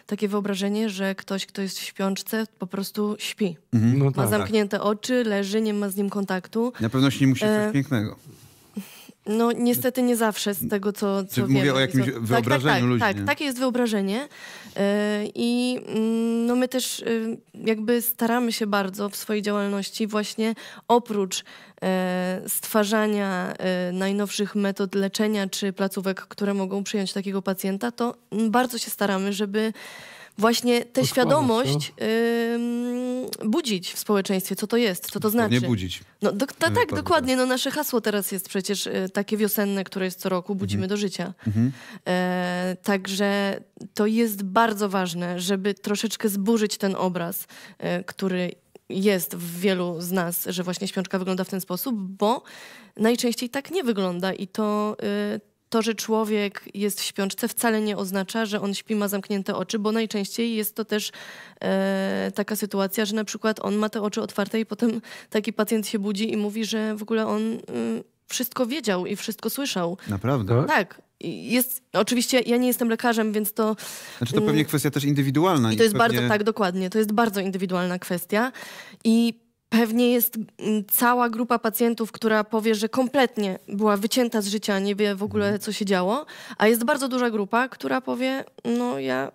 takie wyobrażenie, że ktoś, kto jest w śpiączce, po prostu śpi. Mhm. No ma tak. zamknięte oczy, leży, nie ma z nim kontaktu. Na pewno się nie musi coś e... pięknego. No niestety nie zawsze z tego, co, co Czy mówię o jakimś co... wyobrażeniu tak, tak, tak ludzi. Tak, nie? takie jest wyobrażenie y, i mm, no my też y, jakby staramy się bardzo w swojej działalności właśnie oprócz y, stwarzania najnowszych metod leczenia czy placówek, które mogą przyjąć takiego pacjenta, to bardzo się staramy, żeby właśnie tę świadomość budzić w społeczeństwie, co to jest, co to znaczy. Nie budzić. No, do, ta, e, tak, tak, tak, dokładnie. No, nasze hasło teraz jest przecież y, takie wiosenne, które jest co roku, budzimy mhm. do życia. Mhm. E, także to jest bardzo ważne, żeby troszeczkę zburzyć ten obraz, e, który jest w wielu z nas, że właśnie śpiączka wygląda w ten sposób, bo najczęściej tak nie wygląda i to... Y, to, że człowiek jest w śpiączce, wcale nie oznacza, że on śpi, ma zamknięte oczy, bo najczęściej jest to też e, taka sytuacja, że na przykład on ma te oczy otwarte i potem taki pacjent się budzi i mówi, że w ogóle on y, wszystko wiedział i wszystko słyszał. Naprawdę? Tak. tak. Jest, oczywiście ja nie jestem lekarzem, więc to... Znaczy to mm, pewnie kwestia też indywidualna. I to jest pewnie... bardzo, tak, dokładnie. To jest bardzo indywidualna kwestia. I Pewnie jest mm, cała grupa pacjentów, która powie, że kompletnie była wycięta z życia, nie wie w ogóle, mhm. co się działo, a jest bardzo duża grupa, która powie, no ja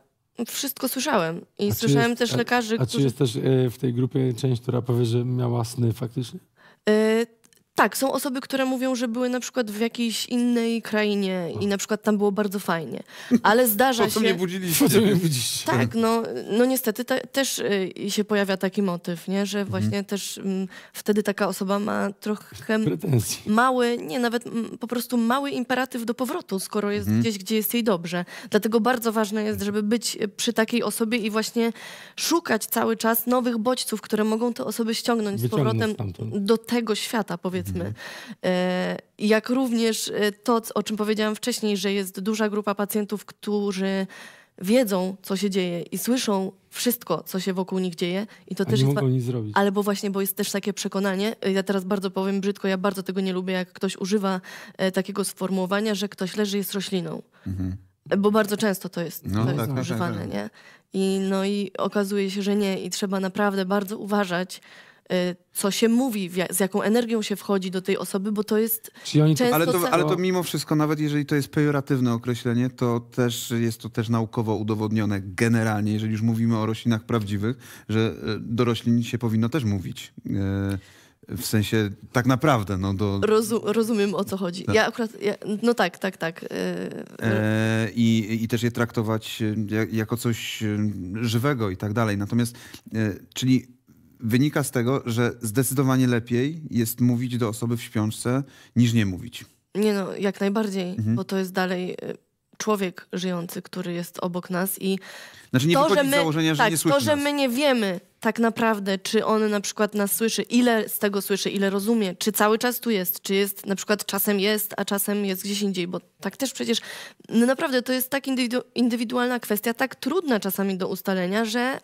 wszystko słyszałem i a słyszałem jest, też lekarzy, a, a którzy... czy jest też e, w tej grupie część, która powie, że miała sny faktycznie? Y tak, są osoby, które mówią, że były na przykład w jakiejś innej krainie i na przykład tam było bardzo fajnie. Ale zdarza się... Mnie budziliście? nie budziliście? Tak, no, no niestety też y, się pojawia taki motyw, nie? że mhm. właśnie mhm. też m, mm, wtedy taka osoba ma trochę Pretensji. mały, nie, nawet m, mm, po prostu mały imperatyw do powrotu, skoro jest mhm. gdzieś, gdzie jest jej dobrze. Dlatego bardzo ważne jest, żeby być przy takiej osobie i właśnie szukać cały czas nowych bodźców, które mogą te osoby ściągnąć Wyciągnąć z powrotem stamtąd. do tego świata, powiedzmy powiedzmy. Mhm. E, jak również e, to, o czym powiedziałam wcześniej, że jest duża grupa pacjentów, którzy wiedzą, co się dzieje i słyszą wszystko, co się wokół nich dzieje. I to A też nie jest... mogą nic zrobić. Ale bo właśnie, bo jest też takie przekonanie, e, ja teraz bardzo powiem brzydko, ja bardzo tego nie lubię, jak ktoś używa takiego sformułowania, że ktoś leży jest rośliną. Mhm. Bo bardzo często to jest, no, to tak, jest tak, używane, tak, tak. nie? I, no i okazuje się, że nie i trzeba naprawdę bardzo uważać, Y, co się mówi, z jaką energią się wchodzi do tej osoby, bo to jest często... Ale to, ale to mimo wszystko, nawet jeżeli to jest pejoratywne określenie, to też jest to też naukowo udowodnione generalnie, jeżeli już mówimy o roślinach prawdziwych, że y, do roślin się powinno też mówić. Y, w sensie tak naprawdę. No, do... Rozum, rozumiem o co chodzi. Tak. Ja akurat, ja, no tak, tak, tak. E, i, I też je traktować jako coś żywego i tak dalej. Natomiast, czyli wynika z tego, że zdecydowanie lepiej jest mówić do osoby w śpiączce niż nie mówić. Nie no, jak najbardziej, mhm. bo to jest dalej y, człowiek żyjący, który jest obok nas i znaczy nie to, że my, założenia, że tak, nie słyszy to, że nas. my nie wiemy tak naprawdę, czy on na przykład nas słyszy, ile z tego słyszy, ile rozumie, czy cały czas tu jest, czy jest na przykład czasem jest, a czasem jest gdzieś indziej, bo tak też przecież no naprawdę to jest tak indywidu indywidualna kwestia, tak trudna czasami do ustalenia, że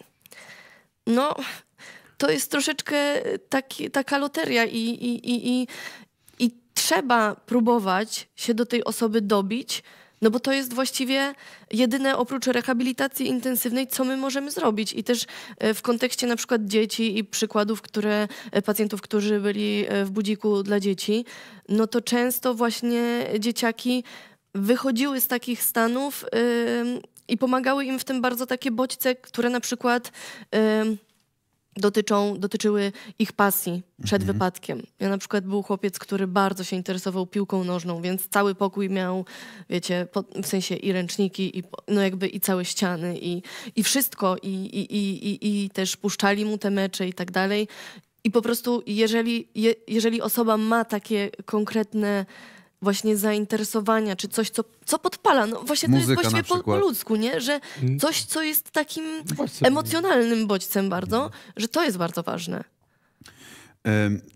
no to jest troszeczkę taki, taka loteria i, i, i, i, i trzeba próbować się do tej osoby dobić, no bo to jest właściwie jedyne oprócz rehabilitacji intensywnej, co my możemy zrobić. I też e, w kontekście na przykład dzieci i przykładów, które e, pacjentów, którzy byli e, w budziku dla dzieci, no to często właśnie dzieciaki wychodziły z takich stanów yy, i pomagały im w tym bardzo takie bodźce, które na przykład. Yy, dotyczą, dotyczyły ich pasji przed mhm. wypadkiem. Ja na przykład był chłopiec, który bardzo się interesował piłką nożną, więc cały pokój miał, wiecie, po, w sensie i ręczniki, i no jakby i całe ściany, i, i wszystko, i, i, i, i, i też puszczali mu te mecze i tak dalej. I po prostu jeżeli, je, jeżeli osoba ma takie konkretne właśnie zainteresowania, czy coś, co, co podpala. No właśnie Muzyka to jest właściwie po, ludzku, nie? Że mm. coś, co jest takim emocjonalnym bodźcem bardzo, mm. że to jest bardzo ważne.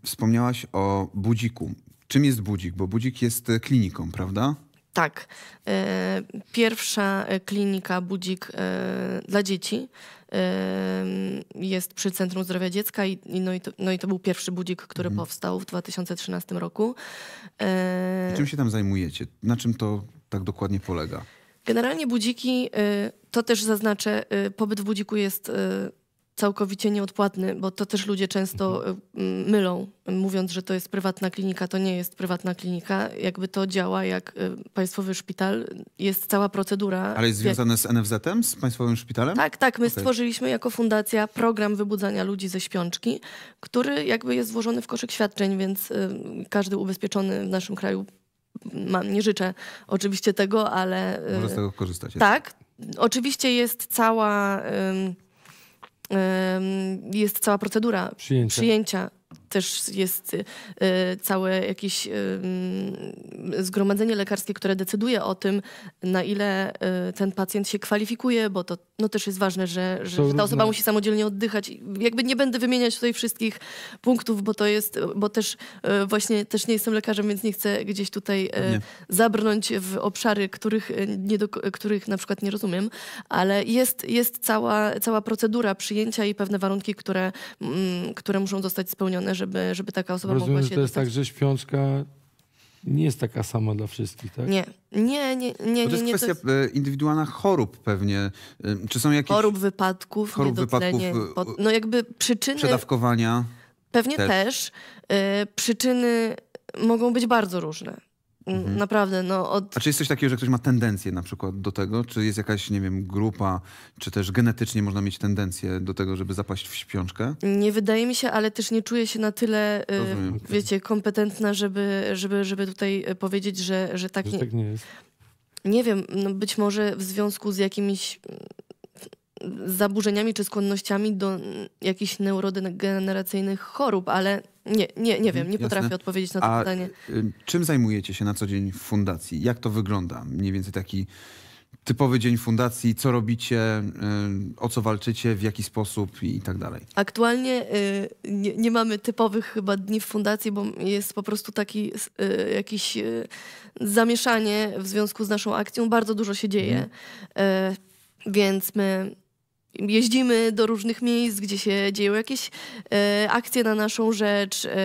Wspomniałaś o budziku. Czym jest budzik? Bo budzik jest e, kliniką, prawda? Tak. E, pierwsza e, klinika budzik dla dzieci jest przy Centrum Zdrowia Dziecka i, no, i to, no i to był pierwszy budzik, który mhm. powstał w 2013 roku. E, I czym się tam zajmujecie? Na czym to tak dokładnie polega? Generalnie budziki, y, to też zaznaczę, y, pobyt w budziku jest y, całkowicie nieodpłatny, bo to też ludzie często mhm. e, mylą, mówiąc, że to jest prywatna klinika. To nie jest prywatna klinika. Jakby to działa jak e, państwowy szpital. Jest cała procedura. Ale jest związane z NFZ-em, z państwowym szpitalem? Tak, tak. My okay. stworzyliśmy jako fundacja program wybudzania ludzi ze śpiączki, który jakby jest włożony w koszyk świadczeń, więc e, każdy ubezpieczony w naszym kraju ma, nie życzę oczywiście tego, ale... Może z tego korzystać. Tak. Oczywiście jest cała jest cała procedura przyjęcia, przyjęcia też jest y, całe jakieś zgromadzenie lekarskie, które decyduje o tym, na ile y, ten pacjent się kwalifikuje, bo to no, też jest ważne, że, że ta osoba no. musi samodzielnie oddychać. Jakby nie będę wymieniać tutaj wszystkich punktów, bo to jest, bo też y, właśnie też nie jestem lekarzem, więc nie chcę gdzieś tutaj nie. zabrnąć w obszary, których, nie do, których na przykład nie rozumiem, ale jest, jest cała, cała procedura przyjęcia i pewne warunki, które, mm, które muszą zostać spełnione, żeby, żeby taka osoba Rozumiem, mogła się... że to jest dostać. tak, że śpiączka nie jest taka sama dla wszystkich, tak? Nie, nie, nie. nie, to jest nie, kwestia to jest... E, indywidualna chorób pewnie. E, czy są jakieś... Chorób, wypadków, chorób, wypadków, e, no jakby przyczyny... Przedawkowania. Pewnie też. też. przyczyny mogą być bardzo różne. Mhm. Naprawdę, no od... A czy jest coś takiego, że ktoś ma tendencję na przykład do tego? Czy jest jakaś, nie wiem, grupa, czy też genetycznie można mieć tendencję do tego, żeby zapaść w śpiączkę? Nie wydaje mi się, ale też nie czuję się na tyle, y, wiecie, kompetentna, żeby, żeby, żeby tutaj y, powiedzieć, że, że tak, że nie... tak nie jest. Nie wiem, no być może w związku z jakimiś zaburzeniami czy skłonnościami do jakichś neurodegeneracyjnych chorób, ale nie, nie, nie wiem, nie mhm, Jasne. potrafię odpowiedzieć na to A pytanie. Czym zajmujecie się na co dzień w fundacji? Jak to wygląda? Mniej więcej taki typowy dzień fundacji, co robicie, o co walczycie, w jaki sposób i tak dalej? Aktualnie y, nie, nie mamy typowych chyba dni w fundacji, bo jest po prostu taki y, jakiś y, zamieszanie w związku z naszą akcją. Bardzo dużo się dzieje. Mhm. Więc my jeździmy do różnych miejsc, gdzie się dzieją jakieś e, akcje na naszą rzecz, e,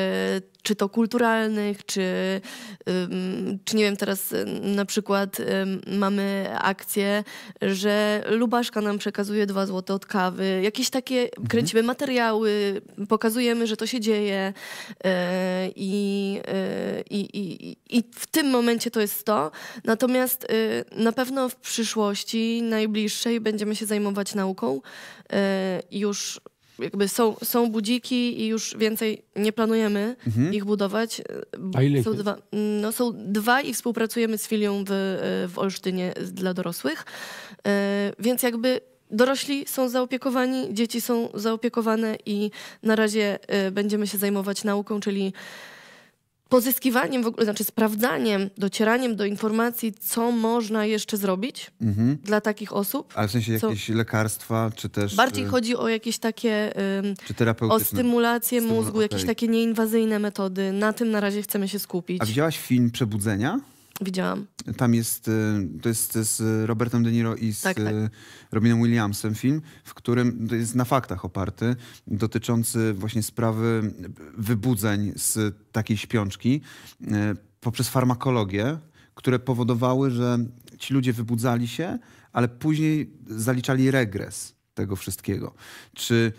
czy to kulturalnych, czy, czy nie wiem, teraz y, na przykład mamy akcję, że Lubaszka nam przekazuje dwa złote od kawy. Jakieś takie, mhm. kręcimy materiały, pokazujemy, że to się dzieje e, i, e, i, i, i w tym momencie to jest to. Natomiast y, na pewno w przyszłości najbliższej będziemy się zajmować nauką e, już jakby są, są budziki i już więcej nie planujemy mhm. ich budować. A ile są, dwa, mm, no, są dwa i współpracujemy z filią w, e, w Olsztynie dla dorosłych. E, więc jakby dorośli są zaopiekowani, dzieci są zaopiekowane i na razie e, będziemy się zajmować nauką, czyli pozyskiwaniem, w ogóle, znaczy sprawdzaniem, docieraniem do informacji, co można jeszcze zrobić mhm. dla takich osób. Ale w sensie jakieś lekarstwa, czy też... Bardziej y... chodzi o jakieś takie... Y... Czy terapeutyczne? O stymulację mózgu, okay. jakieś takie nieinwazyjne metody. Na tym na razie chcemy się skupić. A widziałaś film Przebudzenia? Widziałam. Tam jest, y, to jest z y, Robertem De Niro i z tak, tak. Y, Robinem Williamsem film, w którym jest na faktach oparty, dotyczący właśnie sprawy wybudzeń z takiej śpiączki poprzez farmakologię, które powodowały, że ci ludzie wybudzali się, ale później zaliczali regres tego wszystkiego. Czy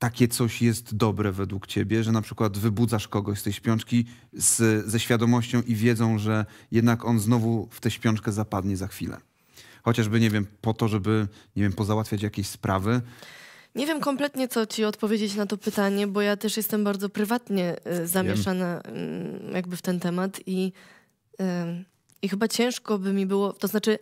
takie coś jest dobre według ciebie, że na przykład wybudzasz kogoś z tej śpiączki z, ze świadomością i wiedzą, że jednak on znowu w tę śpiączkę zapadnie za chwilę? Chociażby, nie wiem, po to, żeby, nie wiem, pozałatwiać jakieś sprawy. Nie wiem kompletnie, co ci odpowiedzieć na to pytanie, bo ja też jestem bardzo prywatnie y, zamieszana y, jakby w ten temat i, y, i chyba ciężko by mi było, to znaczy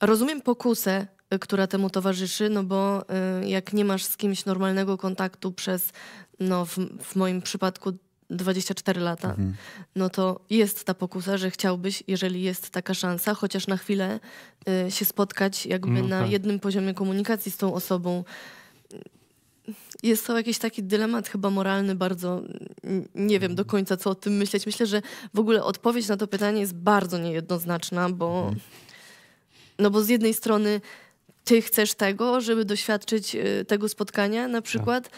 rozumiem pokusę, Y, która temu towarzyszy, no bo y, jak nie masz z kimś normalnego kontaktu przez, no w, w moim przypadku 24 lata, mhm. no to jest ta pokusa, że chciałbyś, jeżeli jest taka szansa, chociaż na chwilę y, się spotkać jakby no, na tak. jednym poziomie komunikacji z tą osobą. Jest to jakiś taki dylemat chyba moralny bardzo, nie wiem mhm. do końca co o tym myśleć. Myślę, że w ogóle odpowiedź na to pytanie jest bardzo niejednoznaczna, bo mhm. no bo z jednej strony ty chcesz tego, żeby doświadczyć y, tego spotkania na tak. przykład,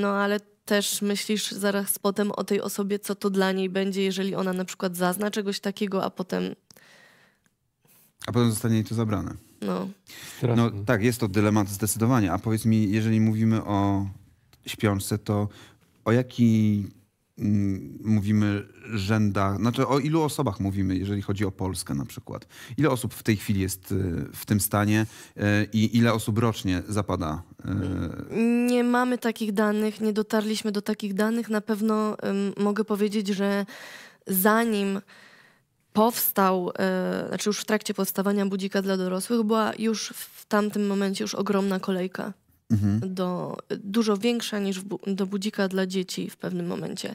no ale też myślisz zaraz potem o tej osobie, co to dla niej będzie, jeżeli ona na przykład zazna czegoś takiego, a potem... A potem zostanie jej to zabrane. No. no tak, jest to dylemat zdecydowanie. A powiedz mi, jeżeli mówimy o śpiączce, to o jaki Mm, mówimy rzędach, znaczy o ilu osobach mówimy, jeżeli chodzi o Polskę na przykład? Ile osób w tej chwili jest y, w tym stanie y, i ile osób rocznie zapada? Y? Nie mamy takich danych, nie dotarliśmy do takich danych. Na pewno mogę powiedzieć, że zanim powstał, znaczy już w trakcie powstawania budzika dla dorosłych, była już w tamtym momencie już ogromna kolejka mhm. do, dużo większa niż bu do budzika dla dzieci w pewnym momencie.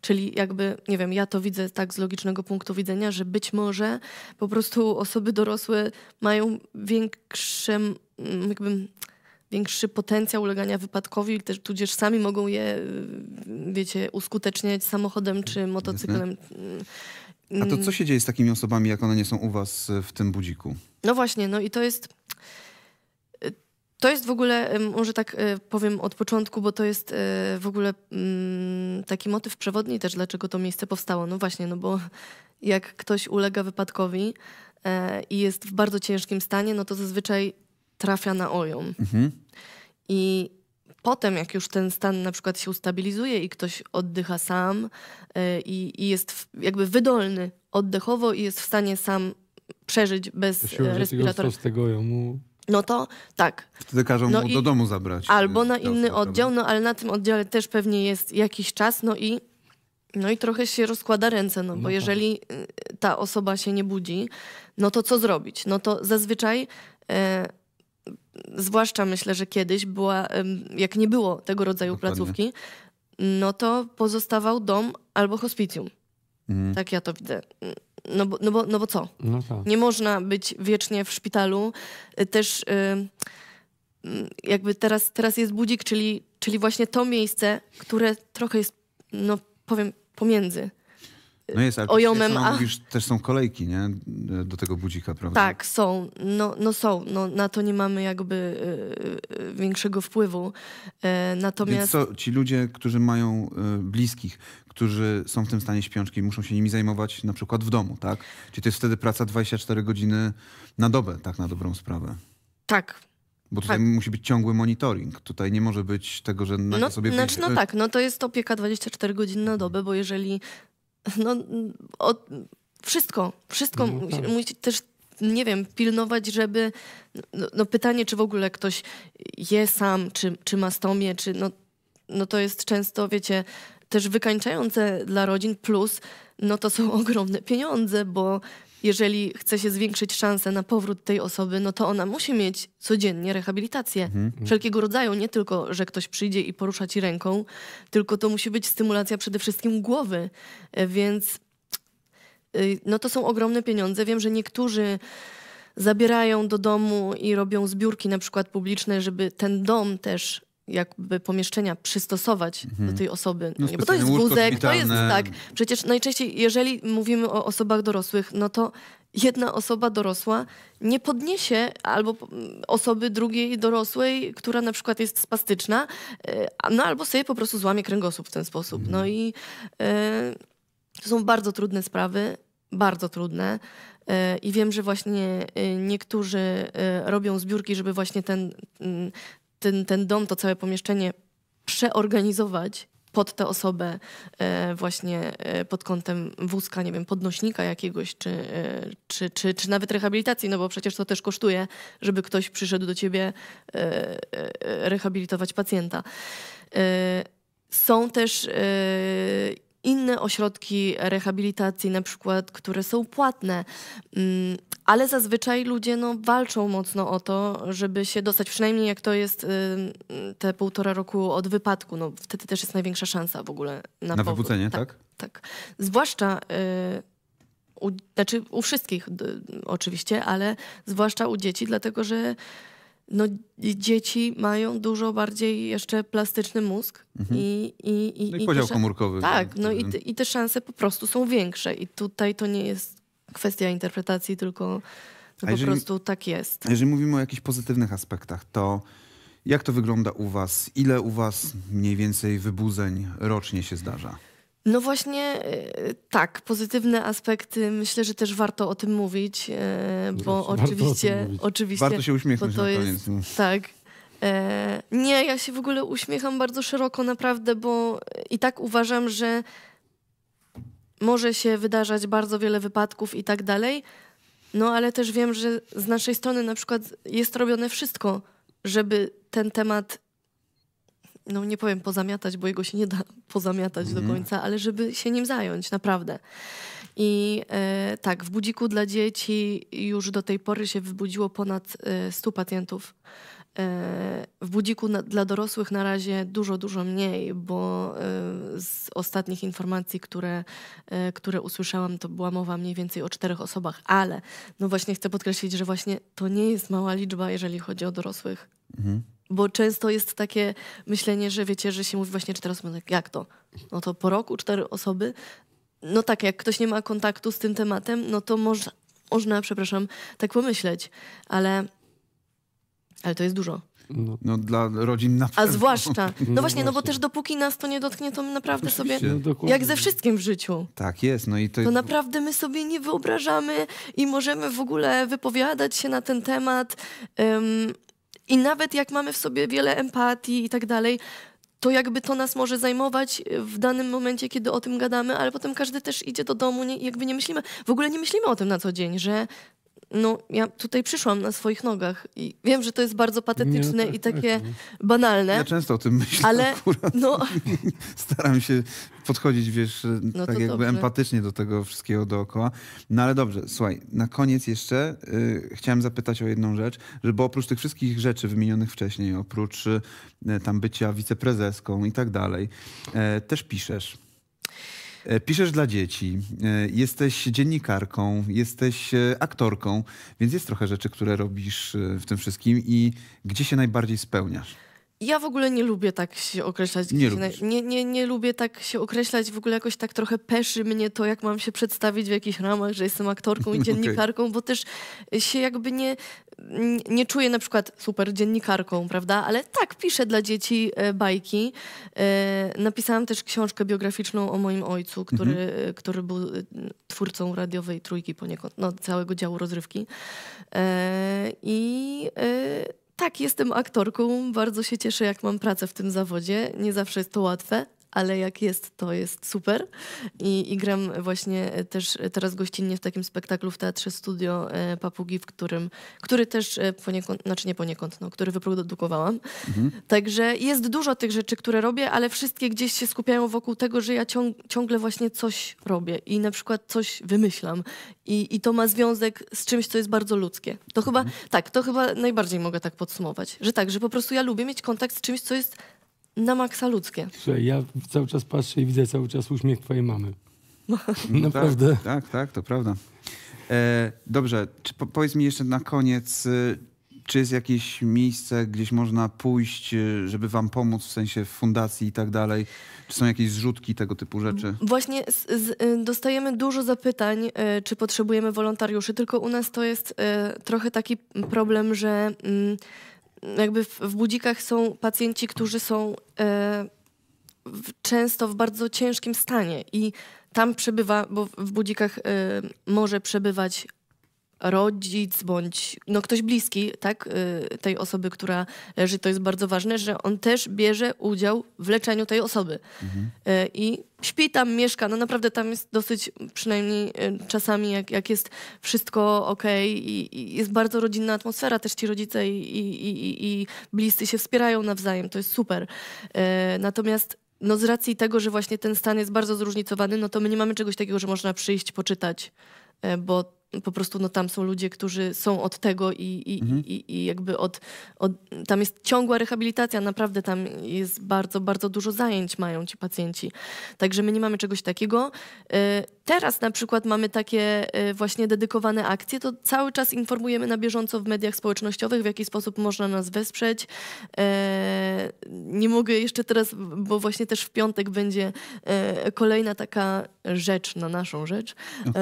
Czyli jakby, nie wiem, ja to widzę tak z logicznego punktu widzenia, że być może po prostu osoby dorosłe mają większe, jakby większy potencjał ulegania wypadkowi, też tudzież sami mogą je, y, wiecie, uskuteczniać samochodem czy mhm. motocyklem. A to mm. co się dzieje z takimi osobami, jak one nie są u was w tym budziku? No właśnie, no i to jest to jest w ogóle, może tak e, powiem od początku, bo to jest e, w ogóle mm, taki motyw przewodni też, dlaczego to miejsce powstało. No właśnie, no bo jak ktoś ulega wypadkowi e, i jest w bardzo ciężkim stanie, no to zazwyczaj trafia na ojom. Mhm. I potem, jak już ten stan na przykład się ustabilizuje i ktoś oddycha sam i, i jest jakby wydolny oddechowo i jest w stanie sam przeżyć bez respiratora. Z tego jomu no to tak. Wtedy każą no mu do domu zabrać. Y, albo na inny oddział, no ale na tym oddziale też pewnie jest jakiś czas, no i, no i trochę się rozkłada ręce, no bo no tak. jeżeli y, ta osoba się nie budzi, no to co zrobić? No to zazwyczaj, e, zwłaszcza myślę, że kiedyś była, e, jak nie było tego rodzaju Dokładnie. placówki, no to pozostawał dom albo hospicjum. Mhm. Tak ja to widzę no bo, no bo, no bo co? No tak. Nie można być wiecznie w szpitalu. Y, też y, y, jakby teraz, teraz jest budzik, czyli, czyli właśnie to miejsce, które trochę jest, no powiem, pomiędzy no jest, ale ojomem. a... mówisz, też są kolejki, nie? Do tego budzika, prawda? Tak, są. No, no są. No, na to nie mamy jakby y, y, większego wpływu. Y, natomiast... Więc co, ci ludzie, którzy mają y, bliskich, którzy są w tym stanie śpiączki, muszą się nimi zajmować na przykład w domu, tak? Czyli to jest wtedy praca 24 godziny na dobę, tak na dobrą sprawę. Tak, bo tutaj tak. musi być ciągły monitoring. Tutaj nie może być tego, że na no, sobie... Znaczy, no tak, no to jest opieka 24 godziny na mhm. dobę, bo jeżeli no, wszystko, wszystko no, tak. musi też nie wiem, pilnować, żeby. No, no, pytanie, czy w ogóle ktoś je sam, czy, czy ma stomię, czy. No, no to jest często, wiecie, też wykańczające dla rodzin, plus no to są ogromne pieniądze, bo jeżeli chce się zwiększyć szansę na powrót tej osoby, no to ona musi mieć codziennie rehabilitację mhm. mhm. wszelkiego rodzaju, nie tylko, że ktoś przyjdzie i porusza ci ręką, tylko to musi być stymulacja przede wszystkim głowy. E, więc y, no to są ogromne pieniądze. Wiem, że niektórzy zabierają do domu i robią zbiórki na przykład publiczne, żeby ten dom też jakby pomieszczenia przystosować mhm. do tej osoby. No, no bo to jest wózek, to jest tak. Przecież najczęściej, jeżeli mówimy o osobach dorosłych, no to jedna osoba dorosła nie podniesie albo mm, osoby drugiej dorosłej, która na przykład jest spastyczna, e, no albo sobie po prostu złamie kręgosłup w ten sposób. No mhm. No i y, to są bardzo trudne sprawy, bardzo trudne. E, I wiem, że właśnie niektórzy robią zbiórki, żeby właśnie ten, mm, ten, ten dom, to całe pomieszczenie przeorganizować pod tę osobę e, właśnie e, pod kątem wózka, nie wiem, podnośnika jakiegoś, czy, e, czy, czy, czy nawet rehabilitacji, no bo przecież to też kosztuje, żeby ktoś przyszedł do ciebie rehabilitować pacjenta. Są też inne ośrodki rehabilitacji, na przykład, które są płatne, mm, ale zazwyczaj ludzie no, walczą mocno o to, żeby się dostać, przynajmniej jak to jest te półtora roku od wypadku, no, wtedy też jest największa szansa w ogóle na, na wybudzenie, tak? Tak. tak. Zwłaszcza y, u, znaczy u wszystkich oczywiście, ale zwłaszcza u dzieci, dlatego że no, dzieci mają dużo bardziej jeszcze plastyczny mózg mhm. i, i, i, no i, podział i te, komórkowy. Tak, tak, no i, mhm. te, i te szanse po prostu są większe i tutaj to nie jest kwestia interpretacji, tylko jeżeli, po prostu tak jest. Jeżeli mówimy o jakichś pozytywnych aspektach, to jak to wygląda u was? Ile u was mniej więcej wybudzeń rocznie się zdarza? No właśnie, y, tak, pozytywne aspekty. Myślę, że też warto o tym mówić, y, bo warto oczywiście, mówić. oczywiście. Warto się uśmiechnąć bo to jest, koniec. No. Tak. Y, nie, ja się w ogóle uśmiecham bardzo szeroko, naprawdę, bo i tak uważam, że może się wydarzać bardzo wiele wypadków i tak dalej. No ale też wiem, że z naszej strony na przykład jest robione wszystko, żeby ten temat no nie powiem pozamiatać, bo jego się nie da pozamiatać mm. do mhm. końca, ale żeby się nim zająć, naprawdę. I e, tak, w budziku dla dzieci już do tej pory się wybudziło ponad e, 100 pacjentów. E, w budziku na, dla dorosłych na razie dużo, dużo mniej, bo e, z ostatnich informacji, które, e, które usłyszałam, to była mowa mniej więcej o czterech osobach, ale no właśnie chcę podkreślić, że właśnie to nie jest mała liczba, jeżeli chodzi o dorosłych. Mhm. Bo często jest takie myślenie, że wiecie, że się mówi właśnie cztery osoby. Jak to? No to po roku cztery osoby. No tak, jak ktoś nie ma kontaktu z tym tematem, no to może, można, przepraszam, tak pomyśleć, ale, ale to jest dużo. No, no, dla rodzin na pewno. A zwłaszcza, no właśnie, no bo też dopóki nas to nie dotknie, to my naprawdę Oczywiście. sobie, no, jak ze wszystkim w życiu. Tak jest, no i to... To naprawdę my sobie nie wyobrażamy i możemy w ogóle wypowiadać się na ten temat. Um, i nawet jak mamy w sobie wiele empatii i tak dalej, to jakby to nas może zajmować e, w danym momencie, kiedy o tym gadamy, ale potem każdy też idzie do domu jakby nie myślimy, w ogóle nie myślimy o tym na co dzień, że no ja tutaj przyszłam na swoich nogach i wiem, że to jest bardzo patetyczne nie, no i tak, takie no. banalne. Ja często o tym myślę ale, akurat. No, Staram się podchodzić, wiesz, e, no tak jakby dobrze. empatycznie do tego wszystkiego dookoła. No ale dobrze, słuchaj, na koniec jeszcze y, chciałem zapytać o jedną rzecz, że bo oprócz tych wszystkich rzeczy wymienionych wcześniej, oprócz y, tam bycia wiceprezeską i tak dalej, y, też piszesz. E, piszesz dla dzieci, e, jesteś dziennikarką, jesteś e, aktorką, więc jest trochę rzeczy, które robisz w tym wszystkim i gdzie się najbardziej spełniasz? Ja w ogóle nie lubię tak się określać. Nie, nie, nie, nie lubię tak się określać. W ogóle jakoś tak trochę peszy mnie to, jak mam się przedstawić w jakichś ramach, że jestem aktorką i dziennikarką, okay. bo też y, się jakby nie, nie czuję na przykład super dziennikarką, prawda? Ale tak, piszę dla dzieci y, bajki. Y, napisałam też książkę biograficzną o moim ojcu, który, mhm. który był twórcą radiowej trójki poniekąd, no, całego działu rozrywki. I tak, jestem aktorką. Bardzo się cieszę, jak mam pracę w tym zawodzie. Nie zawsze jest to łatwe, ale jak jest, to jest super. I, I, gram właśnie też teraz gościnnie w takim spektaklu w Teatrze Studio e, Papugi, w którym, który też e, poniekąd, znaczy nie poniekąd, no, który wyprodukowałam. Mhm. Także jest dużo tych rzeczy, które robię, ale wszystkie gdzieś się skupiają wokół tego, że ja ciąg, ciągle właśnie coś robię i na przykład coś wymyślam. I, I to ma związek z czymś, co jest bardzo ludzkie. To chyba, mhm. tak, to chyba najbardziej mogę tak podsumować, że tak, że po prostu ja lubię mieć kontakt z czymś, co jest na maksa ludzkie. Słuchaj, ja cały czas patrzę i widzę cały czas uśmiech twojej mamy. No. Naprawdę. Tak, tak, tak, to prawda. E, dobrze, czy, po, powiedz mi jeszcze na koniec, e, czy jest jakieś miejsce, gdzieś można pójść, e, żeby wam pomóc, w sensie w fundacji i tak dalej? Czy są jakieś zrzutki, tego typu rzeczy? Właśnie z, z, e, dostajemy dużo zapytań, czy potrzebujemy wolontariuszy, tylko u nas to jest trochę taki problem, że mm, jakby w, w budzikach są pacjenci, którzy są e, w, często w bardzo ciężkim stanie i tam przebywa, bo w budzikach y, może przebywać rodzic bądź no ktoś bliski tak, y, tej osoby, która leży, to jest bardzo ważne, że on też bierze udział w leczeniu tej osoby. Mhm. Y, I śpi tam, mieszka, no naprawdę tam jest dosyć, przynajmniej y, czasami jak, jak jest wszystko ok i, i jest bardzo rodzinna atmosfera, też ci rodzice i, i, i, i bliscy się wspierają nawzajem, to jest super. Natomiast no z racji tego, że właśnie ten stan jest bardzo zróżnicowany, no to my nie mamy czegoś takiego, że można przyjść, poczytać, bo po prostu no, tam są ludzie, którzy są od tego i, i, mhm. i, i jakby od, od, Tam jest ciągła rehabilitacja, naprawdę tam jest bardzo, bardzo dużo zajęć mają ci pacjenci. Także my nie mamy czegoś takiego. Y, teraz na przykład mamy takie y, właśnie dedykowane akcje, to cały czas informujemy na bieżąco w mediach społecznościowych, w jaki sposób można nas wesprzeć. Y, nie mogę jeszcze teraz, bo właśnie też w piątek będzie kolejna taka rzecz na naszą rzecz. Okay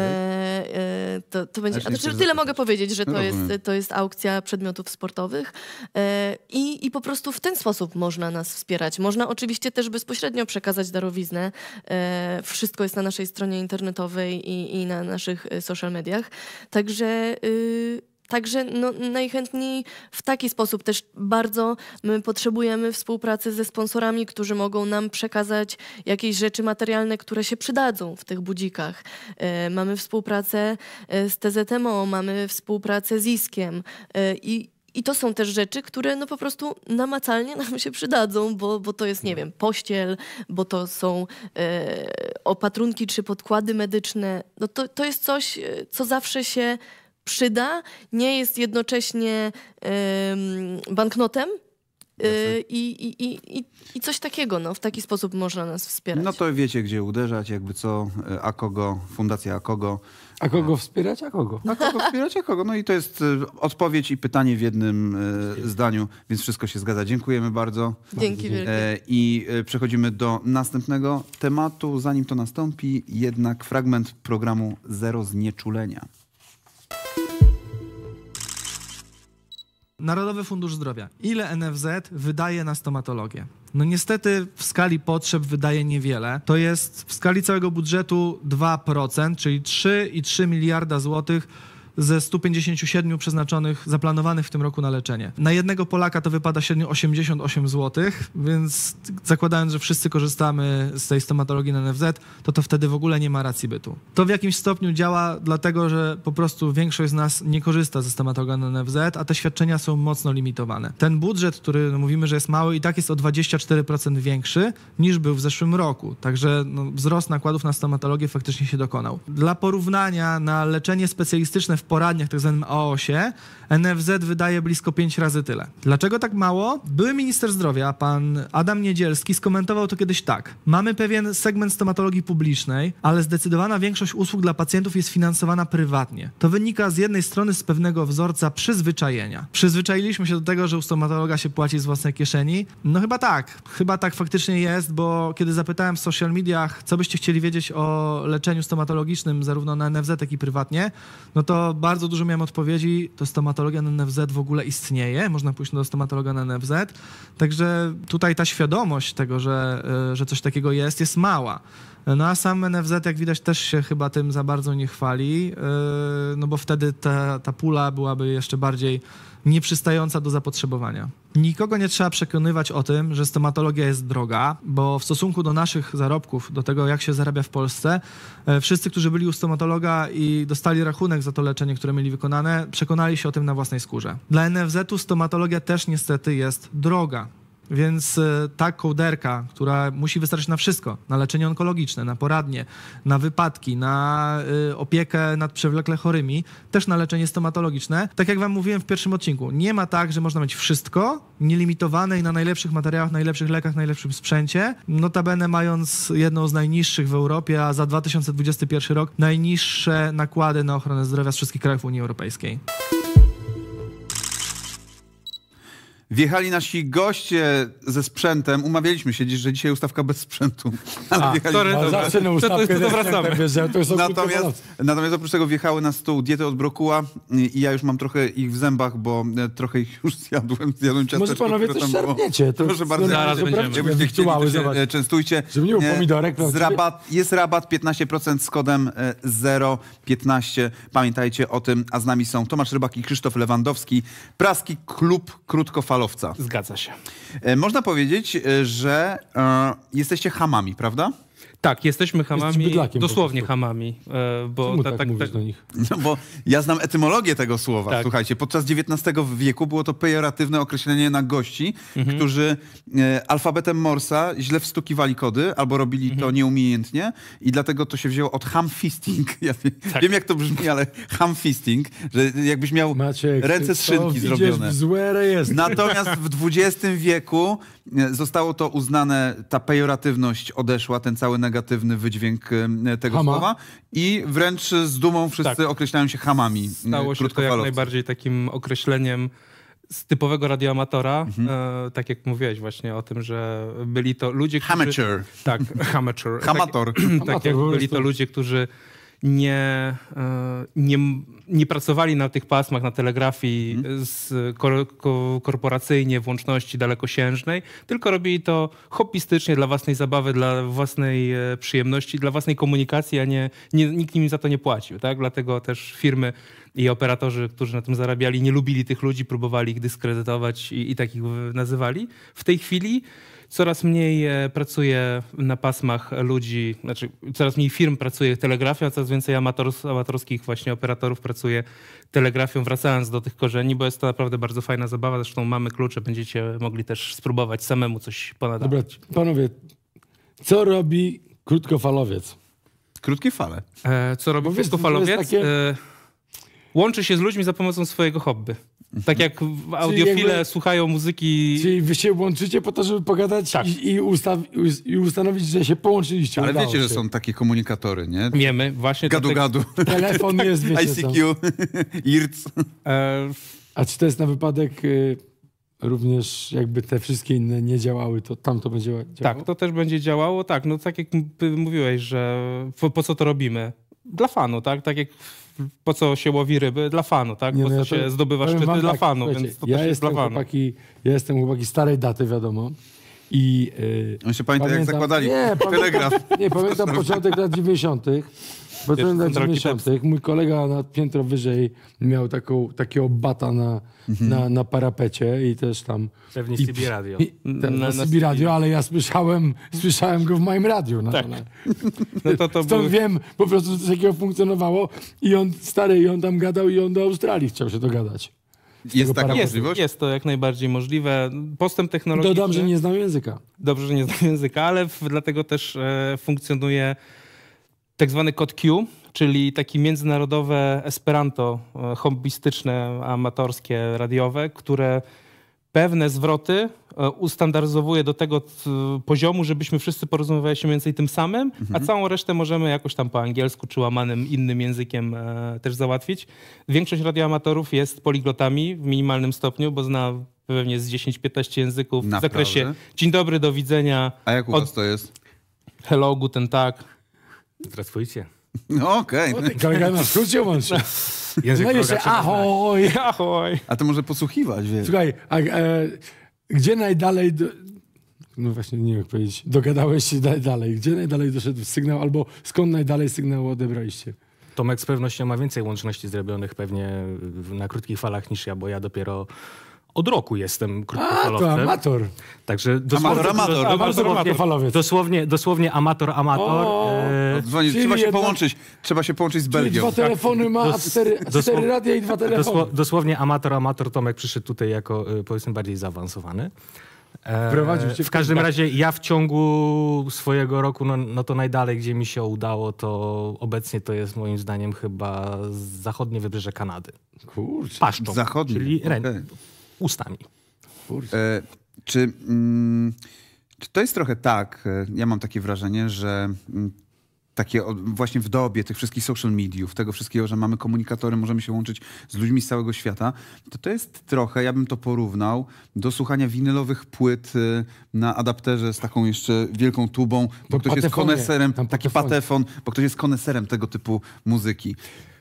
to, to będzie. A to, tyle mogę powiedzieć, że no to jest, to jest aukcja przedmiotów sportowych e, i, i po prostu w ten sposób można nas wspierać. Można oczywiście też bezpośrednio przekazać darowiznę. E, wszystko jest na naszej stronie internetowej i, i na naszych e, social mediach. Także. Yy, Także no, najchętniej w taki sposób też bardzo my potrzebujemy współpracy ze sponsorami, którzy mogą nam przekazać jakieś rzeczy materialne, które się przydadzą w tych budzikach. E, mamy współpracę e, z TZMO, mamy współpracę z ISKiem e, i, i to są też rzeczy, które no po prostu namacalnie nam się przydadzą, bo, bo to jest, nie wiem, pościel, bo to są e, opatrunki czy podkłady medyczne. No to, to jest coś, e, co zawsze się przyda, nie jest jednocześnie banknotem, y, znaczy- i, i, i, I coś takiego, no, w taki sposób można nas wspierać. No to wiecie, gdzie uderzać, jakby co, a kogo, fundacja a kogo. A kogo wspierać, a kogo? A kogo wspierać, a kogo? No i to jest y, odpowiedź i pytanie w jednym y, zdaniu, więc wszystko się zgadza. Dziękujemy bardzo. Dzięki wielkie. E, I przechodzimy do następnego tematu. Zanim to nastąpi, jednak fragment programu Zero Znieczulenia. Narodowy Fundusz Zdrowia. Ile NFZ wydaje na stomatologię? No niestety w skali potrzeb wydaje niewiele. To jest w skali całego budżetu 2%, czyli 3,3 miliarda złotych ze 157 przeznaczonych, zaplanowanych w tym roku na leczenie. Na jednego Polaka to wypada średnio 88 zł, więc zakładając, że wszyscy korzystamy z tej stomatologii na NFZ, to to wtedy w ogóle nie ma racji bytu. To w jakimś stopniu działa dlatego, że po prostu większość z nas nie korzysta ze stomatologii na NFZ, a te świadczenia są mocno limitowane. Ten budżet, który mówimy, że jest mały i tak jest o 24% większy niż był w zeszłym roku, także no, wzrost nakładów na stomatologię faktycznie się dokonał. Dla porównania na leczenie specjalistyczne w poradniach, tak zwanym AOS-ie, NFZ wydaje blisko 5 razy tyle. Dlaczego tak mało? Były minister zdrowia, pan Adam Niedzielski, skomentował to kiedyś tak. Mamy pewien segment stomatologii publicznej, ale zdecydowana większość usług dla pacjentów jest finansowana prywatnie. To wynika z jednej strony z pewnego wzorca przyzwyczajenia. Przyzwyczailiśmy się do tego, że u stomatologa się płaci z własnej kieszeni. No chyba tak. Chyba tak faktycznie jest, bo kiedy zapytałem w social mediach, co byście chcieli wiedzieć o leczeniu stomatologicznym, zarówno na NFZ, jak i prywatnie, no to bardzo dużo miałem odpowiedzi, to stomatologia na NFZ w ogóle istnieje, można pójść do stomatologa na NFZ, także tutaj ta świadomość tego, że, e, że coś takiego jest, jest mała. No a sam NFZ, jak widać, też się chyba tym za bardzo nie chwali, e, no bo wtedy ta, ta pula byłaby jeszcze bardziej nieprzystająca do zapotrzebowania. Nikogo nie trzeba przekonywać o tym, że stomatologia jest droga, bo w stosunku do naszych zarobków, do tego jak się zarabia w Polsce, e, wszyscy, którzy byli u stomatologa i dostali rachunek za to leczenie, które mieli wykonane, przekonali się o tym na własnej skórze. Dla NFZ-u stomatologia też niestety jest droga. Więc e, ta kołderka, która musi wystarczyć na wszystko, na leczenie onkologiczne, na poradnie, na wypadki, na e, opiekę nad przewlekle chorymi, też na leczenie stomatologiczne. Tak jak wam mówiłem w pierwszym odcinku, nie ma tak, że można mieć wszystko, nielimitowane i na najlepszych materiałach, najlepszych lekach, najlepszym sprzęcie, notabene mając jedną z najniższych w Europie, a za 2021 rok najniższe nakłady na ochronę zdrowia z wszystkich krajów Unii Europejskiej. Wjechali nasi goście ze sprzętem. Umawialiśmy się, dziś, że dzisiaj ustawka bez sprzętu. A, wjechali... No, no, zawsze ustawkę to, to, wracamy. Tak, tak, natomiast, natomiast oprócz tego wjechały na stół diety od brokuła i ja już mam trochę ich w zębach, bo e, trochę ich już zjadłem. Zjadłem ciasteczko, Może panowie też szarpniecie. To Proszę bardzo. Zaraz będziemy. Jakbyście chcieli, się e, częstujcie. Żeby nie pomidorek. rabat, jest rabat 15% z kodem 015. E, Pamiętajcie o tym. A z nami są Tomasz Rybak i Krzysztof Lewandowski. Praski Klub Krótkofalowy falowca. Zgadza się. E, można powiedzieć, e, że e, jesteście hamami, prawda? Tak, jesteśmy hamami, dosłownie hamami. E, bo ta, tak, tak, tak, do nich? No bo ja znam etymologię tego słowa, tak. słuchajcie. Podczas XIX wieku było to pejoratywne określenie na gości, mhm. którzy e, alfabetem Morsa źle wstukiwali kody albo robili mhm. to nieumiejętnie i dlatego to się wzięło od hamfisting. Ja tak. wiem, jak to brzmi, ale hamfisting, że jakbyś miał Maciek, ręce z szynki zrobione. złe rejestry. Natomiast w XX wieku e, zostało to uznane, ta pejoratywność odeszła, ten cały negatywny wydźwięk e, tego Hama. słowa i wręcz z dumą wszyscy tak. określają się hamami. Stało się to jak najbardziej takim określeniem z typowego radioamatora, mhm. e, tak jak mówiłeś właśnie o tym, że byli to ludzie, którzy... Tak, amateur. Hamator. Tak, tak jak byli to ludzie, którzy nie, e, nie, nie pracowali na tych pasmach, na telegrafii mhm. z kor, ko, korporacyjnie w łączności dalekosiężnej, tylko robili to hobbystycznie dla własnej zabawy, dla własnej e, przyjemności, dla własnej komunikacji, a nie, nie nikt im za to nie płacił. Tak? Dlatego też firmy i operatorzy, którzy na tym zarabiali, nie lubili tych ludzi, próbowali ich dyskredytować i, i takich nazywali. W tej chwili coraz mniej e, pracuje na pasmach ludzi, znaczy coraz mniej firm pracuje telegrafią, a coraz więcej amators, amatorskich właśnie operatorów pracuje telegrafią, wracając do tych korzeni, bo jest to naprawdę bardzo fajna zabawa. Zresztą mamy klucze, będziecie mogli też spróbować samemu coś ponadać. Dobra, panowie, co robi krótkofalowiec? Krótkie fale. E, co robi krótkofalowiec? Takie... E, łączy się z ludźmi za pomocą swojego hobby. Tak jak audiofile jakby, słuchają muzyki. Czyli wy się łączycie po to, żeby pogadać tak. i, i, ustaw, i, ustanowić, że się połączyliście. Ale wiecie, się. że są takie komunikatory, nie? Wiemy, właśnie. Gadu, tak, gadu. Telefon tak, jest, wiecie ICQ, IRC. E, A czy to jest na wypadek y, również jakby te wszystkie inne nie działały, to tam to będzie działało? Tak, to też będzie działało, tak. No tak jak mówiłeś, że po, po co to robimy? Dla fanu, tak? Tak jak po co się łowi ryby? Dla fanu, tak? Nie, po no co no ja się to, zdobywa szczyty? Dla tak, fanu, więc to ja też jest dla fanu. Chłopaki, ja jestem chłopaki starej daty, wiadomo. I, yy, On się pamięta, jak zakładali nie, telegraf. Nie, pamiętam początek lat 90. Początek lat 90. Mój kolega na piętro wyżej miał taką, takiego bata na, mhm. na, na parapecie i też tam... Pewnie CB Radio. I, ten, na, na, CB Radio, ale ja słyszałem, słyszałem go w moim radiu. Na no, tak. No. no to, to Stąd był... wiem po prostu, z jakiego funkcjonowało. I on, stary, i on tam gadał i on do Australii chciał się dogadać. Jest taka możliwość? Jest to jak najbardziej możliwe. Postęp technologiczny... To dobrze, że nie znam języka. Dobrze, że nie znam języka, ale w, dlatego też e, funkcjonuje tak zwany kod Q, czyli takie międzynarodowe esperanto e, hobbystyczne, amatorskie, radiowe, które pewne zwroty E, ustandaryzowuje do tego poziomu, żebyśmy wszyscy porozumiewali się więcej tym samym, mhm. a całą resztę możemy jakoś tam po angielsku czy łamanym innym językiem e, też załatwić. Większość radioamatorów jest poliglotami w minimalnym stopniu, bo zna pewnie z 10-15 języków Naprawdę? w zakresie dzień dobry, do widzenia. A jak u od... was to jest? Hello, guten tak. Pracujcie. No okej. Okay. No, Kolega Język no jeszcze ahoj. ahoj. A to może posłuchiwać, wiesz. Słuchaj, a, e, gdzie najdalej. Do... No właśnie, nie wiem jak powiedzieć. Dogadałeś się najdalej. Gdzie najdalej doszedł sygnał, albo skąd najdalej sygnał odebraliście? Tomek z pewnością ma więcej łączności zrobionych pewnie na krótkich falach niż ja, bo ja dopiero od roku jestem krótkofalowcem. A, to amator. Także dosłownie, amator, amator. amator, amator dosłownie, dosłownie, dosłownie amator, amator. O, e... Trzeba się połączyć. Trzeba się połączyć z Belgią. dwa tak? telefony tak. ma, dos, cztery, cztery radia i dwa telefony. Dosło, dosłownie amator, amator. Tomek przyszedł tutaj jako e, powiedzmy bardziej zaawansowany. E, w każdym razie ja w ciągu swojego roku, no, no, to najdalej, gdzie mi się udało, to obecnie to jest moim zdaniem chyba zachodnie wybrzeże Kanady. Kurczę. Paszczą. Zachodnie. Czyli okay ustami. E, czy, mm, czy to jest trochę tak, e, ja mam takie wrażenie, że mm, takie właśnie w dobie tych wszystkich social mediów, tego wszystkiego, że mamy komunikatory, możemy się łączyć z ludźmi z całego świata, to to jest trochę, ja bym to porównał do słuchania winylowych płyt y, na adapterze z taką jeszcze wielką tubą, bo ktoś jest koneserem, taki patefon, bo ktoś jest koneserem tego typu muzyki.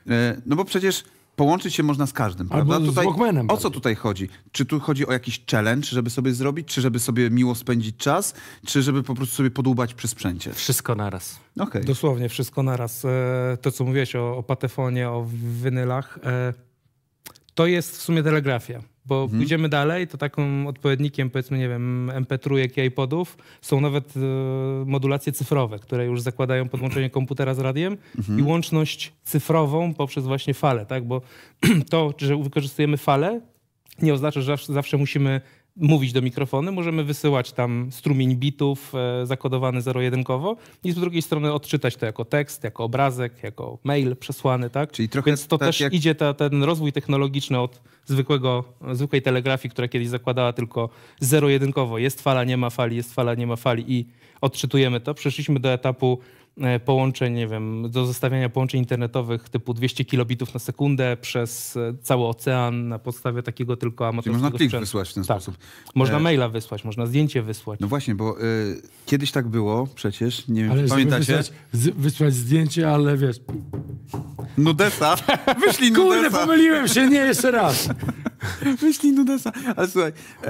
E, no bo przecież połączyć się można z każdym, Albo prawda? Tutaj, z Walkmanem, o co tutaj chodzi? Czy tu chodzi o jakiś challenge, żeby sobie zrobić, czy żeby sobie miło spędzić czas, czy żeby po prostu sobie podłubać przy sprzęcie? Wszystko naraz. Okay. Dosłownie wszystko naraz. E, to, co mówiłeś o, o patefonie, o winylach, e, to jest w sumie telegrafia. Bo mhm. pójdziemy dalej, to takim odpowiednikiem, powiedzmy, nie wiem, MP3 i iPodów są nawet e, modulacje cyfrowe, które już zakładają podłączenie komputera z radiem mhm. i łączność cyfrową poprzez właśnie fale, tak? Bo to, że wykorzystujemy fale, nie oznacza, że zawsze musimy mówić do mikrofony, możemy wysyłać tam strumień bitów e, zakodowany zero-jedynkowo i z drugiej strony odczytać to jako tekst, jako obrazek, jako mail przesłany, tak? Czyli trochę Więc to tak też jak... idzie ta, ten rozwój technologiczny od zwykłego, zwykłej telegrafii, która kiedyś zakładała tylko zero-jedynkowo. Jest fala, nie ma fali, jest fala, nie ma fali i odczytujemy to. Przeszliśmy do etapu E, połączeń, nie wiem, do zostawiania połączeń internetowych typu 200 kilobitów na sekundę przez e, cały ocean na podstawie takiego tylko amatorskiego Czyli można sprzętu. wysłać w ten tak. sposób. Można e... maila wysłać, można zdjęcie wysłać. No właśnie, bo y, kiedyś tak było przecież, nie wiem, ale pamiętacie? Wysłać, wysłać zdjęcie, ale wiesz... Nudesa? Wyślij Nudesa. Kurde, pomyliłem się, nie, jeszcze raz. Wyślij Nudesa. Ale słuchaj, y,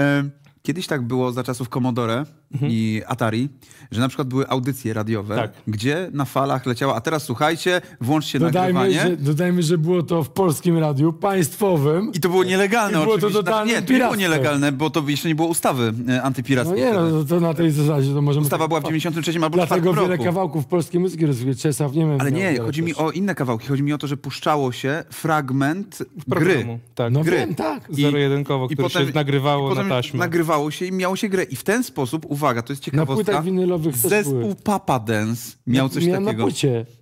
kiedyś tak było za czasów Commodore, mhm. i Atari, że na przykład były audycje radiowe, tak. gdzie na falach leciała, a teraz słuchajcie, włączcie dodajmy, nagrywanie. Że, dodajmy, że było to w polskim radiu, państwowym. I to było tak. nielegalne było oczywiście. Znaczy, to nie, to nie było nielegalne, bo to jeszcze nie było ustawy e, antypirackiej. No nie, no, to na tej zasadzie to możemy... Ustawa tak była w 93 albo Dlatego wiele kawałków polskiej muzyki rozwijał Czesław wiem. Ale nie, chodzi też. mi o inne kawałki. Chodzi mi o to, że puszczało się fragment gry. Tak. No gry. wiem, tak. Zero-jedynkowo, który potem, się nagrywało na taśmę. Nagrywało się i miało się grę. I w ten sposób, uważam, uwaga, to jest ciekawostka. Na płytach winylowych Zespół Papa Dance miał coś Miałem takiego. Na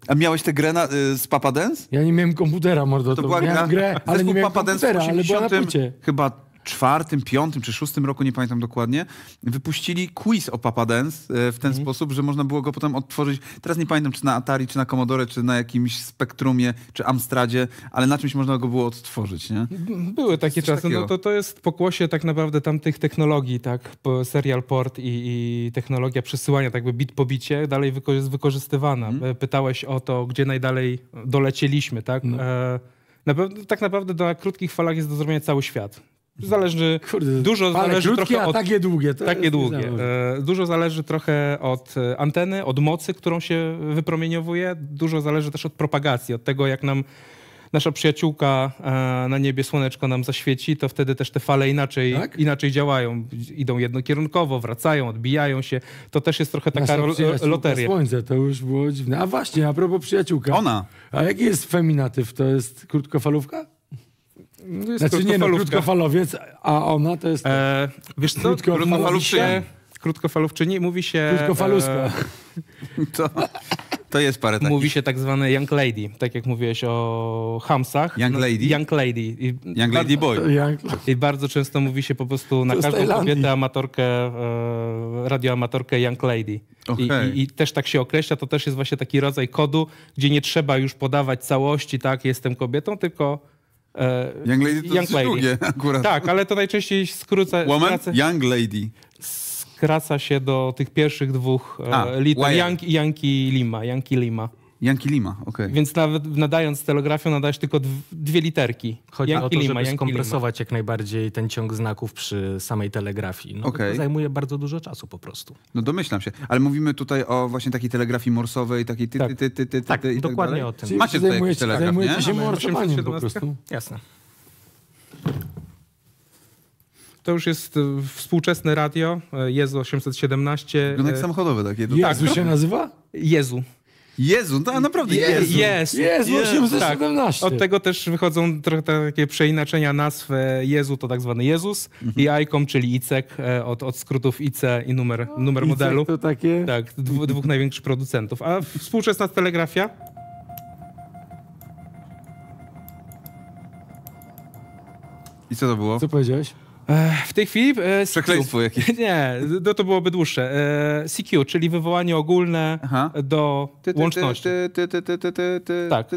A miałeś tę grę na, y, z Papa Dance? Ja nie miałem komputera, mordo. To, to była gra, grę, ale Zespół nie miałem Papa komputera, Dance w 80, ale była na płycie. chyba czwartym, piątym czy szóstym roku, nie pamiętam dokładnie, wypuścili quiz o Papa Dance e, w ten mhm. sposób, że można było go potem odtworzyć. Teraz nie pamiętam, czy na Atari, czy na Commodore, czy na jakimś Spektrumie, czy Amstradzie, ale na czymś można go było odtworzyć, nie? Były takie Coś czasy. No to, to jest pokłosie tak naprawdę tamtych technologii, tak? Serial port i, i technologia przesyłania, tak by bit po bicie, dalej jest wykorzystywana. Mhm. E, pytałeś o to, gdzie najdalej dolecieliśmy, tak? No. E, na, tak naprawdę na krótkich falach jest do zrobienia cały świat. Zależy, Kurde, dużo zależy krótkie, trochę od... takie długie. takie długie. E, dużo zależy trochę od e, anteny, od mocy, którą się wypromieniowuje. Dużo zależy też od propagacji, od tego jak nam nasza przyjaciółka e, na niebie słoneczko nam zaświeci, to wtedy też te fale inaczej, tak? inaczej działają. Idą jednokierunkowo, wracają, odbijają się. To też jest trochę taka loteria. Słońce, to już było dziwne. A właśnie, a propos przyjaciółka. Ona. A jaki jest feminatyw? To jest krótkofalówka? No jest znaczy nie, no, krótkofalowiec, a ona to jest... E, wiesz co, Krótkofalowczyni. Krótkofalowczyni mówi się... Krótkofaluska. E, to, to jest parę takich. Mówi się tak zwane young lady, tak jak mówiłeś o hamsach. Young no, lady? Young lady. I young lady boy. Young... I bardzo często mówi się po prostu na każdą kobietę amatorkę, e, radioamatorkę young lady. Okay. I, I, i, też tak się określa, to też jest właśnie taki rodzaj kodu, gdzie nie trzeba już podawać całości, tak, jestem kobietą, tylko E, young Lady to young lady. akurat. Tak, ale to najczęściej skróca... Woman? Skraca, young Lady. Skraca się do tych pierwszych dwóch e, A, liter. Y. Young, i Lima. Young Lima. Janki Lima, okej. Okay. Więc nawet nadając telegrafią nadajesz tylko dwie literki. Chodzi Yankee o to, Lima, żeby skompresować Lima. jak najbardziej ten ciąg znaków przy samej telegrafii. No, okay. To zajmuje bardzo dużo czasu po prostu. No domyślam się, ale mówimy tutaj o właśnie takiej telegrafii morsowej, takiej ty, tak. ty, ty, ty, ty, tak, ty, tak dokładnie tak o tym. Macie tutaj jakiś telegraf, zajmujecie się morsowaniem po prostu. Jasne. To już jest y, współczesne radio, y, Jezu 817. No samochodowy samochodowe takie. Jezu tak. No. się nazywa? Jezu. Jezu, to no, naprawdę Jezu. Jest, jest, jest tak. Od tego też wychodzą trochę takie przeinaczenia nazw e, Jezu to tak zwany Jezus mhm. i ICOM, czyli ICEK, e, od, od skrótów ICE i numer, numer ICEK modelu. to takie? Tak, dwóch, dwóch największych producentów. A współczesna telegrafia? I co to było? Co powiedziałeś? W tej chwili... E, Przekleństwo jakieś. Nie, no to byłoby dłuższe. E, CQ, czyli wywołanie ogólne Aha. do łączności. Tak.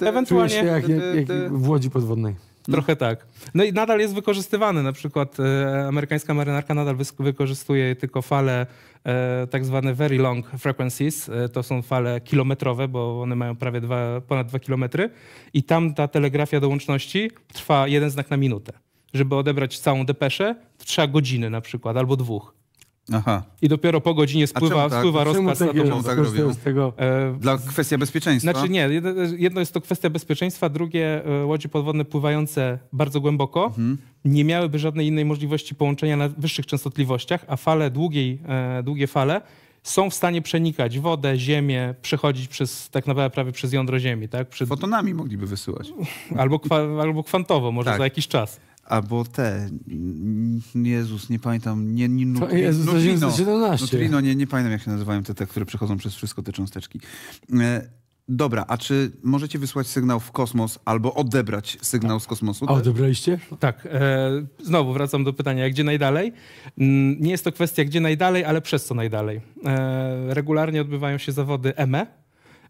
Ewentualnie... Się jak, jak, jak w łodzi podwodnej. Trochę tak. No i nadal jest wykorzystywany. Na przykład e, amerykańska marynarka nadal wykorzystuje tylko fale e, tak zwane very long frequencies. E, to są fale kilometrowe, bo one mają prawie dwa, ponad 2 kilometry. I tam ta telegrafia do łączności trwa jeden znak na minutę żeby odebrać całą depeszę, to trzeba godziny na przykład, albo dwóch. Aha. I dopiero po godzinie spływa, tak? spływa rozkaz tak na z tego... E, Dla kwestia bezpieczeństwa? Znaczy nie, jedno jest to kwestia bezpieczeństwa, drugie e, łodzie podwodne pływające bardzo głęboko mhm. nie miałyby żadnej innej możliwości połączenia na wyższych częstotliwościach, a fale długiej, e, długie fale są w stanie przenikać wodę, ziemię, przechodzić przez tak naprawdę prawie przez jądro ziemi. Tak? Przed... Fotonami mogliby wysyłać. Albo, kwa, albo kwantowo, może tak. za jakiś czas. Albo te, Jezus, nie pamiętam, nie, nie nut, Jezus, nutrino, 17. nutrino nie, nie pamiętam jak się nazywają te, te, które przechodzą przez wszystko te cząsteczki. E, dobra, a czy możecie wysłać sygnał w kosmos albo odebrać sygnał z kosmosu? A odebraliście? Tak. E, znowu wracam do pytania, gdzie najdalej? Nie jest to kwestia gdzie najdalej, ale przez co najdalej. E, regularnie odbywają się zawody ME. E,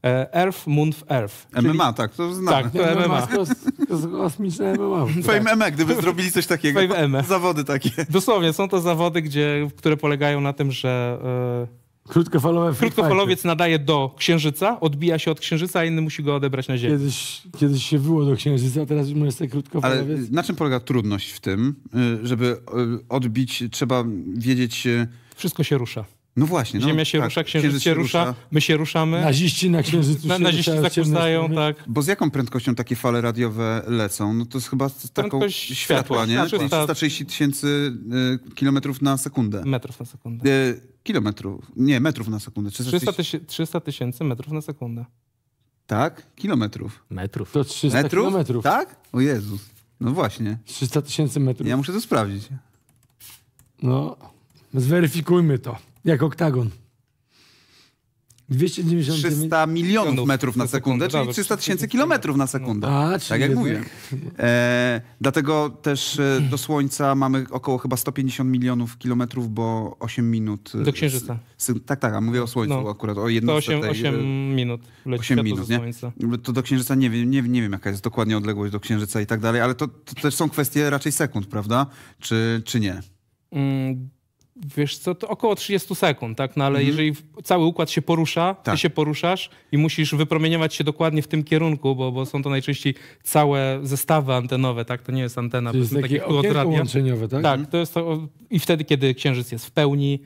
e Earth, Moon, Earth. MMA, czyli... tak, to znam. Tak, to MMA. MMA. Kosmiczne MMA. Fame tak. ME, gdyby zrobili coś takiego. Fame MMA. E. Zawody takie. Dosłownie, są to zawody, gdzie, które polegają na tym, że... Yy, e, Krótkofalowy Krótkofalowiec nadaje do księżyca, odbija się od księżyca, a inny musi go odebrać na Ziemię. Kiedyś, kiedyś się było do księżyca, teraz już jest krótkofalowiec. Ale na czym polega trudność w tym, y, żeby y, odbić, trzeba wiedzieć... Y, Wszystko się rusza. No właśnie. No, Ziemia no, się tak, rusza, księżyc, księżyc się rusza, rusza, my się ruszamy. Naziści na księżycu na, się Naziści zakłócają, tak. Bo z jaką prędkością takie fale radiowe lecą? No to jest chyba z taką Prędkość światła, światła nie? Światła. Znaczy 330 tysięcy y, kilometrów na sekundę. Metrów na sekundę. Y, kilometrów, nie, metrów na sekundę. 300 tysięcy metrów na sekundę. Tak? Kilometrów. Metrów. To 300 metrów? kilometrów. Tak? O Jezus. No właśnie. 300 tysięcy metrów. Ja muszę to sprawdzić. No, no zweryfikujmy to. Jak oktagon. 290 300 milionów metrów na sekundę, czyli 300 tysięcy kilometrów na sekundę. A, tak jak mówię. E, dlatego też e, do Słońca mamy około chyba 150 milionów kilometrów, bo 8 minut. E, do Księżyca. tak, tak, a mówię o Słońcu no. akurat, o jednostce. To 8, tej, 8 e, minut 8 minut, nie? To do Księżyca nie wiem, nie, nie wiem jaka jest dokładnie odległość do Księżyca i tak dalej, ale to, to też są kwestie raczej sekund, prawda? Czy, czy nie? Mm, wiesz co, to około 30 sekund, tak? No ale mhm. jeżeli cały układ się porusza, tak. ty się poruszasz i musisz wypromieniować się dokładnie w tym kierunku, bo, bo są to najczęściej całe zestawy antenowe, tak? To nie jest antena, to jest takie łączeniowe, tak? Tak, mhm. to jest to, i wtedy, kiedy księżyc jest w pełni,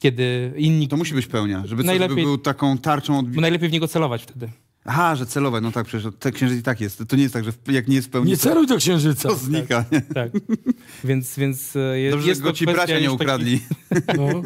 kiedy inni... To musi być pełnia, żeby najlepiej, był taką tarczą... Od... Najlepiej w niego celować wtedy. Aha, że celowe, no tak, przecież te księżyc i tak jest. To nie jest tak, że jak nie jest pełni... Nie celuj do księżyca. To znika. Tak, tak. Więc, więc e, jest. Dobrze, jest go ci bracia nie ukradli. Taki, no,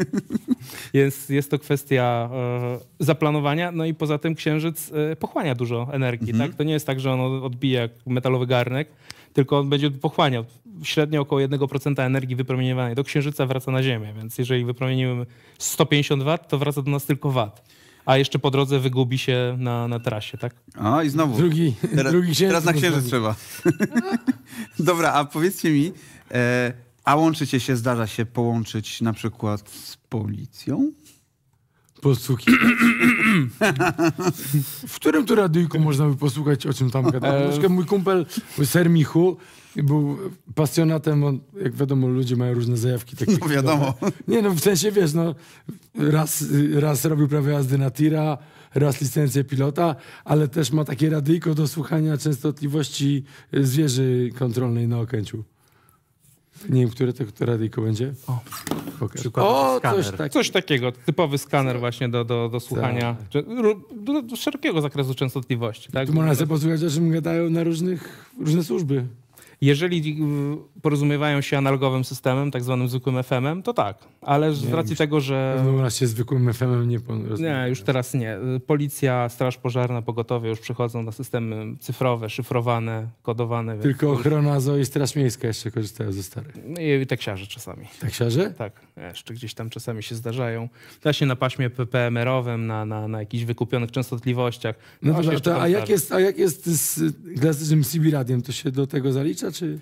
jest, jest to kwestia e, zaplanowania, no i poza tym księżyc e, pochłania dużo energii, mhm. tak? To nie jest tak, że on odbija jak metalowy garnek, tylko on będzie pochłaniał średnio około 1% energii wypromieniowanej. Do księżyca wraca na Ziemię, więc jeżeli wypromieniujemy 150 W, to wraca do nas tylko wat a jeszcze po drodze wygubi się na, na trasie, tak? A i znowu. Drugi, teraz, drugi teraz na księżyc trzeba. Dobra, a powiedzcie mi, e, a łączycie się, zdarza się połączyć na przykład z policją? posłuchiwać. w którym to radyjku można by posłuchać, o czym tam gadają? Na e, mój kumpel Ser Michu był pasjonatem, on, jak wiadomo, ludzie mają różne zajawki. Takie no wiadomo. Nie no, w sensie, wiesz, no, raz, raz robił prawie jazdy na tira, raz licencję pilota, ale też ma takie radyjko do słuchania częstotliwości zwierzy kontrolnej na Okęciu. Nie wiem, które to która tylko będzie. O, o coś, coś, takiego. Typowy skaner właśnie do, do, do słuchania. Tak. Do, do, szerokiego zakresu częstotliwości. Tak? Tu można sobie posłuchać, że gadają na różnych, różne służby. Jeżeli porozumiewają się analogowym systemem, tak zwanym zwykłym FM-em, to tak, ale z nie, racji już, tego, że... W pewnym razie zwykłym FM-em nie... Nie, już teraz nie. Policja, straż pożarna, pogotowie już przychodzą na systemy cyfrowe, szyfrowane, kodowane. Tylko ochrona ZOO i straż miejska jeszcze korzystają ze starych. No I taksiarze czasami. Taksiarze? Tak jeszcze gdzieś tam czasami się zdarzają. Właśnie na paśmie PPMR-owym, na, na, na jakichś wykupionych częstotliwościach. No, no to, to, a, jak tak. jest, a jak jest z klasycznym CB radiem? To się do tego zalicza, czy...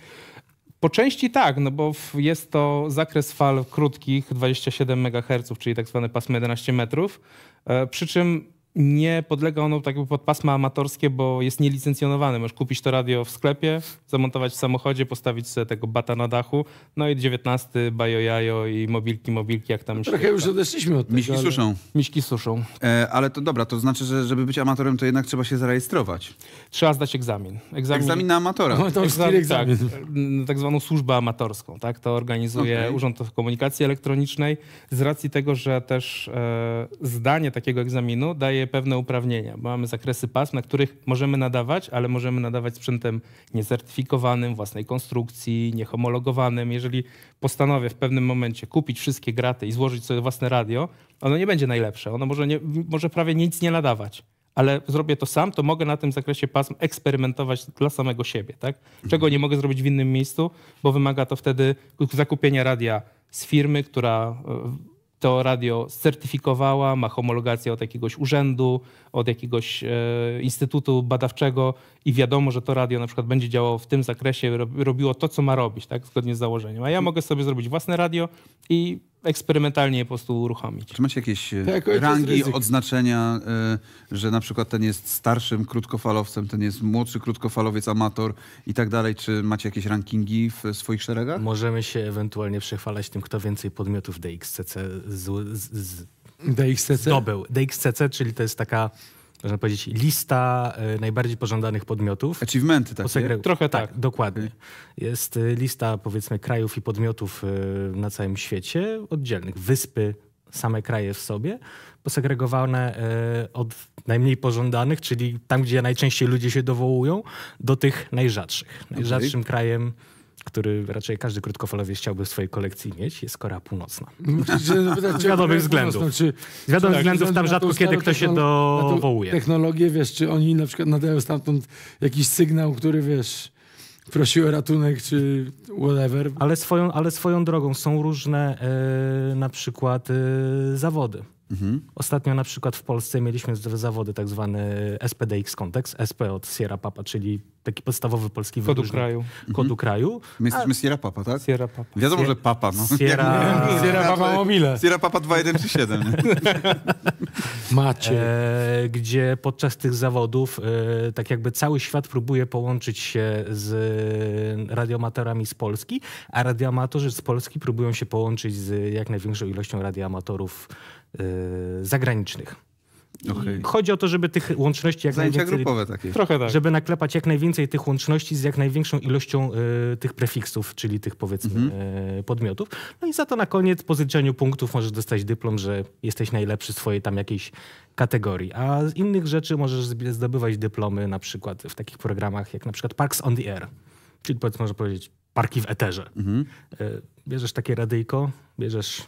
Po części tak, no bo jest to zakres fal krótkich 27 MHz, czyli tak zwane pasmo 11 metrów. E, przy czym nie podlega ono tak pod pasma amatorskie, bo jest nielicencjonowane. Możesz kupić to radio w sklepie, zamontować w samochodzie, postawić sobie tego bata na dachu, no i 19 bajojajo i mobilki, mobilki, jak tam... No trochę już odeszliśmy od tego. Miśki suszą. Miśki suszą. E, ale to dobra, to znaczy, że żeby być amatorem, to jednak trzeba się zarejestrować. Trzeba zdać egzamin. Egzamin, egzamin na amatora. No, Amatorski egzamin. Tak, tak zwaną służbę amatorską, tak? To organizuje okay. Urząd Komunikacji Elektronicznej z racji tego, że też e, zdanie takiego egzaminu daje daje pewne uprawnienia, bo mamy zakresy pasm, na których możemy nadawać, ale możemy nadawać sprzętem niecertyfikowanym, własnej konstrukcji, niehomologowanym. Jeżeli postanowię w pewnym momencie kupić wszystkie graty i złożyć sobie własne radio, ono nie będzie najlepsze, ono może, nie, może prawie nic nie nadawać ale zrobię to sam, to mogę na tym zakresie pasm eksperymentować dla samego siebie, tak? Czego nie mogę zrobić w innym miejscu, bo wymaga to wtedy zakupienia radia z firmy, która e, to radio certyfikowała, ma homologację od jakiegoś urzędu, od jakiegoś e, instytutu badawczego i wiadomo, że to radio na przykład będzie działało w tym zakresie, robiło to, co ma robić, tak, zgodnie z założeniem. A ja mhm. mogę sobie zrobić własne radio i eksperymentalnie po prostu uruchomić. Czy macie jakieś e, tak, rangi, odznaczenia, y, że na przykład ten jest starszym krótkofalowcem, ten jest młodszy krótkofalowiec, amator i tak dalej? Czy macie jakieś rankingi w swoich szeregach? Możemy się ewentualnie przechwalać tym, kto więcej podmiotów DXCC z, z, z DXCC? zdobył. DXCC, czyli to jest taka można powiedzieć, lista e, najbardziej pożądanych podmiotów. Achievementy takie? Posegre... Trochę tak. tak dokładnie. Jest e, lista, powiedzmy, krajów i podmiotów e, na całym świecie, oddzielnych. Wyspy, same kraje w sobie, posegregowane od najmniej pożądanych, czyli tam, gdzie najczęściej ludzie się dowołują, do tych najrzadszych. Najrzadszym okay. krajem który raczej każdy krótkofalowiec chciałby w swojej kolekcji mieć, jest Korea Północna. z wiadomych względów. Czy, z wiadomych względów tam rzadko kiedy ktoś się dowołuje. Technologię, wiesz, czy oni na przykład nadają stamtąd jakiś sygnał, który, wiesz, prosi o ratunek, czy whatever. Ale swoją, ale swoją drogą są różne yy, na przykład yy, zawody Mhm. Ostatnio na przykład w Polsce mieliśmy zawody tak zwane SPDX Context, SP od Sierra Papa, czyli taki podstawowy polski Kodu wyróżnik. kraju. Mhm. Kodu mhm. kraju. My jesteśmy A... Sierra Papa, tak? Sierra Papa. Wiadomo, Sier... że Papa. No. Sierra... Sierra Papa mile. Sierra Papa 2137. Macie. E, gdzie podczas tych zawodów e, tak jakby cały świat próbuje połączyć się z radioamatorami z Polski, a radioamatorzy z Polski próbują się połączyć z jak największą ilością radioamatorów Y, zagranicznych. Okay. Chodzi o to, żeby tych łączności jak Zajęcia najwięcej. grupowe takie. Trochę tak. Żeby naklepać jak najwięcej tych łączności z jak największą ilością y, tych prefiksów, czyli tych powiedzmy mm-hmm. y, podmiotów. No i za to na koniec po zliczeniu punktów możesz dostać dyplom, że jesteś najlepszy w swojej tam jakiejś kategorii. A z innych rzeczy możesz zdobywać dyplomy na przykład w takich programach jak na przykład Parks on the Air. Czyli powiedzmy, można powiedzieć parki w eterze. Mm-hmm. Y, bierzesz takie radyjko, bierzesz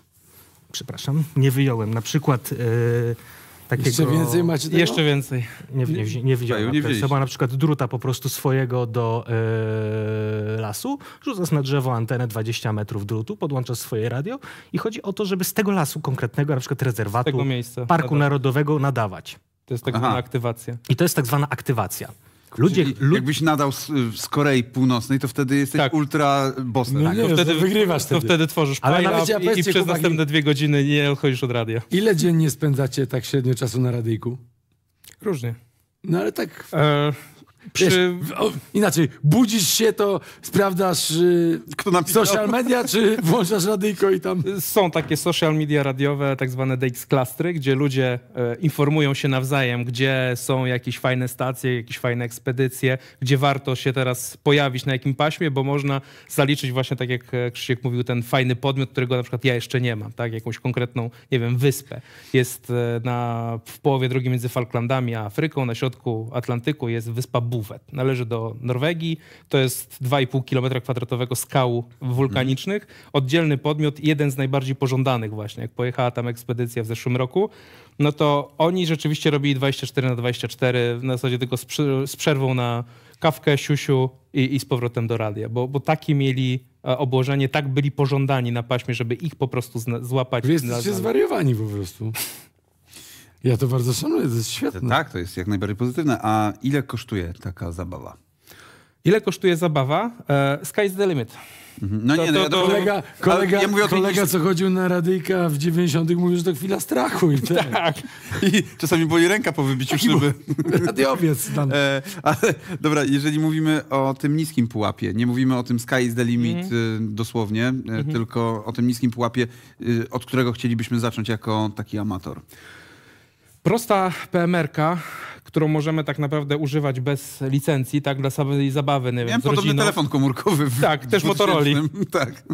przepraszam, nie wyjąłem. Na przykład e, takiego... Jeszcze więcej macie tego? Jeszcze więcej. Nie, nie, nie, nie widziałem. Nie Sama na przykład druta po prostu swojego do e, lasu, rzucasz na drzewo antenę 20 metrów drutu, podłączasz swoje radio i chodzi o to, żeby z tego lasu konkretnego, na przykład rezerwatu, parku nadawać. narodowego nadawać. To jest tak Aha. zwana aktywacja. I to jest tak zwana aktywacja. Ludzie, Jakbyś nadał z, z, Korei Północnej, to wtedy jesteś tak. ultra bossem. No tak, nie, to wtedy wygrywasz wtedy. To wtedy tworzysz Ale nawet ja i, i, przez następne dwie godziny nie odchodzisz od radia. Ile dziennie spędzacie tak średnio czasu na radyjku? Różnie. No ale tak... E przy... Wiesz, o, inaczej, budzisz się, to sprawdzasz y, Kto napisał? social media, czy włączasz radyjko i tam... Są takie social media radiowe, tak zwane DX klastry, gdzie ludzie y, informują się nawzajem, gdzie są jakieś fajne stacje, jakieś fajne ekspedycje, gdzie warto się teraz pojawić, na jakim paśmie, bo można zaliczyć właśnie, tak jak e, Krzysiek mówił, ten fajny podmiot, którego na przykład ja jeszcze nie mam, tak? Jakąś konkretną, nie wiem, wyspę. Jest e, na, w połowie drogi między Falklandami a Afryką, na środku Atlantyku jest wyspa Bu Bufet. Należy do Norwegii. To jest 2,5 km kwadratowego skał wulkanicznych. Oddzielny podmiot, jeden z najbardziej pożądanych właśnie. Jak pojechała tam ekspedycja w zeszłym roku, no to oni rzeczywiście robili 24 na 24, w zasadzie tylko z przerwą na kawkę, siusiu i, i z powrotem do radia, bo, bo takie mieli e, obłożenie, tak byli pożądani na paśmie, żeby ich po prostu złapać. Wy jesteście zwariowani po prostu. Ja to bardzo szanuję, to jest świetne. tak, to jest jak najbardziej pozytywne. A ile kosztuje taka zabawa? Ile kosztuje zabawa? E, sky's the limit. Mhm. No to, nie, no to, to, to, kolega, kolega, ja mówię kolega co chodził na radyjka w 90 mówił, że to chwila strachu. I tak. tak. I czasami boli ręka po wybiciu szyby. Radiowiec tam. E, ale dobra, jeżeli mówimy o tym niskim pułapie, nie mówimy o tym sky is the limit mhm. y, dosłownie, e, mhm. tylko o tym niskim pułapie, y, od którego chcielibyśmy zacząć jako taki amator. Prosta PMR-ka, którą możemy tak naprawdę używać bez licencji, tak, dla samej zabawy, nie wiem, Miałem podobny rodziną. telefon komórkowy. W, tak, w też Motorola. Tak.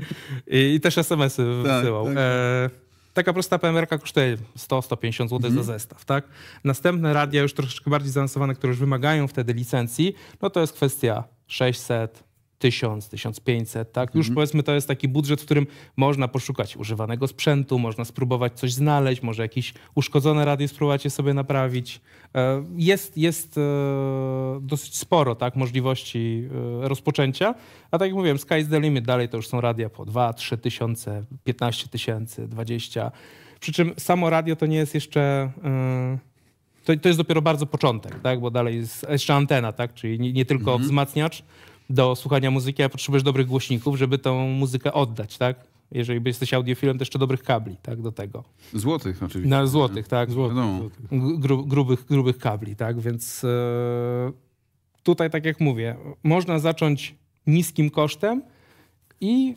I, I, też SMS-y tak, wysyłał. Tak. E, taka prosta PMR-ka kosztuje 100-150 zł mhm. za zestaw, tak? Następne radia już troszeczkę bardziej zaawansowane, które już wymagają wtedy licencji, no to jest kwestia 600, 1000, 1500, tak? Już mhm. powiedzmy to jest taki budżet, w którym można poszukać używanego sprzętu, można spróbować coś znaleźć, może jakieś uszkodzone radio spróbować je sobie naprawić. E, jest, jest e, dosyć sporo tak, możliwości e, rozpoczęcia, a tak jak mówiłem, sky's the limit, dalej to już są radia po 2, 3 tysiące, 15 tysięcy, 20. Przy czym samo radio to nie jest jeszcze... To, to jest dopiero bardzo początek, tak? bo dalej jest jeszcze antena, tak? czyli nie, nie tylko mhm. wzmacniacz, do słuchania muzyki, a potrzebujesz dobrych głośników, żeby tą muzykę oddać, tak? Jeżeli jesteś audiofilem, to jeszcze dobrych kabli, tak, do tego. Złotych oczywiście. Na złotych, tak. Złotych, no. Gru, grubych, grubych kabli, tak, więc e, tutaj, tak jak mówię, można zacząć niskim kosztem i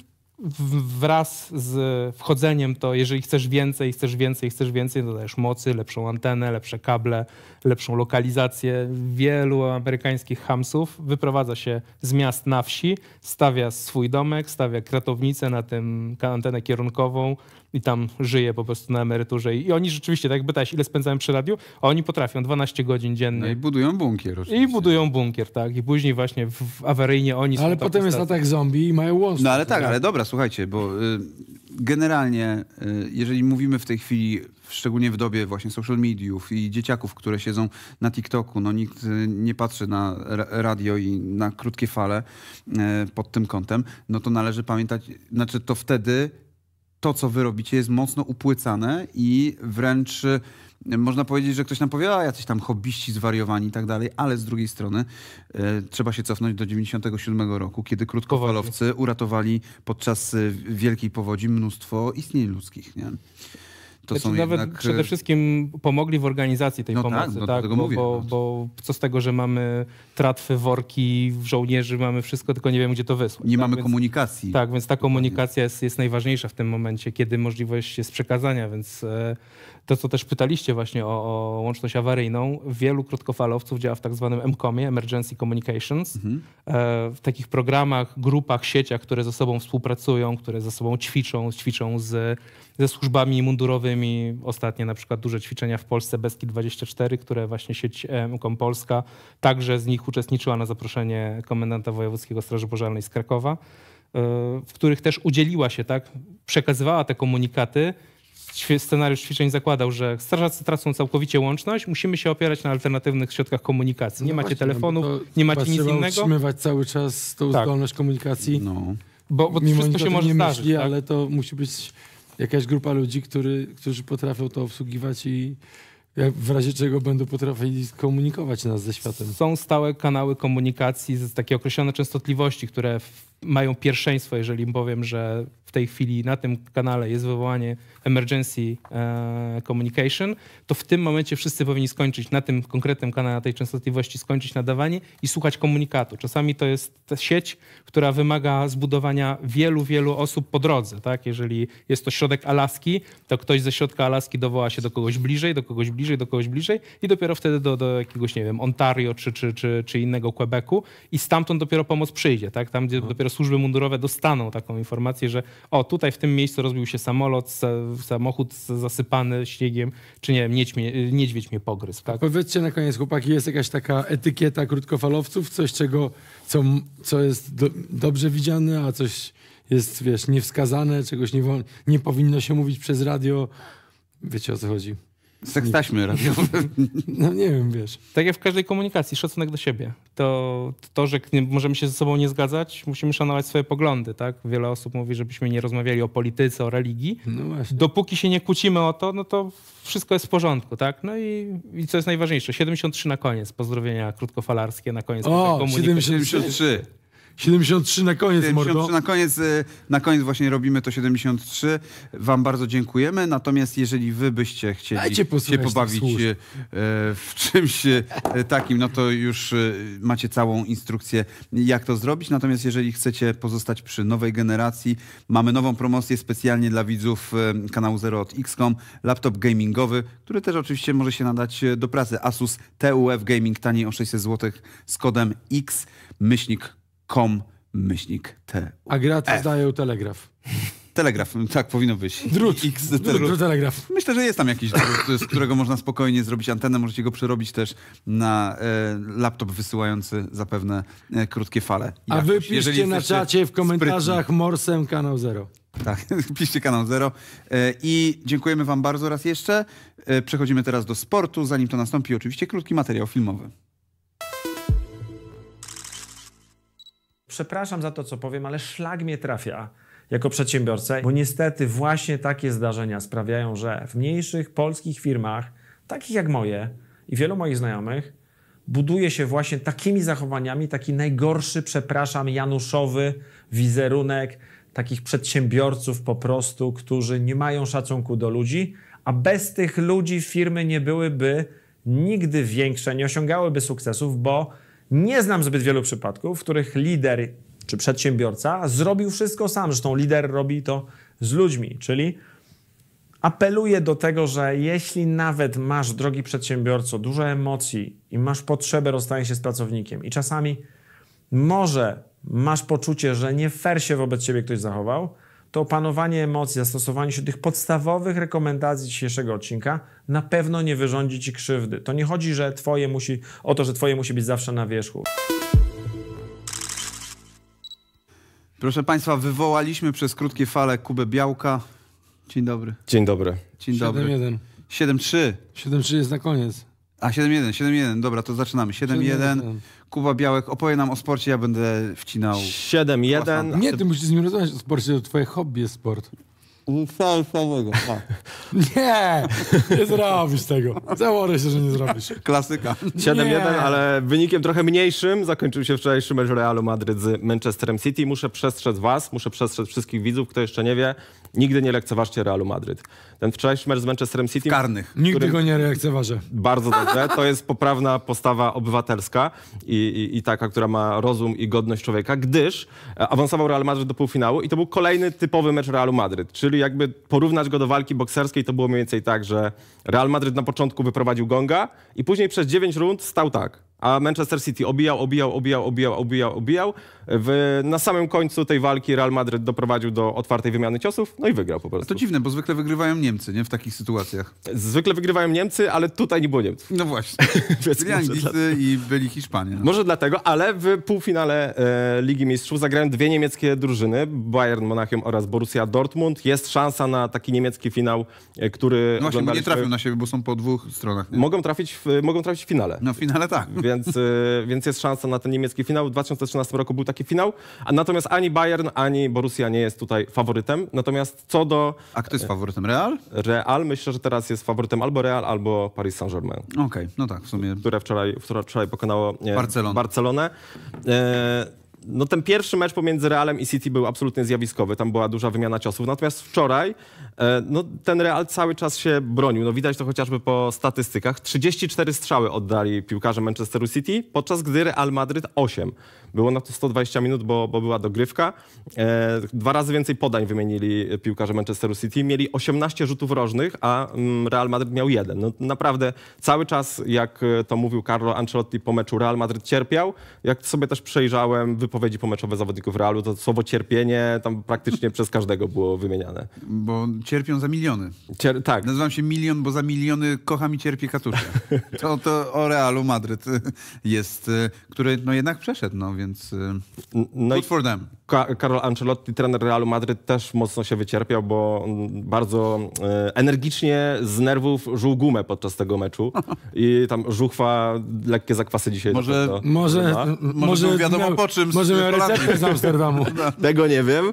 wraz z wchodzeniem to, jeżeli chcesz więcej, chcesz więcej, chcesz więcej, dodajesz mocy, lepszą antenę, lepsze kable, lepszą lokalizację. Wielu amerykańskich hamsów wyprowadza się z miast na wsi, stawia swój domek, stawia kratownicę na tym antenę kierunkową, i tam żyje po prostu na emeryturze. I oni rzeczywiście, tak jak pytałeś, ile spędzałem przy radiu, a oni potrafią 12 godzin dziennie. No i budują bunkier. Oczywiście. I budują bunkier, tak. I później właśnie w awaryjnie oni... Ale potem jest atak zombie i mają Wall No ale tak, tak, ale dobra, słuchajcie, bo y, generalnie, y, jeżeli mówimy w tej chwili szczególnie w dobie właśnie social mediów i dzieciaków, które siedzą na TikToku. No, nikt y, nie patrzy na radio i na krótkie fale y, pod tym kątem, no to należy pamiętać, znaczy to wtedy to, co wy robicie, jest mocno upłycane i wręcz e, można powiedzieć, że ktoś nam powie, a jacyś tam hobbyści zwariowani i tak dalej, ale z drugiej strony e, trzeba się cofnąć do 97 roku, kiedy krótkowalowcy uratowali podczas e, wielkiej powodzi mnóstwo istnień ludzkich. Nie? to znaczy, nawet jednak... E, przede wszystkim pomogli w organizacji tej no tak, pomocy, tak? No, tak? Bo, mówię, bo, no. bo, co z tego, że mamy tratwy, worki, żołnierzy, mamy wszystko, tylko nie wiem, gdzie to wysłać. Nie tak? mamy więc, komunikacji. Tak, więc ta komunikacja jest, jest najważniejsza w tym momencie, kiedy możliwość jest przekazania, więc e, to, co też pytaliście właśnie o, o łączność awaryjną, wielu krótkofalowców działa w tak zwanym MCOM-ie, Emergency Communications, mhm. E, w takich programach, grupach, sieciach, które ze sobą współpracują, które ze sobą ćwiczą, ćwiczą z ze służbami mundurowymi. Ostatnie na przykład duże ćwiczenia w Polsce Beski 24, które właśnie sieć MKOM Polska także z nich uczestniczyła na zaproszenie komendanta wojewódzkiego Straży Pożarnej z Krakowa, e, w których też udzieliła się, tak, przekazywała te komunikaty scenariusz ćwiczeń zakładał, że strażacy tracą całkowicie łączność, musimy się opierać na alternatywnych środkach komunikacji. Nie no macie właśnie, no telefonów, nie macie nic innego. utrzymywać cały czas tą tak. zdolność komunikacji. No. Bo, bo wszystko się może zdarzyć. Myśli, tak? Ale to musi być jakaś grupa ludzi, który, którzy potrafią to obsługiwać i w razie czego będą potrafili komunikować nas ze światem. Są stałe kanały komunikacji z takiej określone częstotliwości, które mają pierwszeństwo, jeżeli powiem, że tej chwili na tym kanale jest wywołanie emergency e, communication, to w tym momencie wszyscy powinni skończyć na tym konkretnym kanale, na tej częstotliwości, skończyć nadawanie i słuchać komunikatu. Czasami to jest sieć, która wymaga zbudowania wielu, wielu osób po drodze. Tak? Jeżeli jest to środek Alaski, to ktoś ze środka Alaski dowoła się do kogoś bliżej, do kogoś bliżej, do kogoś bliżej i dopiero wtedy do, do jakiegoś, nie wiem, Ontario czy, czy, czy, czy innego Quebecu i stamtąd dopiero pomoc przyjdzie. Tak? Tam, gdzie mhm. dopiero służby mundurowe dostaną taką informację, że o tutaj w tym miejscu rozbił się samolot, samochód zasypany śniegiem, czy nie wiem, mnie, niedźwiedź mnie pogryzł. Tak? Powiedzcie na koniec, chłopaki, jest jakaś taka etykieta krótkofalowców, coś czego, co, co jest do, dobrze widziane, a coś jest, wiesz, niewskazane, czegoś nie, nie powinno się mówić przez radio. Wiecie o co chodzi. Sekstaśmy taśmy No nie wiem, wiesz. Tak jak w każdej komunikacji, szacunek do siebie. To, to że nie, możemy się ze sobą nie zgadzać, musimy szanować swoje poglądy, tak? Wiele osób mówi, żebyśmy nie rozmawiali o polityce, o religii. No właśnie. Dopóki się nie kłócimy o to, no to wszystko jest w porządku, tak? No i, i co jest najważniejsze, 73 na koniec, pozdrowienia krótkofalarskie na koniec. O, 73! 73 na koniec, 73 mordo. na koniec, y, na koniec właśnie robimy to 73. Wam bardzo dziękujemy. Natomiast jeżeli wy byście chcieli się pobawić y, y, w czymś takim, no to już macie całą instrukcję, jak to zrobić. Natomiast jeżeli chcecie pozostać przy nowej generacji, mamy nową promocję specjalnie dla widzów kanału Zero od XCOM, laptop gamingowy, który też oczywiście może się nadać do pracy. Asus TUF Gaming taniej o 600 zł z kodem X myślnik kom myślnik T. A gratis dają telegraf. Telegraf, tak powinno być. Drut. X, drut, drut. drut, telegraf. Myślę, że jest tam jakiś drut, z którego można spokojnie zrobić antenę. Możecie go przerobić też na e, laptop wysyłający zapewne e, krótkie fale. A wy piszcie na czacie w komentarzach Morsem Kanał Zero. Tak, piszcie kanał Zero. E, I dziękujemy Wam bardzo raz jeszcze. E, przechodzimy teraz do sportu. Zanim to nastąpi, oczywiście krótki materiał filmowy. przepraszam za to, co powiem, ale szlag mnie trafia jako przedsiębiorcę, bo niestety właśnie takie zdarzenia sprawiają, że w mniejszych polskich firmach, takich jak moje i wielu moich znajomych, buduje się właśnie takimi zachowaniami taki najgorszy, przepraszam, Januszowy wizerunek takich przedsiębiorców po prostu, którzy nie mają szacunku do ludzi, a bez tych ludzi firmy nie byłyby nigdy większe, nie osiągałyby sukcesów, bo nie znam zbyt wielu przypadków, w których lider czy przedsiębiorca zrobił wszystko sam. Zresztą lider robi to z ludźmi, czyli apeluję do tego, że jeśli nawet masz, drogi przedsiębiorco, dużo emocji i masz potrzebę rozstania się z pracownikiem i czasami może masz poczucie, że nie fair się wobec ciebie ktoś zachował, to opanowanie emocji, zastosowanie się tych podstawowych rekomendacji dzisiejszego odcinka na pewno nie wyrządzi ci krzywdy. To nie chodzi, że twoje musi, o to, że twoje musi być zawsze na wierzchu. Proszę Państwa, wywołaliśmy przez krótkie fale Kubę Białka. Dzień dobry. Dzień dobry. Dzień dobry. 7-1. 7-3. 7-3 jest na koniec. A, 7-1, 7-1, dobra, to zaczynamy. 7-1. Kuba Białek opowie nam o sporcie, ja będę wcinał. 7-1. Nie, ty musisz z nim rozmawiać o sporcie, to twoje hobby jest sport. cały samego. Tak. nie! Nie zrobisz tego. Założę się, że nie zrobisz. Klasyka. 7-1, ale wynikiem trochę mniejszym zakończył się wczorajszy mecz Realu Madryt z Manchesterem City. Muszę przestrzec was, muszę przestrzec wszystkich widzów, kto jeszcze nie wie. Nigdy nie lekceważcie Realu Madryt. Ten wczorajszy mecz z Manchesterem City... W karnych. Nigdy go nie lekceważę. Bardzo dobrze. To jest poprawna postawa obywatelska i, i, i, taka, która ma rozum i godność człowieka, gdyż e, awansował Real Madryt do półfinału i to był kolejny typowy mecz Realu Madryt. Czyli jakby porównać go do walki bokserskiej, to było mniej więcej tak, że Real Madryt na początku wyprowadził gonga i później przez 9 rund stał tak. A Manchester City obijał, obijał, obijał, obijał, obijał, obijał. W, na samym końcu tej walki Real Madrid doprowadził do otwartej wymiany ciosów, no i wygrał po prostu. A to dziwne, bo zwykle wygrywają Niemcy, nie? W takich sytuacjach. Zwykle wygrywają Niemcy, ale tutaj nie było Niemców. No właśnie. byli Anglicy i byli Hiszpanie. No. Może dlatego, ale w półfinale e, Ligi Mistrzów zagrają dwie niemieckie drużyny, Bayern Monachium oraz Borussia Dortmund. Jest szansa na taki niemiecki finał, e, który No właśnie, bo nie trafią na siebie, bo są po dwóch stronach. Mogą trafić w, mogą trafić w finale. No w finale tak. Więc więc, y, więc jest szansa na ten niemiecki finał. W 2013 roku był taki finał, a natomiast ani Bayern, ani Borussia nie jest tutaj faworytem. Natomiast co do... A kto jest faworytem? Real? Real myślę, że teraz jest faworytem albo Real, albo Paris Saint-Germain. Okej, okay, no tak, w sumie. Które wczoraj, wczoraj pokonało Barcelonę. Barcelonę. E, no ten pierwszy mecz pomiędzy Realem i City był absolutnie zjawiskowy, tam była duża wymiana ciosów. Natomiast wczoraj e, no, ten Real cały czas się bronił. No, widać to chociażby po statystykach. 34 strzały oddali piłkarze Manchesteru City, podczas gdy Real Madryt 8. Było na to 120 minut, bo, bo była dogrywka. E, dwa razy więcej podań wymienili piłkarze Manchesteru City. Mieli 18 rzutów rożnych, a mm, Real Madrid miał jeden. No, naprawdę cały czas, jak e, to mówił Carlo Ancelotti po meczu, Real Madrid cierpiał. Jak sobie też przejrzałem wypowiedzi pomeczowe zawodników Realu, to słowo cierpienie tam praktycznie przez każdego było wymieniane. Bo cierpią za miliony. Cier tak. Nazywam się Milion, bo za miliony kocham mi cierpie Katusza. To, to o Realu Madryt jest, e, który no jednak przeszedł, no więc więc good for them. Karol Ancelotti, trener Realu Madryt, też mocno się wycierpiał, bo bardzo e, energicznie z nerwów żuł gumę podczas tego meczu. I tam żuchwa, lekkie zakwasy dzisiaj. Może, to, może, to, może, może wiadomo miał, po czym. Może miał receptę z Amsterdamu. No. tego nie wiem. E,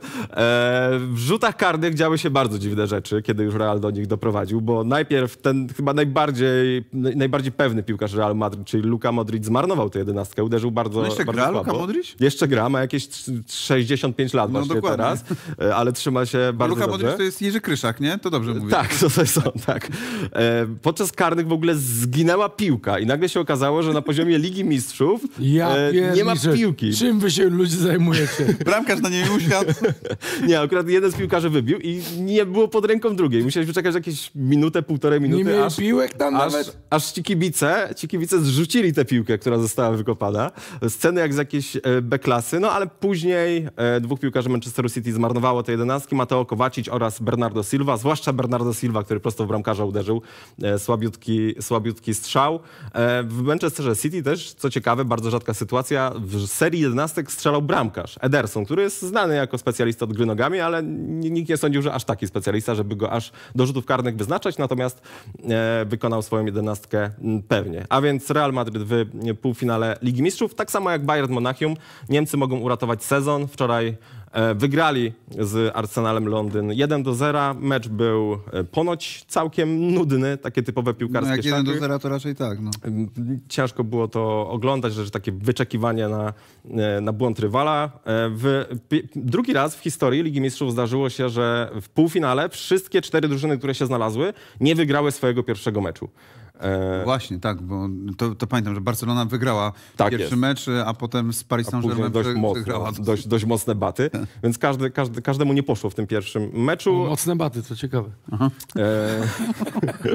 w rzutach karnych działy się bardzo dziwne rzeczy, kiedy już Real do nich doprowadził, bo najpierw ten chyba najbardziej, najbardziej pewny piłkarz Realu Madryt, czyli Luka Modric, zmarnował tę jedenastkę, uderzył bardzo, no jeszcze bardzo gra, słabo. Luka Modric? Jeszcze gra, ma jakieś 6 65 lat no, właśnie dokładnie. teraz, e, ale trzyma się bardzo Luka dobrze. Luka to jest Jerzy Kryszak, nie? To dobrze mówię. Tak, to, są, tak. E, podczas karnych w ogóle zginęła piłka i nagle się okazało, że na poziomie Ligi Mistrzów e, ja nie ma piłki. Czym wy się ludzie zajmujecie? Bramkarz na niej usiadł. nie, akurat jeden z piłkarzy wybił i nie było pod ręką drugiej. Musieliśmy czekać jakieś minutę, półtorej minuty. Nie aż, piłek tam aż, nawet? Aż ci kibice, ci kibice zrzucili tę piłkę, która została wykopana. Sceny jak z jakiejś B-klasy, no ale później E, dwóch piłkarzy Manchesteru City zmarnowało te jedenastki, Mateo Kowacic oraz Bernardo Silva, zwłaszcza Bernardo Silva, który prosto w bramkarza uderzył, e, słabiutki, słabiutki strzał. E, w Manchesterze City też, co ciekawe, bardzo rzadka sytuacja, w serii jedenastek strzelał bramkarz Ederson, który jest znany jako specjalista od gry nogami, ale nikt nie sądził, że aż taki specjalista, żeby go aż do rzutów karnych wyznaczać, natomiast wykonał swoją jedenastkę pewnie. A więc Real Madrid w półfinale Ligi Mistrzów, tak samo jak Bayern Monachium. Niemcy mogą uratować sezon. Wczoraj wczoraj e, Wygrali z Arsenalem Londyn 1 do 0. Mecz był e, ponoć całkiem nudny, takie typowe piłkarskie no jak 1 do 0 to raczej tak. No. Mm, ciężko było to oglądać, że takie wyczekiwanie na, e, na błąd rywala. W, drugi raz w historii Ligi Mistrzów zdarzyło się, że w półfinale wszystkie cztery drużyny, które się znalazły, nie wygrały swojego pierwszego meczu. E, Właśnie, tak, bo to, to, pamiętam, że Barcelona wygrała tak pierwszy jest. mecz, a potem z Paris Saint-Germain dość wygrała. Dość, dość mocne baty, więc każdy, każdy, każdemu nie poszło w tym pierwszym meczu. Mocne baty, co ciekawe. E,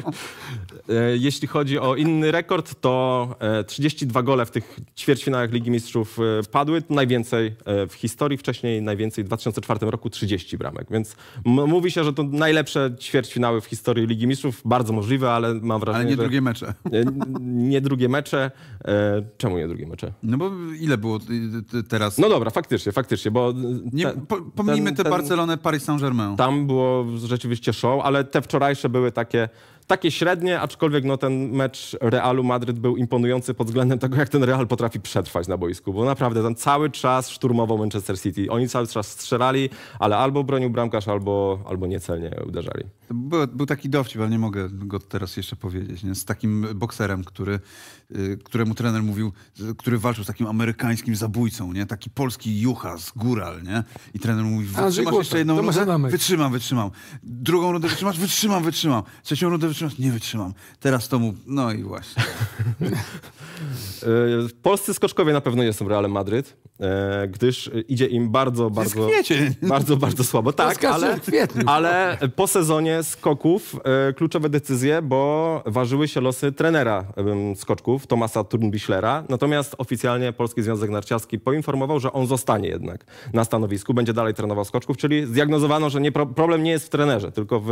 e, jeśli chodzi o inny rekord, to 32 gole w tych ćwierćfinałach Ligi Mistrzów padły, najwięcej w historii wcześniej, najwięcej w 2004 roku 30 bramek, więc mówi się, że to najlepsze ćwierćfinały w historii Ligi Mistrzów, bardzo możliwe, ale mam wrażenie, ale nie że drugie mecze. E, nie drugie mecze. E, czemu nie drugie mecze? No bo ile było teraz? No dobra, faktycznie, faktycznie, bo... Nie, te, po, pomnijmy tę Barcelonę, Paris Saint-Germain. Tam było rzeczywiście show, ale te wczorajsze były takie takie średnie, aczkolwiek no, ten mecz Realu Madryt był imponujący pod względem tego, jak ten Real potrafi przetrwać na boisku, bo naprawdę tam cały czas szturmował Manchester City. Oni cały czas strzelali, ale albo bronił bramkarz, albo, albo niecelnie uderzali. Był, był, taki dowcip, ale nie mogę go teraz jeszcze powiedzieć. Nie? Z takim bokserem, który, y, któremu trener mówił, który walczył z takim amerykańskim zabójcą, nie? taki polski juchas, góral. Nie? I trener mówi, wytrzymasz jeszcze jedną rundę? Wytrzymam, wytrzymam. Drugą rundę wytrzymasz? Wytrzymam, wytrzymam. Trzecią rundę wytrzymasz? Nie wytrzymam. Teraz to mu... No i właśnie. Y, polscy skoczkowie na pewno nie są Real Madryt, e, gdyż idzie im bardzo, bardzo, bardzo, bardzo, bardzo słabo. Tak, ale, ale po sezonie skoków e, kluczowe decyzje, bo ważyły się losy trenera e, skoczków, Tomasa Turnbichlera. Natomiast oficjalnie Polski Związek Narciarski poinformował, że on zostanie jednak na stanowisku, będzie dalej trenował skoczków, czyli zdiagnozowano, że nie, problem nie jest w trenerze, tylko w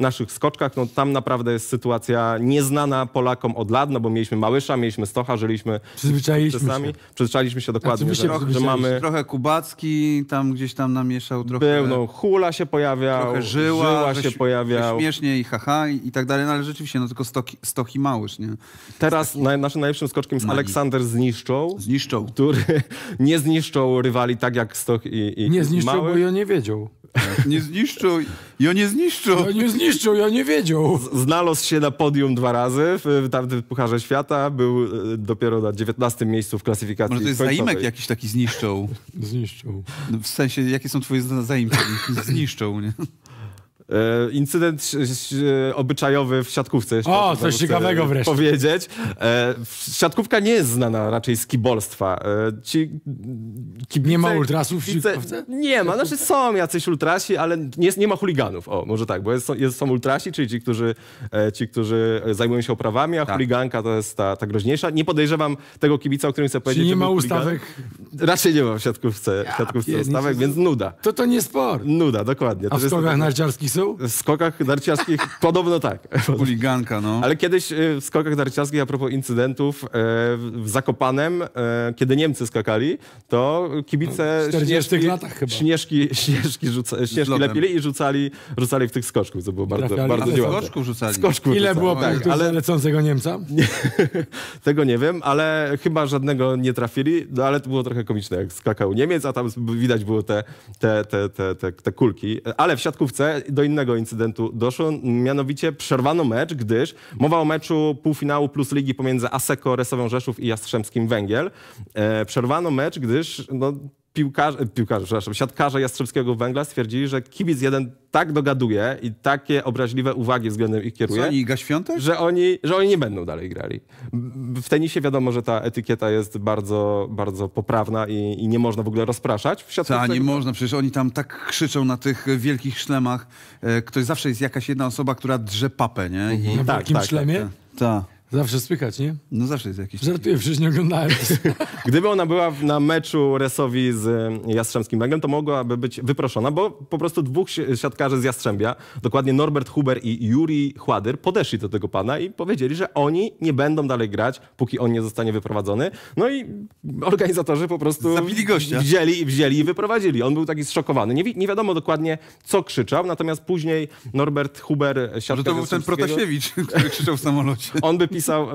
naszych skoczkach. No, tam naprawdę jest sytuacja nieznana Polakom od lat, no bo mieliśmy Małysza, mieliśmy Stocha, żyliśmy przyzwyczailiśmy czasami. Się. Przyzwyczailiśmy się dokładnie, znaczy, że, trochę, że mamy... Trochę Kubacki tam gdzieś tam namieszał, trochę... Był, no, Hula się pojawiał, Żyła, Żyła się, pojawiała pojawiał. Śmiesznie i haha i tak dalej, no ale rzeczywiście, no tylko stoki, stoki małyż, nie? Teraz na, naszym najlepszym skoczkiem jest Aleksander Zniszczą. Zniszczą. Który nie zniszczą rywali tak jak Stok i, i Nie zniszczą, mały. bo ja nie wiedział. Nie zniszczą, ja nie zniszczą. Ja nie zniszczą, ja nie wiedział. Znalazł się na podium dwa razy w, tamtym Pucharze Świata, był e, dopiero na 19 miejscu w klasyfikacji Może to jest końcowej. zaimek jakiś taki zniszczą. Zniszczą. No, w sensie, jakie są twoje zaimki? Zniszczą, nie? E, incydent obyczajowy w siatkówce. Jeszcze o, coś ciekawego wreszcie. Powiedzieć. E, siatkówka nie jest znana raczej z kibolstwa. E, ci, kibice, nie ma ultrasów w siatkówce? Nie ma, znaczy są jacyś ultrasi, ale nie, nie ma chuliganów. O, może tak, bo jest, jest, są ultrasi, czyli ci którzy, ci, którzy zajmują się oprawami, a tak. chuliganka to jest ta, ta groźniejsza. Nie podejrzewam tego kibica, o którym chcę powiedzieć. Czy nie ma ustawek? Chuligan. Raczej nie ma w siatkówce, ja, w siatkówce pie, ustawek, więc nuda. To to nie sport. Nuda, dokładnie. A w skokach narciarskich w skokach narciarskich podobno tak. Huliganka, no. Ale kiedyś e, w skokach narciarskich, a propos incydentów, e, w Zakopanem, e, kiedy Niemcy skakali, to kibice 40 śnieżki, latach chyba. śnieżki, śnieżki, rzuca, śnieżki lepili i rzucali, rzucali w tych skoczków, co było bardzo, bardzo dziwne. skoczków rzucali? Skoczków Ile rzucali. było tak, ale lecącego Niemca? Nie, tego nie wiem, ale chyba żadnego nie trafili, no ale to było trochę komiczne, jak skakał Niemiec, a tam widać było te, te, te, te, te, te kulki. Ale w siatkówce do innego incydentu doszło, mianowicie przerwano mecz, gdyż mowa o meczu półfinału plus ligi pomiędzy Aseko Resowią Rzeszów i Jastrzębskim Węgiel. E, przerwano mecz, gdyż no, piłkarze, piłkarze przepraszam, siatkarze Jastrzębskiego Węgla stwierdzili, że kibic jeden tak dogaduje i takie obraźliwe uwagi względem ich kieruje, Co, oni Iga Świątek? Że, oni, że oni nie będą dalej grali. W tenisie wiadomo, że ta etykieta jest bardzo, bardzo poprawna i, i nie można w ogóle rozpraszać. W nie można, przecież oni tam tak krzyczą na tych wielkich szlemach. E, ktoś zawsze jest jakaś jedna osoba, która drze papę, nie? I... Na tak, tak, szlemie? Tak. tak. Ta. Zawsze słychać, nie? No zawsze jest jakiś. Żartuję, przecież nie oglądałem. Gdyby ona była na meczu Resowi z y, Jastrzębskim Węglem, to mogłaby być wyproszona, bo po prostu dwóch siatkarzy z Jastrzębia, dokładnie Norbert Huber i Juri Chładyr, podeszli do tego pana i powiedzieli, że oni nie będą dalej grać, póki on nie zostanie wyprowadzony. No i organizatorzy po prostu Zabili gościa. wzięli, wzięli i wyprowadzili. On był taki zszokowany. Nie, wi nie wiadomo dokładnie, co krzyczał, natomiast później Norbert Huber... Może to był ten Protasiewicz, który krzyczał w samolocie. On by pisał,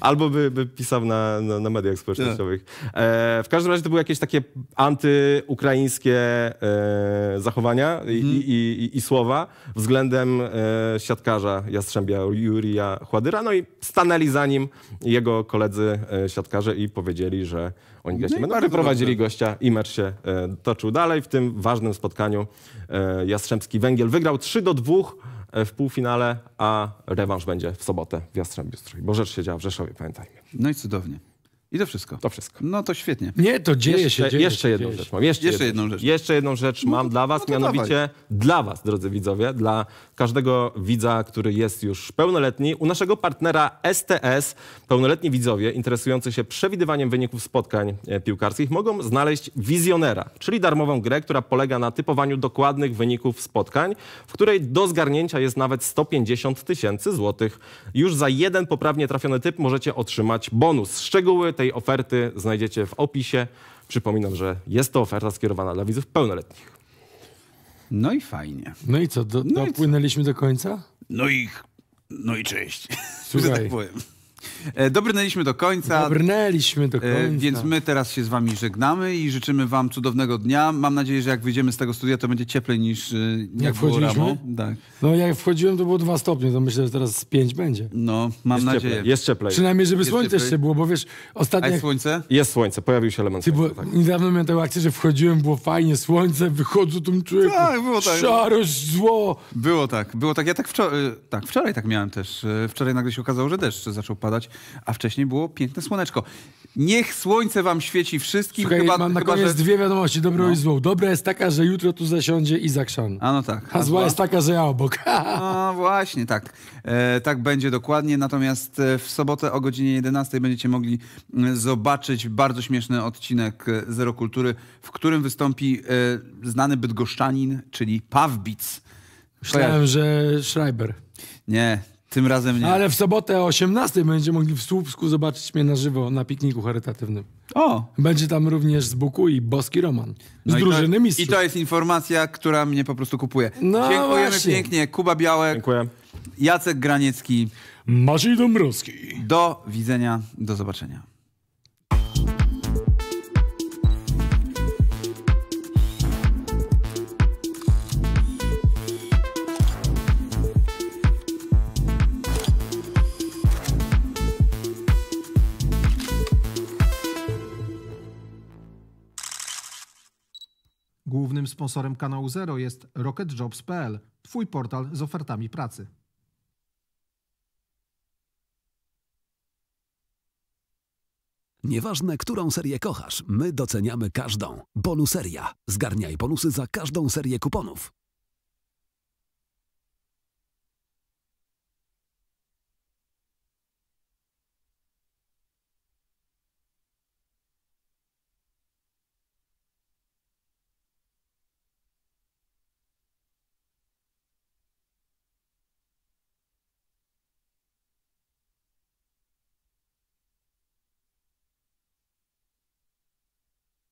albo by, by pisał na, na, na, mediach społecznościowych. E, w każdym razie to były jakieś takie antyukraińskie e, zachowania i, hmm. i, i, i, słowa względem e, siatkarza Jastrzębia Jurija Chładyra. No i stanęli za nim jego koledzy e, siatkarze i powiedzieli, że oni grać no nie będą. Wyprowadzili gościa i mecz się e, toczył dalej. W tym ważnym spotkaniu e, Jastrzębski Węgiel wygrał 3 do 2 E, w półfinale, a rewanż będzie w sobotę w Jastrzębiu Zdrój, bo rzecz się działa w Rzeszowie, pamiętajmy. No i cudownie. I to wszystko. To wszystko. No to świetnie. Nie, to dzieje jeszcze, się. Dzieje jeszcze się, jedną rzecz mam. Jeszcze, jeszcze jedną, jedną rzecz. Jeszcze jedną rzecz no mam no, dla was, no mianowicie dawaj. dla was, drodzy widzowie, dla każdego widza, który jest już pełnoletni, u naszego partnera STS pełnoletni widzowie interesujący się przewidywaniem wyników spotkań e, piłkarskich mogą znaleźć Wizjonera, czyli darmową grę, która polega na typowaniu dokładnych wyników spotkań, w której do zgarnięcia jest nawet 150 tysięcy złotych. Już za jeden poprawnie trafiony typ możecie otrzymać bonus. Szczegóły tej oferty znajdziecie w opisie. Przypominam, że jest to oferta skierowana dla widzów pełnoletnich. No i fajnie. No i co, do, no dopłynęliśmy do końca? No i, no i cześć. Słuchaj, tak powiem. E, dobrnęliśmy do końca. Dobrnęliśmy do e, końca. Więc my teraz się z wami żegnamy i życzymy wam cudownego dnia. Mam nadzieję, że jak wyjdziemy z tego studia, to będzie cieplej niż e, jak, jak wchodziliśmy. Tak. No jak wchodziłem, to było dwa stopnie, to myślę, że teraz pięć będzie. No, mam jest nadzieję. Cieplej. Jest cieplej. Przynajmniej, żeby jest słońce jeszcze było, bo wiesz, ostatnio... jest słońce? Jest słońce, pojawił się element słońca, tak. Niedawno miałem taką akcję, że wchodziłem, było fajnie, słońce, wychodzę, tu człowieku. Tak, było tak. Szarość, zło. Było tak, było tak. Ja tak wczoraj, tak, wczoraj tak miałem też. Wczoraj nagle się okazało, że deszcz zaczął padać a wcześniej było piękne słoneczko. Niech słońce wam świeci wszystkim. Słuchaj, chyba, mam na chyba, koniec że... dwie wiadomości, dobrą no. i złą. Dobra jest taka, że jutro tu zasiądzie Izak Szan. A no tak. A, zła, zła jest taka, że ja obok. No właśnie, tak. E, tak będzie dokładnie. Natomiast e, w sobotę o godzinie 11 będziecie mogli zobaczyć bardzo śmieszny odcinek e, Zero Kultury, w którym wystąpi e, znany bydgoszczanin, czyli Pawbic. Myślałem, Kojarzy. że Schreiber. Nie, tym razem nie. No, ale w sobotę o 18 będzie mogli w Słupsku zobaczyć mnie na żywo na pikniku charytatywnym. O! Będzie tam również z Buku i Boski Roman. Z no drużyny i to, I to jest informacja, która mnie po prostu kupuje. No Dziękujemy właśnie. pięknie. Kuba Białek. Dziękuję. Jacek Graniecki. Maciej Dąbrowski. Do widzenia, do zobaczenia. Głównym sponsorem kanału Zero jest rocketjobs.pl, twój portal z ofertami pracy. Nieważne, którą serię kochasz, my doceniamy każdą. Bonuseria. Zgarniaj bonusy za każdą serię kuponów.